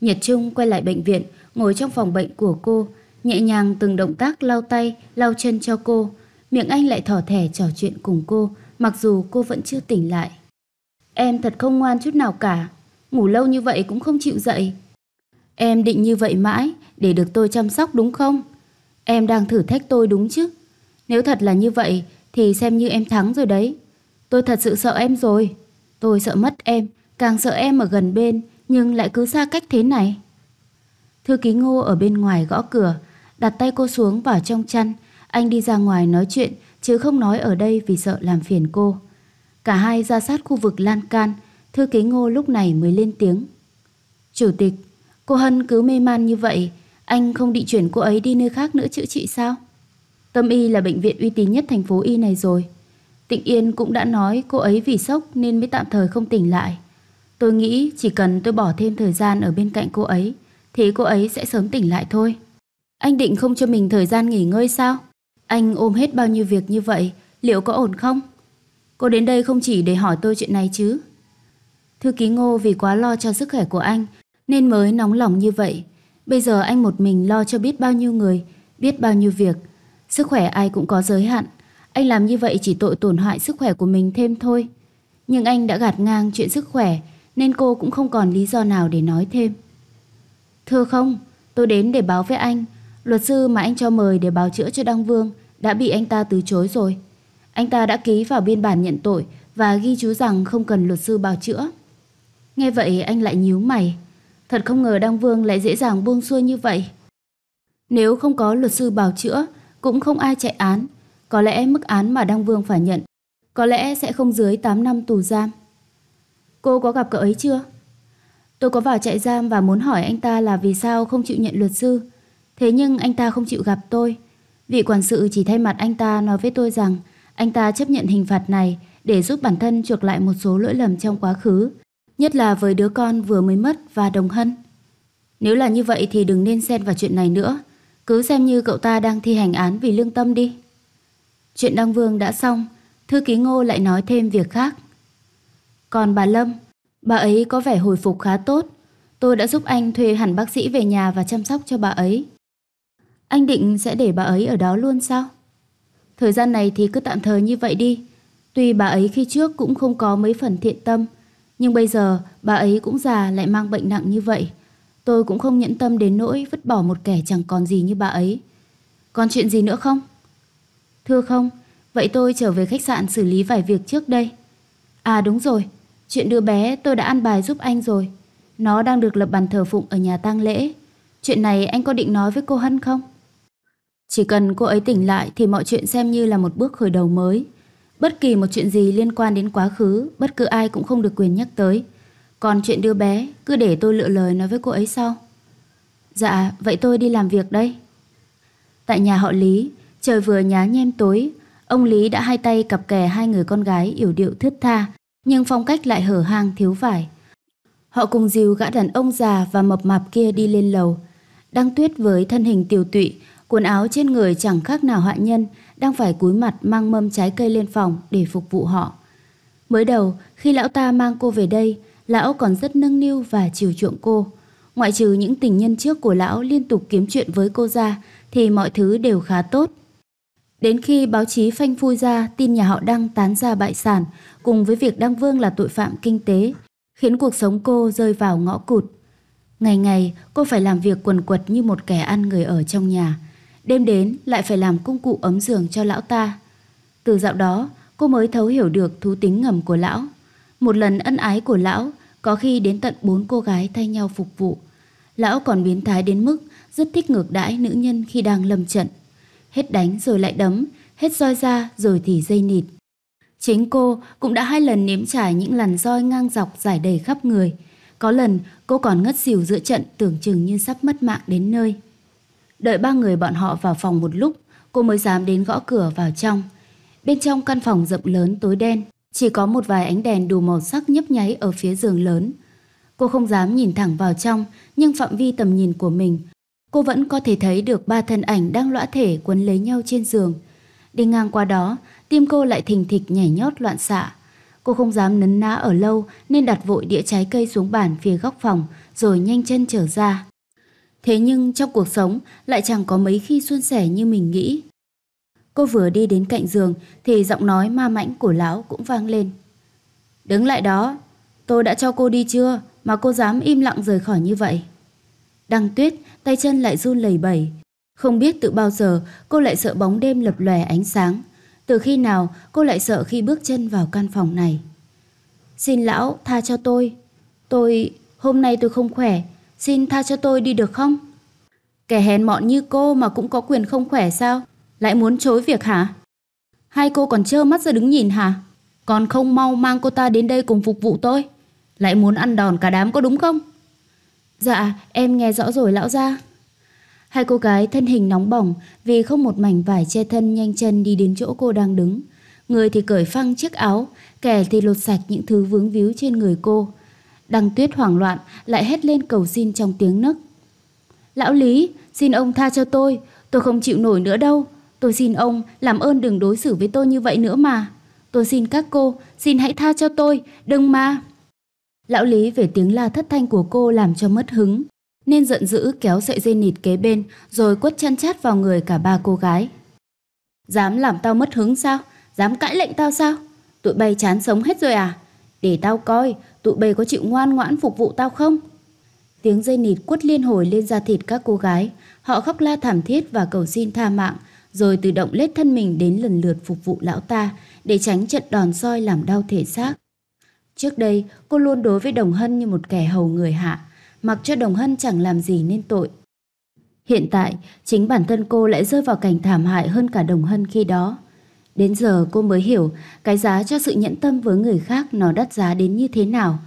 Nhật Trung quay lại bệnh viện, ngồi trong phòng bệnh của cô, nhẹ nhàng từng động tác lau tay, lau chân cho cô. Miệng anh lại thỏ thẻ trò chuyện cùng cô, mặc dù cô vẫn chưa tỉnh lại. Em thật không ngoan chút nào cả, ngủ lâu như vậy cũng không chịu dậy. Em định như vậy mãi để được tôi chăm sóc đúng không? Em đang thử thách tôi đúng chứ? Nếu thật là như vậy thì xem như em thắng rồi đấy. Tôi thật sự sợ em rồi. Tôi sợ mất em, càng sợ em ở gần bên nhưng lại cứ xa cách thế này. Thư ký Ngô ở bên ngoài gõ cửa, đặt tay cô xuống vào trong chăn. Anh đi ra ngoài nói chuyện chứ không nói ở đây vì sợ làm phiền cô. Cả hai ra sát khu vực lan can, thư ký ngô lúc này mới lên tiếng. Chủ tịch, cô Hân cứ mê man như vậy, anh không định chuyển cô ấy đi nơi khác nữa chữa trị sao? Tâm Y là bệnh viện uy tín nhất thành phố Y này rồi. Tịnh Yên cũng đã nói cô ấy vì sốc nên mới tạm thời không tỉnh lại. Tôi nghĩ chỉ cần tôi bỏ thêm thời gian ở bên cạnh cô ấy thì cô ấy sẽ sớm tỉnh lại thôi. Anh định không cho mình thời gian nghỉ ngơi sao? Anh ôm hết bao nhiêu việc như vậy liệu có ổn không? Cô đến đây không chỉ để hỏi tôi chuyện này chứ Thư ký ngô vì quá lo cho sức khỏe của anh Nên mới nóng lòng như vậy Bây giờ anh một mình lo cho biết bao nhiêu người Biết bao nhiêu việc Sức khỏe ai cũng có giới hạn Anh làm như vậy chỉ tội tổn hại sức khỏe của mình thêm thôi Nhưng anh đã gạt ngang chuyện sức khỏe Nên cô cũng không còn lý do nào để nói thêm Thưa không Tôi đến để báo với anh Luật sư mà anh cho mời để bào chữa cho Đăng Vương Đã bị anh ta từ chối rồi anh ta đã ký vào biên bản nhận tội và ghi chú rằng không cần luật sư bào chữa. Nghe vậy anh lại nhíu mày. Thật không ngờ Đăng Vương lại dễ dàng buông xuôi như vậy. Nếu không có luật sư bào chữa, cũng không ai chạy án. Có lẽ mức án mà Đăng Vương phải nhận, có lẽ sẽ không dưới 8 năm tù giam. Cô có gặp cậu ấy chưa? Tôi có vào chạy giam và muốn hỏi anh ta là vì sao không chịu nhận luật sư. Thế nhưng anh ta không chịu gặp tôi. Vị quản sự chỉ thay mặt anh ta nói với tôi rằng anh ta chấp nhận hình phạt này để giúp bản thân chuộc lại một số lỗi lầm trong quá khứ, nhất là với đứa con vừa mới mất và đồng hân. Nếu là như vậy thì đừng nên xen vào chuyện này nữa, cứ xem như cậu ta đang thi hành án vì lương tâm đi. Chuyện Đăng Vương đã xong, thư ký Ngô lại nói thêm việc khác. Còn bà Lâm, bà ấy có vẻ hồi phục khá tốt. Tôi đã giúp anh thuê hẳn bác sĩ về nhà và chăm sóc cho bà ấy. Anh định sẽ để bà ấy ở đó luôn sao? Thời gian này thì cứ tạm thời như vậy đi. Tuy bà ấy khi trước cũng không có mấy phần thiện tâm, nhưng bây giờ bà ấy cũng già lại mang bệnh nặng như vậy. Tôi cũng không nhẫn tâm đến nỗi vứt bỏ một kẻ chẳng còn gì như bà ấy. Còn chuyện gì nữa không? Thưa không, vậy tôi trở về khách sạn xử lý vài việc trước đây. À đúng rồi, chuyện đứa bé tôi đã ăn bài giúp anh rồi. Nó đang được lập bàn thờ phụng ở nhà tang lễ. Chuyện này anh có định nói với cô Hân không? Chỉ cần cô ấy tỉnh lại thì mọi chuyện xem như là một bước khởi đầu mới. Bất kỳ một chuyện gì liên quan đến quá khứ, bất cứ ai cũng không được quyền nhắc tới. Còn chuyện đưa bé, cứ để tôi lựa lời nói với cô ấy sau. Dạ, vậy tôi đi làm việc đây. Tại nhà họ Lý, trời vừa nhá nhem tối, ông Lý đã hai tay cặp kè hai người con gái yểu điệu thướt tha, nhưng phong cách lại hở hang thiếu vải. Họ cùng dìu gã đàn ông già và mập mạp kia đi lên lầu. Đăng tuyết với thân hình tiểu tụy, Quần áo trên người chẳng khác nào họa nhân đang phải cúi mặt mang mâm trái cây lên phòng để phục vụ họ. Mới đầu, khi lão ta mang cô về đây, lão còn rất nâng niu và chiều chuộng cô. Ngoại trừ những tình nhân trước của lão liên tục kiếm chuyện với cô ra thì mọi thứ đều khá tốt. Đến khi báo chí phanh phui ra tin nhà họ đang tán ra bại sản cùng với việc Đăng Vương là tội phạm kinh tế, khiến cuộc sống cô rơi vào ngõ cụt. Ngày ngày, cô phải làm việc quần quật như một kẻ ăn người ở trong nhà đêm đến lại phải làm công cụ ấm giường cho lão ta. Từ dạo đó, cô mới thấu hiểu được thú tính ngầm của lão. Một lần ân ái của lão, có khi đến tận bốn cô gái thay nhau phục vụ. Lão còn biến thái đến mức rất thích ngược đãi nữ nhân khi đang lầm trận. Hết đánh rồi lại đấm, hết roi ra rồi thì dây nịt. Chính cô cũng đã hai lần nếm trải những lần roi ngang dọc giải đầy khắp người. Có lần cô còn ngất xỉu giữa trận tưởng chừng như sắp mất mạng đến nơi. Đợi ba người bọn họ vào phòng một lúc, cô mới dám đến gõ cửa vào trong. Bên trong căn phòng rộng lớn tối đen, chỉ có một vài ánh đèn đủ màu sắc nhấp nháy ở phía giường lớn. Cô không dám nhìn thẳng vào trong, nhưng phạm vi tầm nhìn của mình, cô vẫn có thể thấy được ba thân ảnh đang lõa thể quấn lấy nhau trên giường. Đi ngang qua đó, tim cô lại thình thịch nhảy nhót loạn xạ. Cô không dám nấn ná ở lâu nên đặt vội đĩa trái cây xuống bàn phía góc phòng rồi nhanh chân trở ra. Thế nhưng trong cuộc sống lại chẳng có mấy khi suôn sẻ như mình nghĩ. Cô vừa đi đến cạnh giường thì giọng nói ma mãnh của lão cũng vang lên. Đứng lại đó, tôi đã cho cô đi chưa mà cô dám im lặng rời khỏi như vậy. Đăng tuyết, tay chân lại run lẩy bẩy. Không biết từ bao giờ cô lại sợ bóng đêm lập lòe ánh sáng. Từ khi nào cô lại sợ khi bước chân vào căn phòng này. Xin lão, tha cho tôi. Tôi, hôm nay tôi không khỏe, Xin tha cho tôi đi được không? Kẻ hèn mọn như cô mà cũng có quyền không khỏe sao? Lại muốn chối việc hả? Hai cô còn trơ mắt ra đứng nhìn hả? Còn không mau mang cô ta đến đây cùng phục vụ tôi? Lại muốn ăn đòn cả đám có đúng không? Dạ, em nghe rõ rồi lão gia. Hai cô gái thân hình nóng bỏng vì không một mảnh vải che thân nhanh chân đi đến chỗ cô đang đứng. Người thì cởi phăng chiếc áo, kẻ thì lột sạch những thứ vướng víu trên người cô. Đăng tuyết hoảng loạn, lại hét lên cầu xin trong tiếng nức Lão Lý, xin ông tha cho tôi, tôi không chịu nổi nữa đâu. Tôi xin ông, làm ơn đừng đối xử với tôi như vậy nữa mà. Tôi xin các cô, xin hãy tha cho tôi, đừng mà. Lão Lý về tiếng la thất thanh của cô làm cho mất hứng, nên giận dữ kéo sợi dây nịt kế bên rồi quất chăn chát vào người cả ba cô gái. Dám làm tao mất hứng sao? Dám cãi lệnh tao sao? Tụi bay chán sống hết rồi à? Để tao coi, tụi bây có chịu ngoan ngoãn phục vụ tao không? Tiếng dây nịt quất liên hồi lên da thịt các cô gái. Họ khóc la thảm thiết và cầu xin tha mạng, rồi tự động lết thân mình đến lần lượt phục vụ lão ta để tránh trận đòn soi làm đau thể xác. Trước đây, cô luôn đối với Đồng Hân như một kẻ hầu người hạ, mặc cho Đồng Hân chẳng làm gì nên tội. Hiện tại, chính bản thân cô lại rơi vào cảnh thảm hại hơn cả Đồng Hân khi đó. Đến giờ cô mới hiểu cái giá cho sự nhẫn tâm với người khác nó đắt giá đến như thế nào.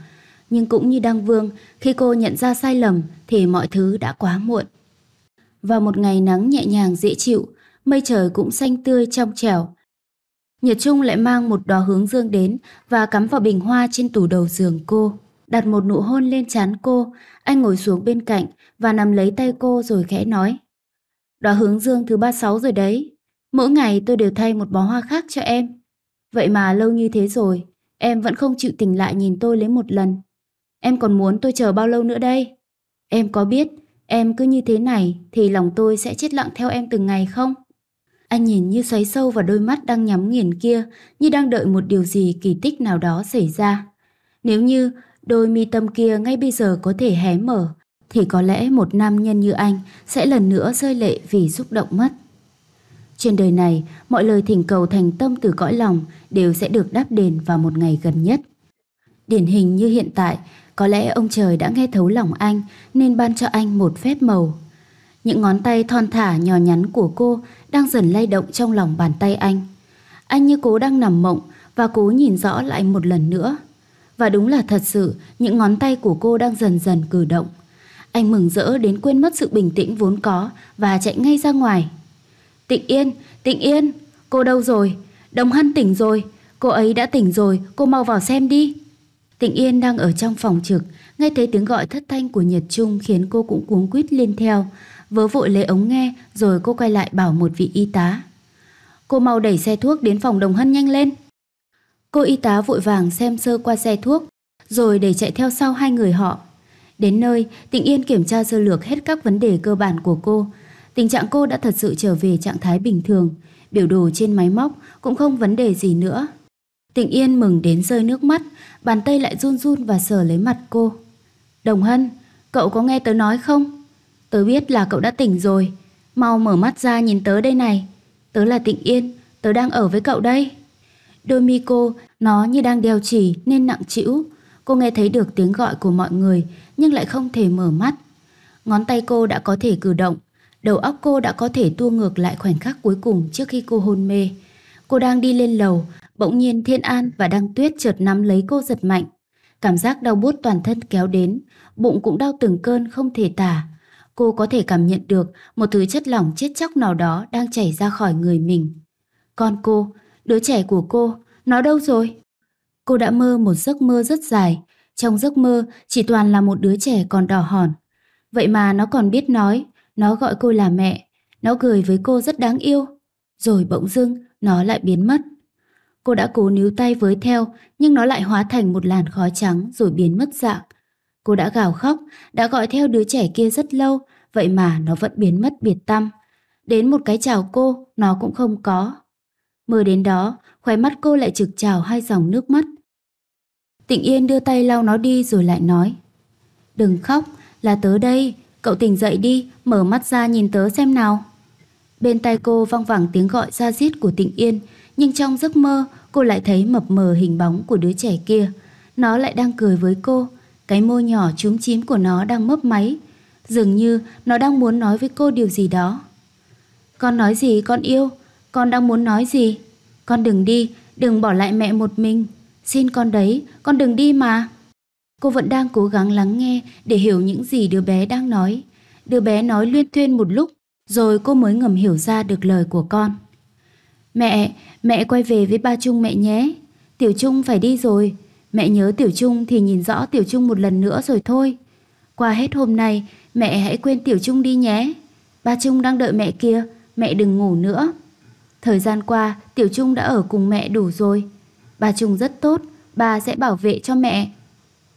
Nhưng cũng như Đăng Vương, khi cô nhận ra sai lầm thì mọi thứ đã quá muộn. Vào một ngày nắng nhẹ nhàng dễ chịu, mây trời cũng xanh tươi trong trẻo. Nhật Trung lại mang một đò hướng dương đến và cắm vào bình hoa trên tủ đầu giường cô. Đặt một nụ hôn lên trán cô, anh ngồi xuống bên cạnh và nắm lấy tay cô rồi khẽ nói. Đò hướng dương thứ 36 rồi đấy, Mỗi ngày tôi đều thay một bó hoa khác cho em. Vậy mà lâu như thế rồi, em vẫn không chịu tỉnh lại nhìn tôi lấy một lần. Em còn muốn tôi chờ bao lâu nữa đây? Em có biết em cứ như thế này thì lòng tôi sẽ chết lặng theo em từng ngày không? Anh nhìn như xoáy sâu vào đôi mắt đang nhắm nghiền kia, như đang đợi một điều gì kỳ tích nào đó xảy ra. Nếu như đôi mi tâm kia ngay bây giờ có thể hé mở, thì có lẽ một nam nhân như anh sẽ lần nữa rơi lệ vì xúc động mất. Trên đời này, mọi lời thỉnh cầu thành tâm từ cõi lòng đều sẽ được đáp đền vào một ngày gần nhất. Điển hình như hiện tại, có lẽ ông trời đã nghe thấu lòng anh nên ban cho anh một phép màu. Những ngón tay thon thả nhỏ nhắn của cô đang dần lay động trong lòng bàn tay anh. Anh như cố đang nằm mộng và cố nhìn rõ lại một lần nữa. Và đúng là thật sự, những ngón tay của cô đang dần dần cử động. Anh mừng rỡ đến quên mất sự bình tĩnh vốn có và chạy ngay ra ngoài Tịnh Yên, Tịnh Yên, cô đâu rồi? Đồng Hân tỉnh rồi, cô ấy đã tỉnh rồi, cô mau vào xem đi. Tịnh Yên đang ở trong phòng trực, nghe thấy tiếng gọi thất thanh của Nhật Trung khiến cô cũng cuống quýt lên theo. Vớ vội lấy ống nghe rồi cô quay lại bảo một vị y tá. Cô mau đẩy xe thuốc đến phòng Đồng Hân nhanh lên. Cô y tá vội vàng xem sơ qua xe thuốc rồi để chạy theo sau hai người họ. Đến nơi, Tịnh Yên kiểm tra sơ lược hết các vấn đề cơ bản của cô, Tình trạng cô đã thật sự trở về trạng thái bình thường, biểu đồ trên máy móc cũng không vấn đề gì nữa. Tịnh Yên mừng đến rơi nước mắt, bàn tay lại run run và sờ lấy mặt cô. Đồng Hân, cậu có nghe tớ nói không? Tớ biết là cậu đã tỉnh rồi, mau mở mắt ra nhìn tớ đây này. Tớ là Tịnh Yên, tớ đang ở với cậu đây. Đôi mi cô, nó như đang đeo chỉ nên nặng chịu. Cô nghe thấy được tiếng gọi của mọi người nhưng lại không thể mở mắt. Ngón tay cô đã có thể cử động, Đầu óc cô đã có thể tua ngược lại khoảnh khắc cuối cùng trước khi cô hôn mê. Cô đang đi lên lầu, bỗng nhiên Thiên An và Đăng Tuyết chợt nắm lấy cô giật mạnh. Cảm giác đau buốt toàn thân kéo đến, bụng cũng đau từng cơn không thể tả. Cô có thể cảm nhận được một thứ chất lỏng chết chóc nào đó đang chảy ra khỏi người mình. Con cô, đứa trẻ của cô, nó đâu rồi? Cô đã mơ một giấc mơ rất dài. Trong giấc mơ chỉ toàn là một đứa trẻ còn đỏ hòn. Vậy mà nó còn biết nói, nó gọi cô là mẹ, nó cười với cô rất đáng yêu. Rồi bỗng dưng, nó lại biến mất. Cô đã cố níu tay với theo, nhưng nó lại hóa thành một làn khói trắng rồi biến mất dạng. Cô đã gào khóc, đã gọi theo đứa trẻ kia rất lâu, vậy mà nó vẫn biến mất biệt tâm. Đến một cái chào cô, nó cũng không có. Mơ đến đó, khóe mắt cô lại trực trào hai dòng nước mắt. Tịnh Yên đưa tay lau nó đi rồi lại nói. Đừng khóc, là tớ đây, Cậu tỉnh dậy đi, mở mắt ra nhìn tớ xem nào. Bên tai cô vang vẳng tiếng gọi ra rít của Tịnh Yên, nhưng trong giấc mơ cô lại thấy mập mờ hình bóng của đứa trẻ kia. Nó lại đang cười với cô, cái môi nhỏ trúng chím của nó đang mấp máy. Dường như nó đang muốn nói với cô điều gì đó. Con nói gì con yêu? Con đang muốn nói gì? Con đừng đi, đừng bỏ lại mẹ một mình. Xin con đấy, con đừng đi mà. Cô vẫn đang cố gắng lắng nghe để hiểu những gì đứa bé đang nói. Đứa bé nói luyên thuyên một lúc, rồi cô mới ngầm hiểu ra được lời của con. Mẹ, mẹ quay về với ba Trung mẹ nhé. Tiểu Trung phải đi rồi. Mẹ nhớ Tiểu Trung thì nhìn rõ Tiểu Trung một lần nữa rồi thôi. Qua hết hôm nay, mẹ hãy quên Tiểu Trung đi nhé. Ba Trung đang đợi mẹ kia, mẹ đừng ngủ nữa. Thời gian qua, Tiểu Trung đã ở cùng mẹ đủ rồi. Bà Trung rất tốt, bà sẽ bảo vệ cho mẹ,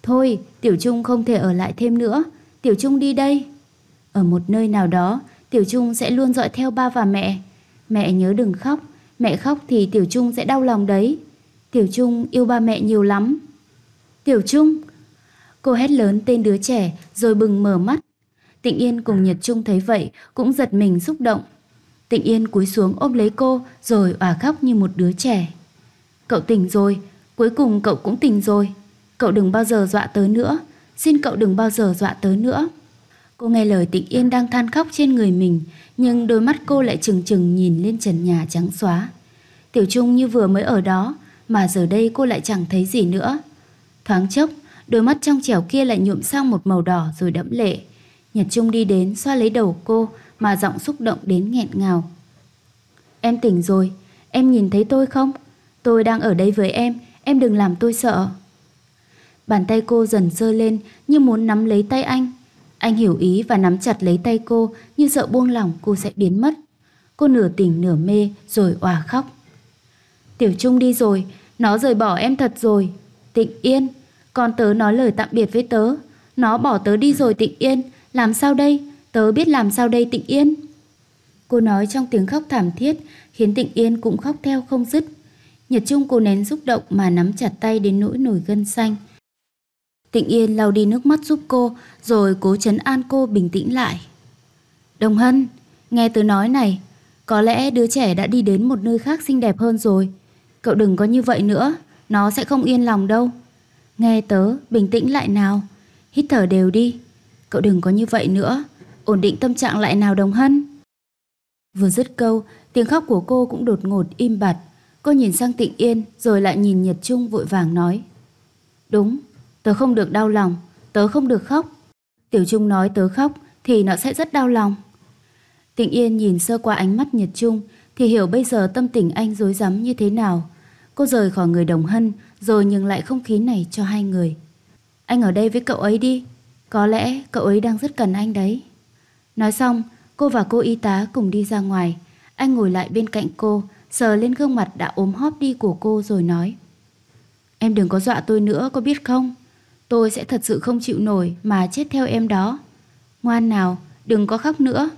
Thôi, Tiểu Trung không thể ở lại thêm nữa. Tiểu Trung đi đây. Ở một nơi nào đó, Tiểu Trung sẽ luôn dõi theo ba và mẹ. Mẹ nhớ đừng khóc, mẹ khóc thì Tiểu Trung sẽ đau lòng đấy. Tiểu Trung yêu ba mẹ nhiều lắm. Tiểu Trung! Cô hét lớn tên đứa trẻ rồi bừng mở mắt. Tịnh Yên cùng Nhật Trung thấy vậy cũng giật mình xúc động. Tịnh Yên cúi xuống ôm lấy cô rồi òa khóc như một đứa trẻ. Cậu tỉnh rồi, cuối cùng cậu cũng tỉnh rồi. Cậu đừng bao giờ dọa tớ nữa, xin cậu đừng bao giờ dọa tớ nữa. Cô nghe lời Tịnh Yên đang than khóc trên người mình, nhưng đôi mắt cô lại trừng trừng nhìn lên trần nhà trắng xóa. Tiểu Trung như vừa mới ở đó, mà giờ đây cô lại chẳng thấy gì nữa. Thoáng chốc, đôi mắt trong trẻo kia lại nhuộm sang một màu đỏ rồi đẫm lệ. Nhật Trung đi đến xoa lấy đầu cô mà giọng xúc động đến nghẹn ngào. Em tỉnh rồi, em nhìn thấy tôi không? Tôi đang ở đây với em, em đừng làm tôi sợ. Bàn tay cô dần sơ lên như muốn nắm lấy tay anh. Anh hiểu ý và nắm chặt lấy tay cô như sợ buông lỏng cô sẽ biến mất. Cô nửa tỉnh nửa mê rồi òa khóc. Tiểu Trung đi rồi, nó rời bỏ em thật rồi. Tịnh Yên, con tớ nói lời tạm biệt với tớ. Nó bỏ tớ đi rồi Tịnh Yên, làm sao đây? Tớ biết làm sao đây Tịnh Yên. Cô nói trong tiếng khóc thảm thiết khiến Tịnh Yên cũng khóc theo không dứt. Nhật Trung cô nén xúc động mà nắm chặt tay đến nỗi nổi gân xanh. Tịnh Yên lau đi nước mắt giúp cô, rồi cố chấn an cô bình tĩnh lại. Đồng Hân, nghe tôi nói này, có lẽ đứa trẻ đã đi đến một nơi khác xinh đẹp hơn rồi. Cậu đừng có như vậy nữa, nó sẽ không yên lòng đâu. Nghe tớ, bình tĩnh lại nào, hít thở đều đi. Cậu đừng có như vậy nữa, ổn định tâm trạng lại nào Đồng Hân. Vừa dứt câu, tiếng khóc của cô cũng đột ngột im bặt. Cô nhìn sang Tịnh Yên rồi lại nhìn Nhật Trung vội vàng nói. Đúng, Tớ không được đau lòng, tớ không được khóc. Tiểu Trung nói tớ khóc thì nó sẽ rất đau lòng. Tịnh Yên nhìn sơ qua ánh mắt Nhật Trung thì hiểu bây giờ tâm tình anh rối rắm như thế nào. Cô rời khỏi người đồng hân rồi nhường lại không khí này cho hai người. Anh ở đây với cậu ấy đi. Có lẽ cậu ấy đang rất cần anh đấy. Nói xong, cô và cô y tá cùng đi ra ngoài. Anh ngồi lại bên cạnh cô, sờ lên gương mặt đã ốm hóp đi của cô rồi nói. Em đừng có dọa tôi nữa, có biết không? Tôi sẽ thật sự không chịu nổi mà chết theo em đó. Ngoan nào, đừng có khóc nữa.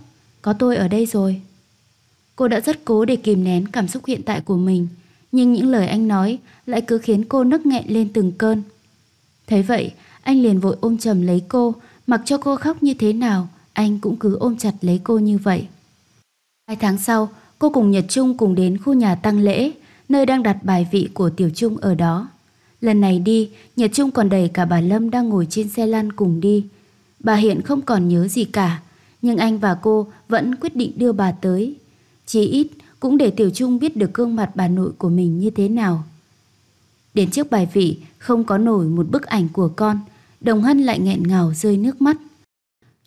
Có tôi ở đây rồi. Cô đã rất cố để kìm nén cảm xúc hiện tại của mình, nhưng những lời anh nói lại cứ khiến cô nức nghẹn lên từng cơn. thế vậy, anh liền vội ôm chầm lấy cô, mặc cho cô khóc như thế nào, anh cũng cứ ôm chặt lấy cô như vậy. Hai tháng sau, cô cùng Nhật Trung cùng đến khu nhà tăng lễ, nơi đang đặt bài vị của Tiểu Trung ở đó. Lần này đi, Nhật Trung còn đẩy cả bà Lâm đang ngồi trên xe lăn cùng đi. Bà hiện không còn nhớ gì cả, nhưng anh và cô vẫn quyết định đưa bà tới. Chỉ ít cũng để Tiểu Trung biết được gương mặt bà nội của mình như thế nào. Đến trước bài vị không có nổi một bức ảnh của con, đồng hân lại nghẹn ngào rơi nước mắt.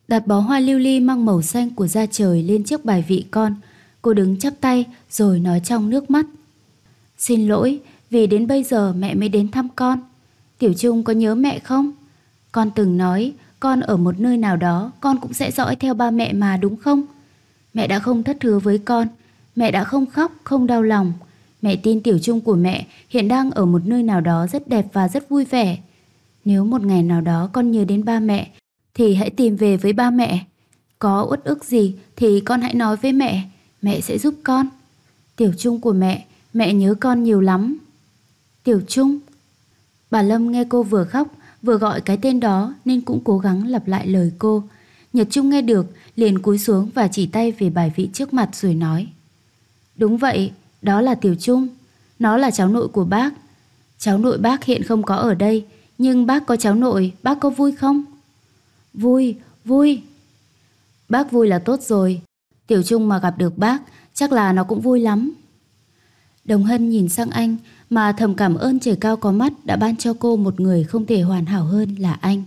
Đặt bó hoa lưu ly mang màu xanh của da trời lên trước bài vị con, cô đứng chắp tay rồi nói trong nước mắt. Xin lỗi, vì đến bây giờ mẹ mới đến thăm con. Tiểu Trung có nhớ mẹ không? Con từng nói con ở một nơi nào đó con cũng sẽ dõi theo ba mẹ mà đúng không? Mẹ đã không thất hứa với con, mẹ đã không khóc, không đau lòng. Mẹ tin Tiểu Trung của mẹ hiện đang ở một nơi nào đó rất đẹp và rất vui vẻ. Nếu một ngày nào đó con nhớ đến ba mẹ thì hãy tìm về với ba mẹ. Có uất ức gì thì con hãy nói với mẹ, mẹ sẽ giúp con. Tiểu Trung của mẹ, mẹ nhớ con nhiều lắm. Tiểu Trung. Bà Lâm nghe cô vừa khóc, vừa gọi cái tên đó nên cũng cố gắng lặp lại lời cô. Nhật Trung nghe được, liền cúi xuống và chỉ tay về bài vị trước mặt rồi nói. Đúng vậy, đó là Tiểu Trung. Nó là cháu nội của bác. Cháu nội bác hiện không có ở đây, nhưng bác có cháu nội, bác có vui không? Vui, vui. Bác vui là tốt rồi. Tiểu Trung mà gặp được bác, chắc là nó cũng vui lắm. Đồng Hân nhìn sang anh, mà thầm cảm ơn trời cao có mắt đã ban cho cô một người không thể hoàn hảo hơn là anh.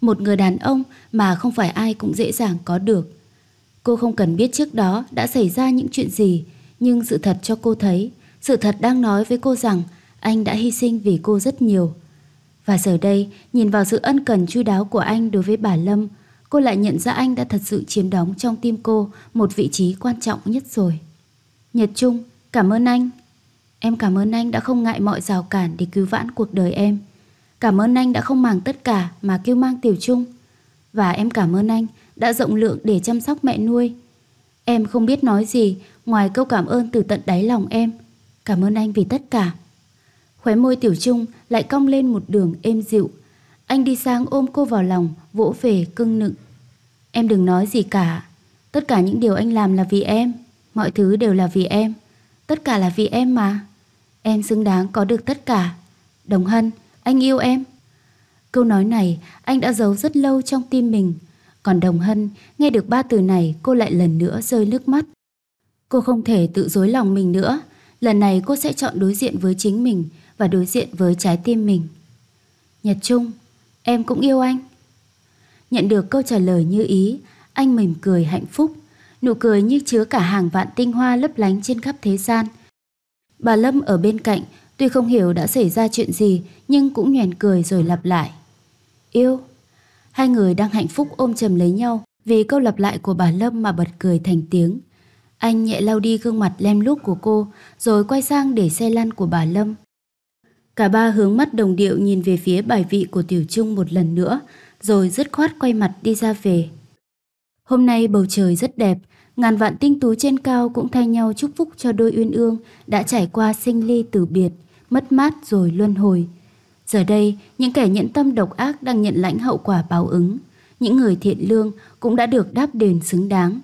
Một người đàn ông mà không phải ai cũng dễ dàng có được. Cô không cần biết trước đó đã xảy ra những chuyện gì, nhưng sự thật cho cô thấy, sự thật đang nói với cô rằng anh đã hy sinh vì cô rất nhiều. Và giờ đây, nhìn vào sự ân cần chu đáo của anh đối với bà Lâm, cô lại nhận ra anh đã thật sự chiếm đóng trong tim cô một vị trí quan trọng nhất rồi. Nhật Trung, cảm ơn anh. Em cảm ơn anh đã không ngại mọi rào cản để cứu vãn cuộc đời em. Cảm ơn anh đã không màng tất cả mà kêu mang Tiểu Trung. Và em cảm ơn anh đã rộng lượng để chăm sóc mẹ nuôi. Em không biết nói gì ngoài câu cảm ơn từ tận đáy lòng em. Cảm ơn anh vì tất cả. Khóe môi Tiểu Trung lại cong lên một đường êm dịu. Anh đi sang ôm cô vào lòng, vỗ về cưng nựng. Em đừng nói gì cả. Tất cả những điều anh làm là vì em. Mọi thứ đều là vì em. Tất cả là vì em mà. Em xứng đáng có được tất cả. Đồng Hân, anh yêu em. Câu nói này anh đã giấu rất lâu trong tim mình. Còn Đồng Hân nghe được ba từ này cô lại lần nữa rơi nước mắt. Cô không thể tự dối lòng mình nữa. Lần này cô sẽ chọn đối diện với chính mình và đối diện với trái tim mình. Nhật Trung, em cũng yêu anh. Nhận được câu trả lời như ý, anh mỉm cười hạnh phúc. Nụ cười như chứa cả hàng vạn tinh hoa lấp lánh trên khắp thế gian – Bà Lâm ở bên cạnh, tuy không hiểu đã xảy ra chuyện gì, nhưng cũng nhoèn cười rồi lặp lại. Yêu. Hai người đang hạnh phúc ôm chầm lấy nhau vì câu lặp lại của bà Lâm mà bật cười thành tiếng. Anh nhẹ lau đi gương mặt lem lúc của cô, rồi quay sang để xe lăn của bà Lâm. Cả ba hướng mắt đồng điệu nhìn về phía bài vị của Tiểu Trung một lần nữa, rồi dứt khoát quay mặt đi ra về. Hôm nay bầu trời rất đẹp, ngàn vạn tinh tú trên cao cũng thay nhau chúc phúc cho đôi uyên ương đã trải qua sinh ly tử biệt, mất mát rồi luân hồi. Giờ đây, những kẻ nhẫn tâm độc ác đang nhận lãnh hậu quả báo ứng. Những người thiện lương cũng đã được đáp đền xứng đáng.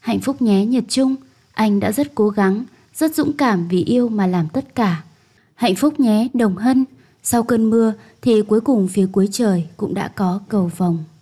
Hạnh phúc nhé Nhật Trung, anh đã rất cố gắng, rất dũng cảm vì yêu mà làm tất cả. Hạnh phúc nhé Đồng Hân, sau cơn mưa thì cuối cùng phía cuối trời cũng đã có cầu vòng.